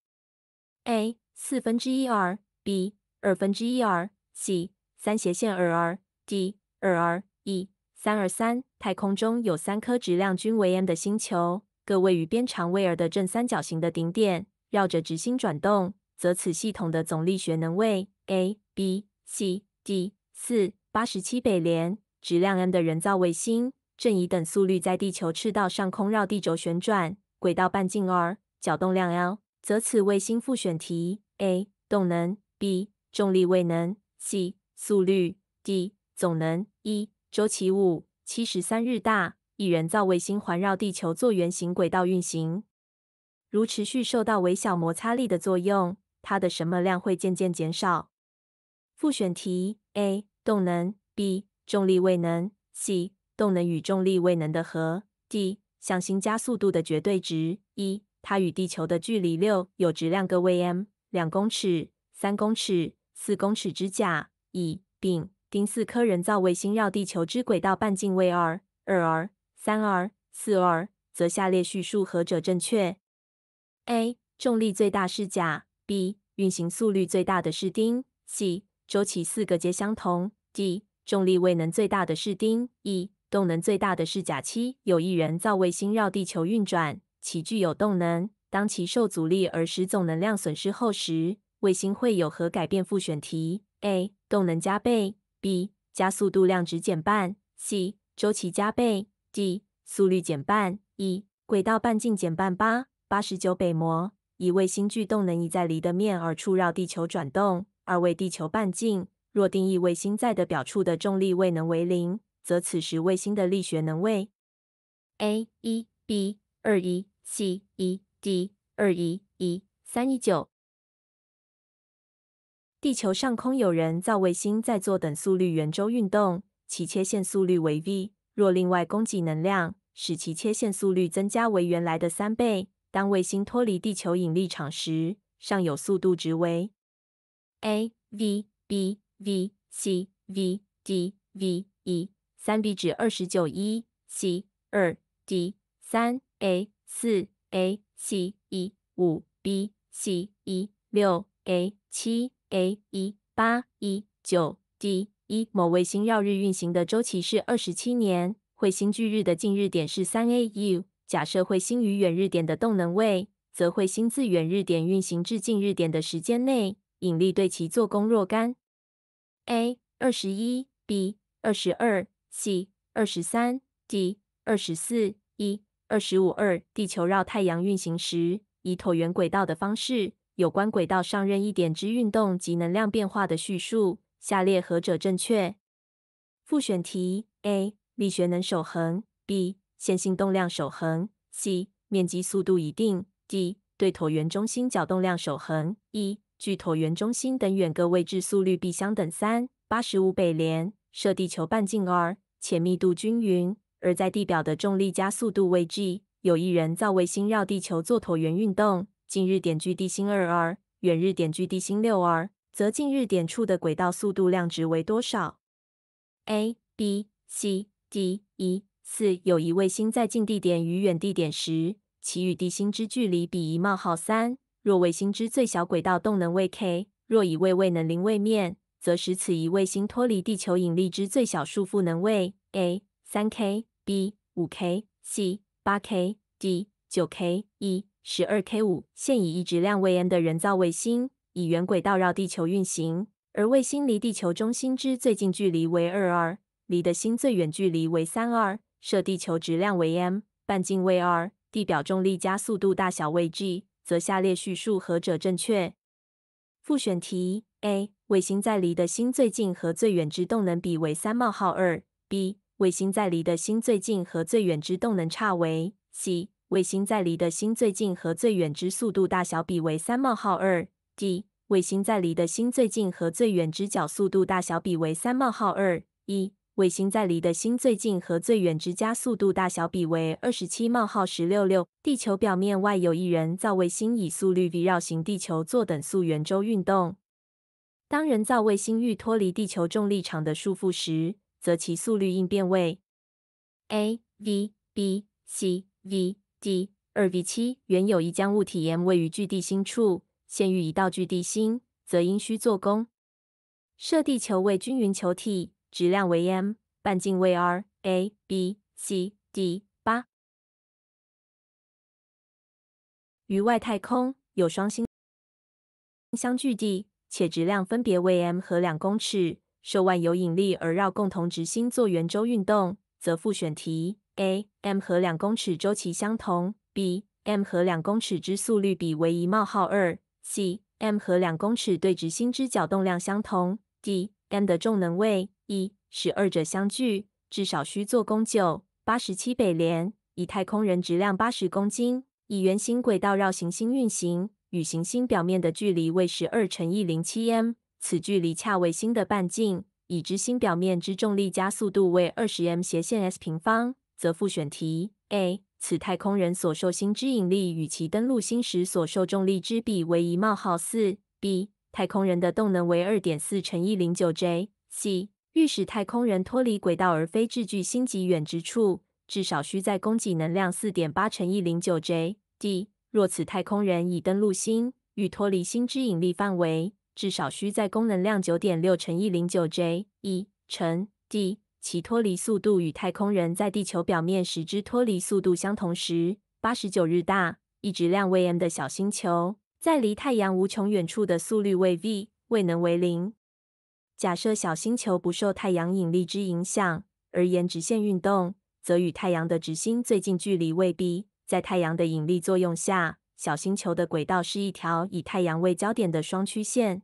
？A. 四分之一 r B. 二分之一 r C. 三斜线 r r D. r r E. 三二三太空中有三颗质量均为 m 的星球，各位于边长为 r 的正三角形的顶点，绕着直心转动，则此系统的总力学能为。A. B. C D 四八十七北联质量 m 的人造卫星正以等速率在地球赤道上空绕地轴旋转，轨道半径 r，角动量 l，则此卫星复选题 A 动能 B 重力位能 C 速率 D 总能一周期五七十三日大一人造卫星环绕地球做圆形轨道运行，如持续受到微小摩擦力的作用，它的什么量会渐渐减少？复选题：A. 动能 B. 重力未能 C. 动能与重力未能的和 D. 向心加速度的绝对值一它与地球的距离六有质量各为 m 两公尺三公尺四公尺之甲乙丙丁四颗人造卫星绕地球之轨道半径为 r 二 r 三 r 四 r，则下列叙述何者正确？A. 重力最大是甲 B. 运行速率最大的是丁 C. 周期四个皆相同。D 重力未能最大的是丁。E 动能最大的是甲。七有一人造卫星绕地球运转，其具有动能。当其受阻力而使总能量损失后时，卫星会有何改变？复选题：A 动能加倍。B 加速度量值减半。C 周期加倍。D 速率减半。E 轨道半径减半。八八十九北摩一卫星具动能，已在离的面而处绕地球转动。二为地球半径。若定义卫星在的表处的重力位能为零，则此时卫星的力学能为 a 一 b 二一 c 一 d 二一一三一九。地球上空有人造卫星在做等速率圆周运动，其切线速率为 v。若另外供给能量，使其切线速率增加为原来的三倍，当卫星脱离地球引力场时，尚有速度值为。a v b v c v d v e 三比值二十九一 c 二 d 三 a 四 a c 一五 b c 一六 a 七 a 一八一九 d 一某卫星绕日运行的周期是二十七年，彗星距日的近日点是三 a u，假设彗星与远日点的动能位，则彗星自远日点运行至近日点的时间内。引力对其做功若干。a 二十一，b 二十二，c 二十三，d 二十四。e 二十五。二地球绕太阳运行时，以椭圆轨道的方式，有关轨道上任意点之运动及能量变化的叙述，下列何者正确？复选题。a 力学能守恒，b 线性动量守恒，c 面积速度一定，d 对椭圆中心角动量守恒。一距椭圆中心等远各位置速率必相等。三八十五北联设地球半径 R，且密度均匀，而在地表的重力加速度为 g。有一人造卫星绕地球做椭圆运动，近日点距地心二 R，远日点距地心六 R，则近日点处的轨道速度量值为多少？A B C D e 四有一卫星在近地点与远地点时，其与地心之距离比一冒号三。若卫星之最小轨道动能为 k，若以位未能零位面，则使此一卫星脱离地球引力之最小束缚能为 a 三 k b 五 k c 八 k d 九 k e 十二 k 五。现以一质量为 n 的人造卫星，以圆轨道绕地球运行，而卫星离地球中心之最近距离为二 r，离的星最远距离为三 r。设地球质量为 m，半径为 r，地表重力加速度大小为 g。则下列叙述何者正确？复选题：A. 卫星在离的星最近和最远之动能比为三冒号二；B. 卫星在离的星最近和最远之动能差为；C. 卫星在离的星最近和最远之速度大小比为三冒号二；D. 卫星在离的星最近和最远之角速度大小比为三冒号二一。卫星在离的星最近和最远之加速度大小比为二十七冒号十六六。地球表面外有一人造卫星，以速率 v 绕行地球做等速圆周运动。当人造卫星欲脱离地球重力场的束缚时，则其速率应变为 a v b c v d 二 v 七。原有一将物体 m 位于距地心处，现欲移到距地心，则应需做功。设地球为均匀球体。质量为 m，半径为 r，a b c d 八。于外太空有双星相距地，且质量分别为 m 和两公尺，受万有引力而绕共同质心做圆周运动，则复选题 a m 和两公尺周期相同；b m 和两公尺之速率比为一冒号二；c m 和两公尺对直心之角动量相同；d。M 的重能位一，使二者相距至少需做功九八十七北联。以太空人质量八十公斤，以圆形轨道绕行星运行，与行星表面的距离为十二乘以零七 m，此距离恰为星的半径。已知星表面之重力加速度为二十 m 斜线 s 平方，则复选题 a，此太空人所受星之引力与其登陆星时所受重力之比为一冒号四 b。太空人的动能为二点四乘以零九 J C，欲使太空人脱离轨道而非至距星级远之处，至少需在供给能量四点八乘以零九 J D。若此太空人已登陆星，欲脱离星之引力范围，至少需在供能量九点六乘以零九 J 一乘 D。其脱离速度与太空人在地球表面使之脱离速度相同时，八十九日大一质量为 m 的小星球。在离太阳无穷远处的速率为 v，未能为零。假设小星球不受太阳引力之影响而沿直线运动，则与太阳的直心最近距离为 b。在太阳的引力作用下，小星球的轨道是一条以太阳为焦点的双曲线。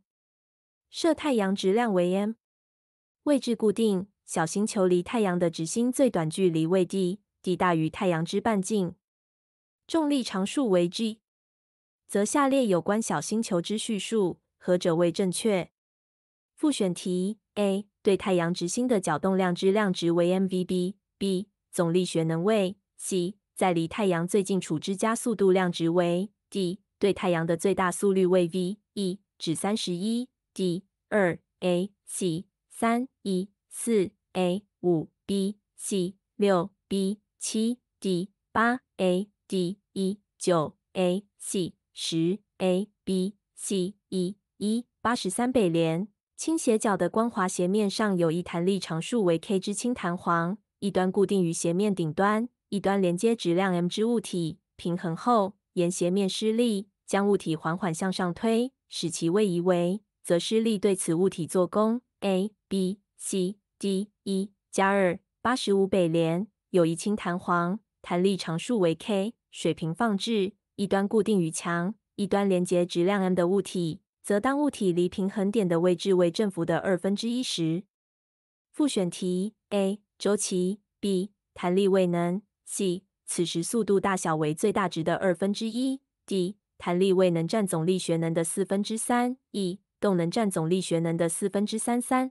设太阳质量为 m，位置固定，小星球离太阳的直心最短距离为 d，d 大于太阳之半径。重力常数为 g。则下列有关小星球之叙述，何者为正确？复选题：a. 对太阳直星的角动量之量值为 m v b；b. 总力学能为 c. 在离太阳最近处之加速度量值为 d. 对太阳的最大速率为 v e。指三十一 d 二 a c 三 e 四 a 五 b c 六 b 七 d 八 a d 一九 a c。十 a b c d 一八十三北联倾斜角的光滑斜面上有一弹力常数为 k 之轻弹簧，一端固定于斜面顶端，一端连接质量 m 之物体。平衡后，沿斜面施力，将物体缓缓向上推，使其位移为，则施力对此物体做功。a b c d 一加二八十五北联有一轻弹簧，弹力常数为 k，水平放置。一端固定于墙，一端连接质量 m 的物体，则当物体离平衡点的位置为振幅的二分之一时，复选题：A. 周期 B. 弹力位能 C. 此时速度大小为最大值的二分之一 D. 弹力位能占总力学能的四分之三 E. 动能占总力学能的四分之三三。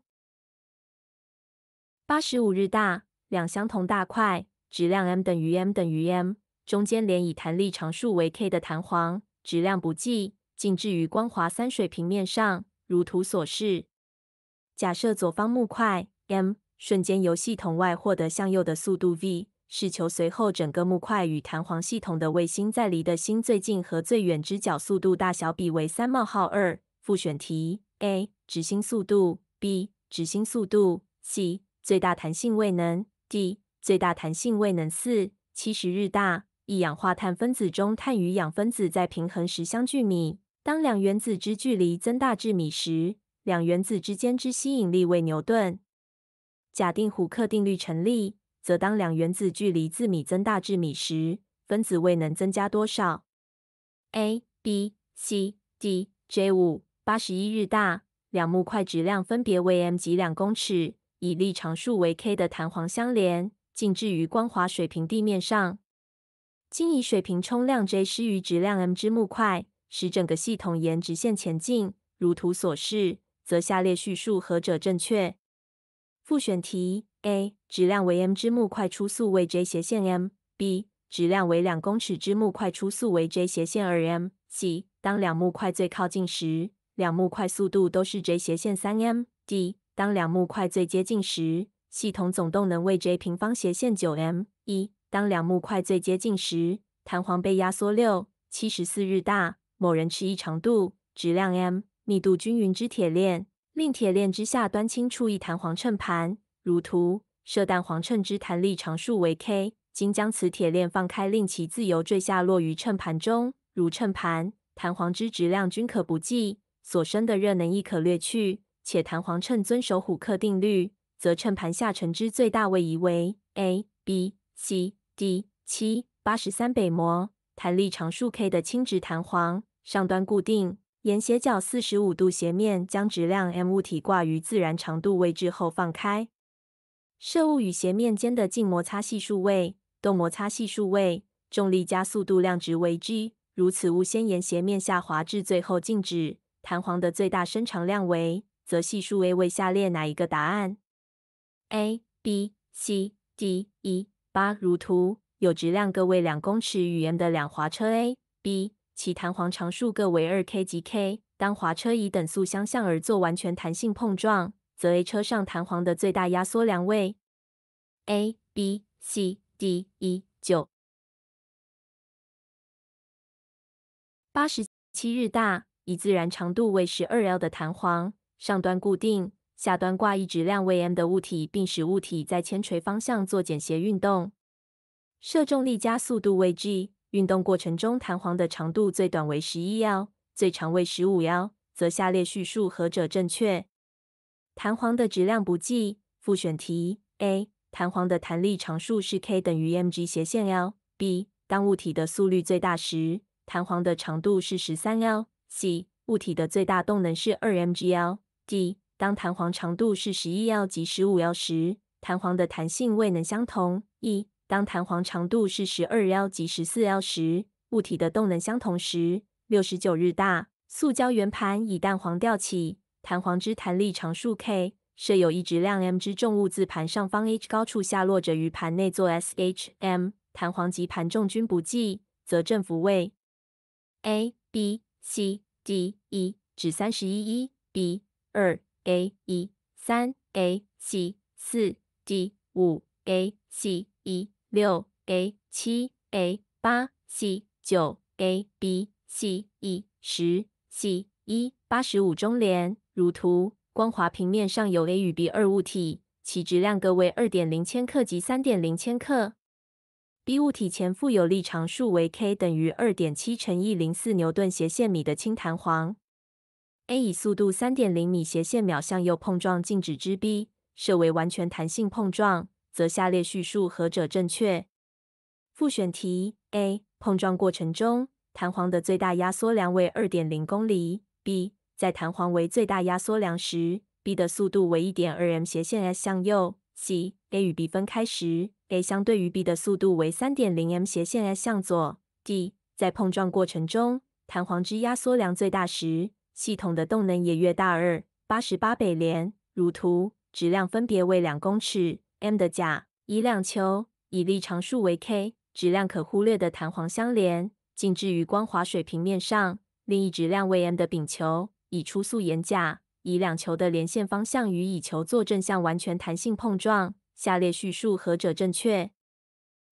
八十五日大两相同大块，质量 m 等于 m 等于 m。中间连以弹力常数为 k 的弹簧，质量不计，静置于光滑三水平面上，如图所示。假设左方木块 m 瞬间由系统外获得向右的速度 v，试求随后整个木块与弹簧系统的卫星在离的星最近和最远之角速度大小比为三冒号二。副选题：A. 直星速度 B. 直星速度 C. 最大弹性位能 D. 最大弹性位能四七十日大一氧化碳分子中碳与氧分子在平衡时相距米。当两原子之距离增大至米时，两原子之间之吸引力为牛顿。假定胡克定律成立，则当两原子距离自米增大至米时，分子位能增加多少？A、B、C、D、J 五八十一日大两木块质量分别为 m 及两公尺，以力常数为 k 的弹簧相连，静置于光滑水平地面上。经以水平冲量 J 施于质量 m 之木块，使整个系统沿直线前进。如图所示，则下列叙述何者正确？复选题：A. 质量为 m 之木块初速为 J 斜线 m；B. 质量为两公尺之木块初速为 J 斜线二 m；C. 当两木块最靠近时，两木块速度都是 J 斜线三 m；D. 当两木块最接近时，系统总动能为 J 平方斜线九 m 一。当两木块最接近时，弹簧被压缩六七十四日大。某人持一长度、质量 m、密度均匀之铁链，令铁链之下端轻触一弹簧秤盘，如图。设弹簧秤之弹力常数为 k，今将此铁链放开，令其自由坠下落于秤盘中。如秤盘、弹簧之质量均可不计，所生的热能亦可略去，且弹簧秤遵守虎克定律，则秤盘下沉之最大位移为 a、b、c。D 七八十三，北摩弹力常数 k 的轻质弹簧上端固定，沿斜角四十五度斜面将质量 m 物体挂于自然长度位置后放开。设物与斜面间的静摩擦系数为，动摩擦系数为，重力加速度量值为 g。如此物先沿斜面下滑至最后静止，弹簧的最大伸长量为，则系数 a 为下列哪一个答案？A B C D E 八如图，有质量各为两公尺与 m 的两滑车 A、B，其弹簧常数各为二 k 及 k。当滑车以等速相向而做完全弹性碰撞，则 A 车上弹簧的最大压缩量为。A、B、C、D、E、九、八十七日大，以自然长度为十二 l 的弹簧，上端固定。下端挂一质量为 m 的物体，并使物体在铅锤方向做简谐运动，设重力加速度为 g，运动过程中弹簧的长度最短为十一 l，最长为十五 l，则下列叙述何者正确？弹簧的质量不计。复选题：A. 弹簧的弹力常数是 k 等于 mg 斜线 l；B. 当物体的速率最大时，弹簧的长度是十三 l。c 物体的最大动能是二 mg l d 当弹簧长度是十一 l 及十五 l 时，弹簧的弹性未能相同。一当弹簧长度是十二 l 及十四 l 时，物体的动能相同时，六十九日大塑胶圆盘以弹簧吊起，弹簧之弹力常数 k，设有一质量 m 之重物自盘上方 h 高处下落，着于盘内做 s h m 弹簧及盘重均不计，则振幅为 a b c d e 指三十一一 b 二。a 一三 a c 四 d 五 a c 一六 a 七 a 八 c 九 a b c 一十 c 一八十五中联如图，光滑平面上有 a 与 b 二物体，其质量各为二点零千克及三点零千克。b 物体前负有力常数为 k 等于二点七乘以零四牛顿斜线米的轻弹簧。a 以速度三点零米斜线秒向右碰撞静止之 b，设为完全弹性碰撞，则下列叙述何者正确？复选题 a 碰撞过程中弹簧的最大压缩量为二点零公里 b 在弹簧为最大压缩量时，b 的速度为一点二 m 斜线 s 向右。c a 与 b 分开时，a 相对于 b 的速度为三点零 m 斜线 s 向左。d 在碰撞过程中，弹簧之压缩量最大时。系统的动能也越大。二八十八北联，如图，质量分别为两公尺 m 的甲、乙两球，以力常数为 k，质量可忽略的弹簧相连，静置于光滑水平面上。另一质量为 m 的丙球，以初速沿甲、乙两球的连线方向与乙球做正向完全弹性碰撞。下列叙述何者正确？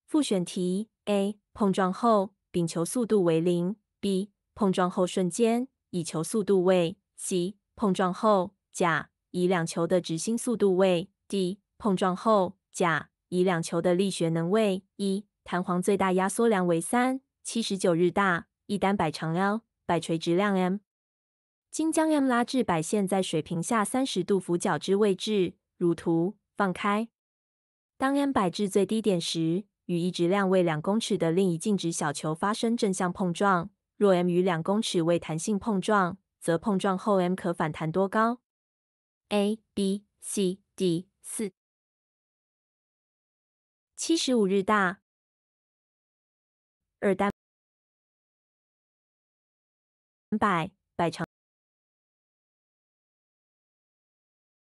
复选题：A. 碰撞后丙球速度为零；B. 碰撞后瞬间。以球速度为 c，碰撞后甲乙两球的直心速度为 d，碰撞后甲乙两球的力学能为一，弹簧最大压缩量为三七十九日大。一单摆长 l，摆垂直量 m，经将 m 拉至摆线在水平下三十度俯角之位置，如图，放开。当 m 摆至最低点时，与一质量为两公尺的另一静止小球发生正向碰撞。若 m 与两公尺为弹性碰撞，则碰撞后 m 可反弹多高？A、B、C、D 四。七十五日大。二单摆摆长。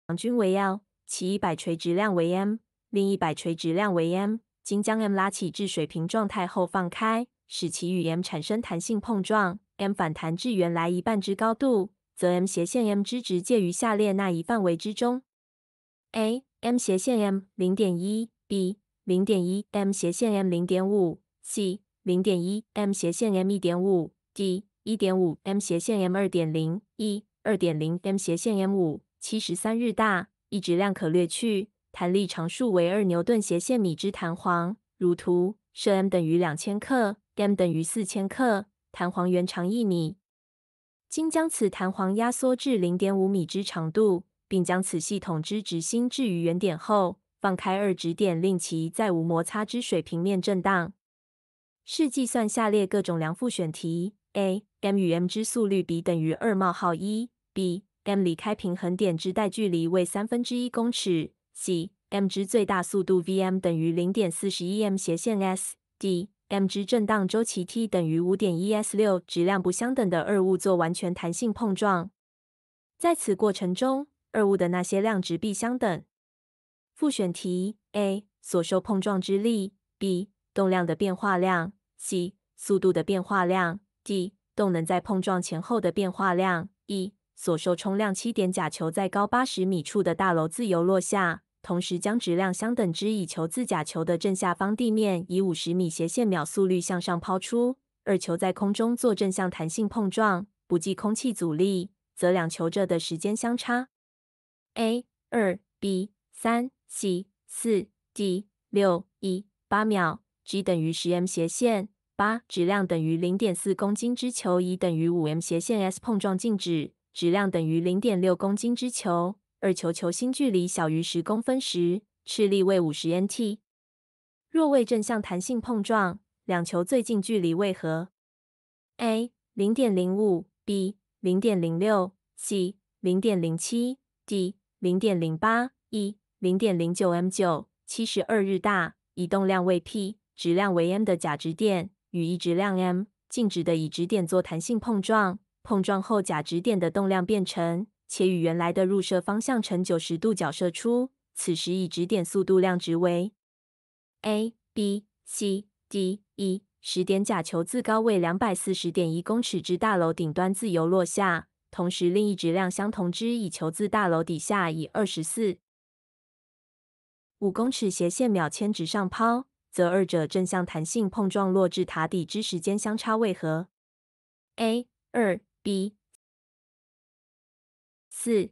长均为 l，其一百垂直量为 m，另一百垂直量为 m。经将 m 拉起至水平状态后放开。使其与 m 产生弹性碰撞，m 反弹至原来一半之高度，则 m 斜线 m 值介于下列那一范围之中？a. m 斜线 m 0.1 b. 0.1 m 斜线 m 0.5 c. 0.1 m 斜线 m 1.5 d. 1.5 m 斜线 m 2.0 e. 2.0 m 斜线 m 5七十三日大一质量可略去，弹力常数为二牛顿斜线米之弹簧，如图，设 m 等于两千克。m 等于四千克，弹簧原长一米。今将此弹簧压缩至零点五米之长度，并将此系统之直心置于原点后，放开二指点，令其在无摩擦之水平面振荡。试计算下列各种量复选题：a. m 与 m 之速率比等于二冒号一；b. m 离开平衡点之带距离为三分之一公尺；c. m 之最大速度 v_m 等于零点四十一 m 斜线 s；d. m 值震荡周期 T 等于五点一 s 六，质量不相等的二物做完全弹性碰撞，在此过程中，二物的那些量值必相等。复选题：A 所受碰撞之力，B 动量的变化量，C 速度的变化量，D 动能在碰撞前后的变化量。E 所受冲量七点甲球在高八十米处的大楼自由落下。同时将质量相等之乙球自甲球的正下方地面以五十米斜线秒速率向上抛出，二球在空中做正向弹性碰撞，不计空气阻力，则两球着的时间相差。A. 二 B. 三 C. 四 D. 六一八秒 g 等于十 m 斜线八质量等于零点四公斤之球乙等于五 m 斜线 s 碰撞静止质量等于零点六公斤之球。二球球心距离小于十公分时，斥力为五十 Nt。若为正向弹性碰撞，两球最近距离为何？A. 零点零五 B. 零点零六 C. 零点零七 D. 零点零八 E. 零点零九 M 九七十二日大，移动量为 p，质量为 m 的假值点与一质量 m 静止的已质点做弹性碰撞，碰撞后假值点的动量变成。且与原来的入射方向呈九十度角射出，此时以指点速度量值为 a b c d。e。十点甲球自高位两百四十点一公尺之大楼顶端自由落下，同时另一质量相同之乙球自大楼底下以二十四五公尺斜线秒千直上抛，则二者正向弹性碰撞落至塔底之时间相差为何？a 二 b 四、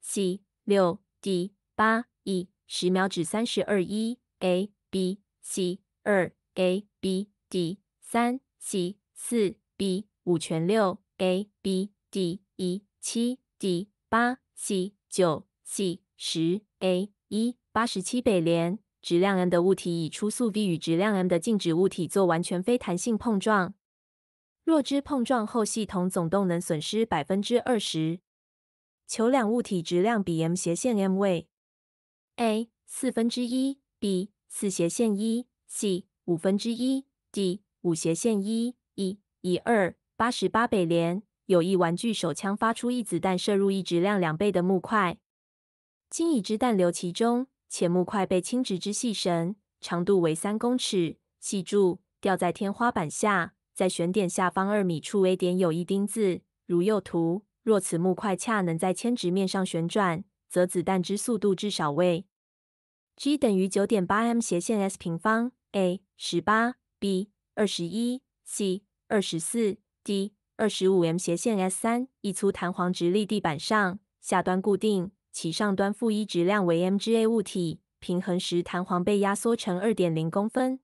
c 六、d 八、e 十秒指三十二一 a b c 二 a b d 三 c 四 b 五全六 a b d 一七 d 八 c 九 c 十 a 一八十七北联质量 m 的物体以初速 v 与质量 m 的静止物体做完全非弹性碰撞。若之碰撞后系统总动能损失百分之二十，求两物体质量比 m 斜线 m 位 a 四分之一 b 四斜线一 c 五分之一 d 五斜线一 e 一二八十八北联有一玩具手枪发出一子弹射入一质量两倍的木块，经已知弹流其中，且木块被轻直之细绳长度为三公尺细柱吊在天花板下。在悬点下方二米处 A 点有一钉子，如右图。若此木块恰能在铅直面上旋转，则子弹之速度至少为 g 等于九点八 m 斜线 s 平方 a 十八 b 二十一 c 二十四 d 二十五 m 斜线 s 三一粗弹簧直立地板上，下端固定，其上端负一质量为 m g a 物体，平衡时弹簧被压缩成二点零公分。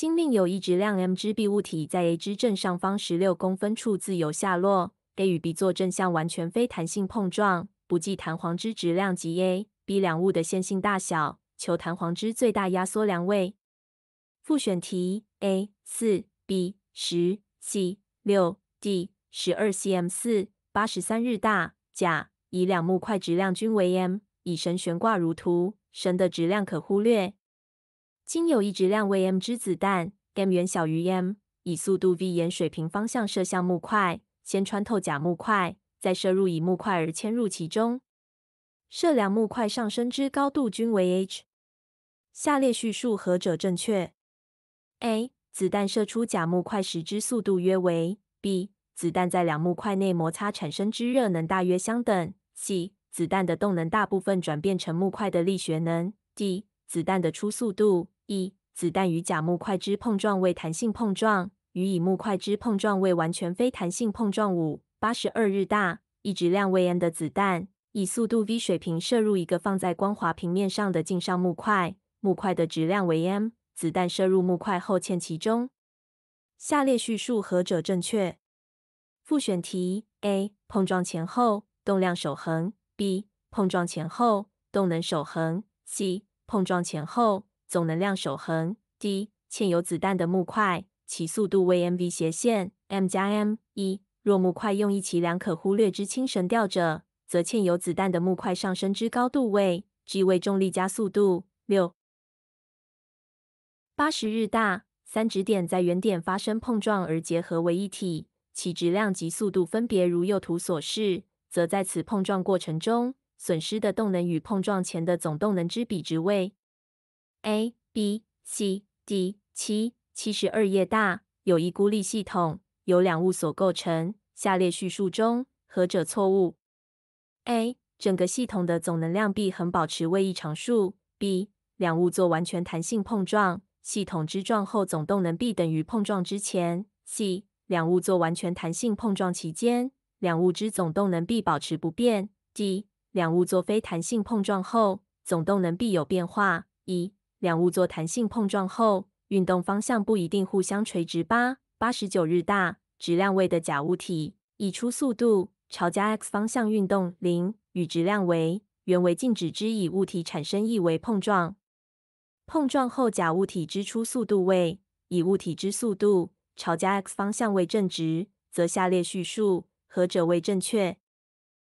轻另一质量 m 之 b 物体在 a 之正上方十六公分处自由下落，a 与 b 做正向完全非弹性碰撞，不计弹簧之质量及 a、b 两物的线性大小，求弹簧之最大压缩量位。复选题：a 四，b 十，c 六，d 十二 cm 四八十三日大甲乙两木块质量均为 m，以绳悬挂如图，绳的质量可忽略。经有一质量为 m 之子弹，m 远小于 m，以速度 v 沿水平方向射向木块，先穿透甲木块，再射入乙木块而嵌入其中。设两木块上升之高度均为 h。下列叙述何者正确？A 子弹射出甲木块时之速度约为 B 子弹在两木块内摩擦产生之热能大约相等 C 子弹的动能大部分转变成木块的力学能 D 子弹的初速度一子弹与甲木块之碰撞为弹性碰撞，与乙木块之碰撞为完全非弹性碰撞。五八十二日大，一质量为 n 的子弹，以速度 v 水平射入一个放在光滑平面上的镜上木块，木块的质量为 m，子弹射入木块后嵌其中。下列叙述何者正确？复选题：A. 碰撞前后动量守恒；B. 碰撞前后动能守恒；C. 碰撞前后总能量守恒。D. 欠有子弹的木块，其速度为 mv 斜线 m 加 m 一。若木块用一其两可忽略之轻绳吊着，则嵌有子弹的木块上升之高度为 g 为重力加速度。六八十日大三质点在原点发生碰撞而结合为一体，其质量及速度分别如右图所示，则在此碰撞过程中损失的动能与碰撞前的总动能之比值为。a、b、c、d 七七十二页大有一孤立系统由两物所构成，下列叙述中何者错误？a 整个系统的总能量 b 恒保持位移常数。b 两物做完全弹性碰撞，系统之撞后总动能 b 等于碰撞之前。c 两物做完全弹性碰撞期间，两物之总动能 b 保持不变。d 两物做非弹性碰撞后，总动能 b 有变化。一两物做弹性碰撞后，运动方向不一定互相垂直。八八十九日大，质量位的甲物体以初速度朝加 x 方向运动零，与质量为原为静止之乙物体产生一为碰撞。碰撞后，甲物体之初速度为乙物体之速度朝加 x 方向为正值，则下列叙述何者为正确？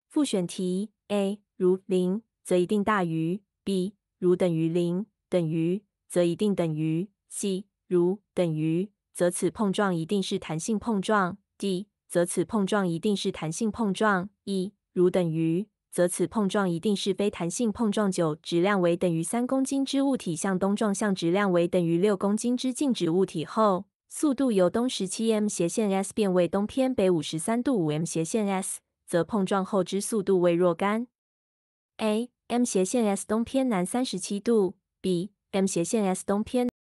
复选题 A 如零，则一定大于 B 如等于零。等于，则一定等于 c。如等于，则此碰撞一定是弹性碰撞。d，则此碰撞一定是弹性碰撞。e，如等于，则此碰撞一定是非弹性碰撞。九，质量为等于三公斤之物体向东撞向质量为等于六公斤之静止物体后，速度由东十七 m 斜线 s 变为东偏北五十三度五 m 斜线 s，则碰撞后之速度为若干 a m 斜线 s 东偏南三十七度。B M 斜线 S 东偏。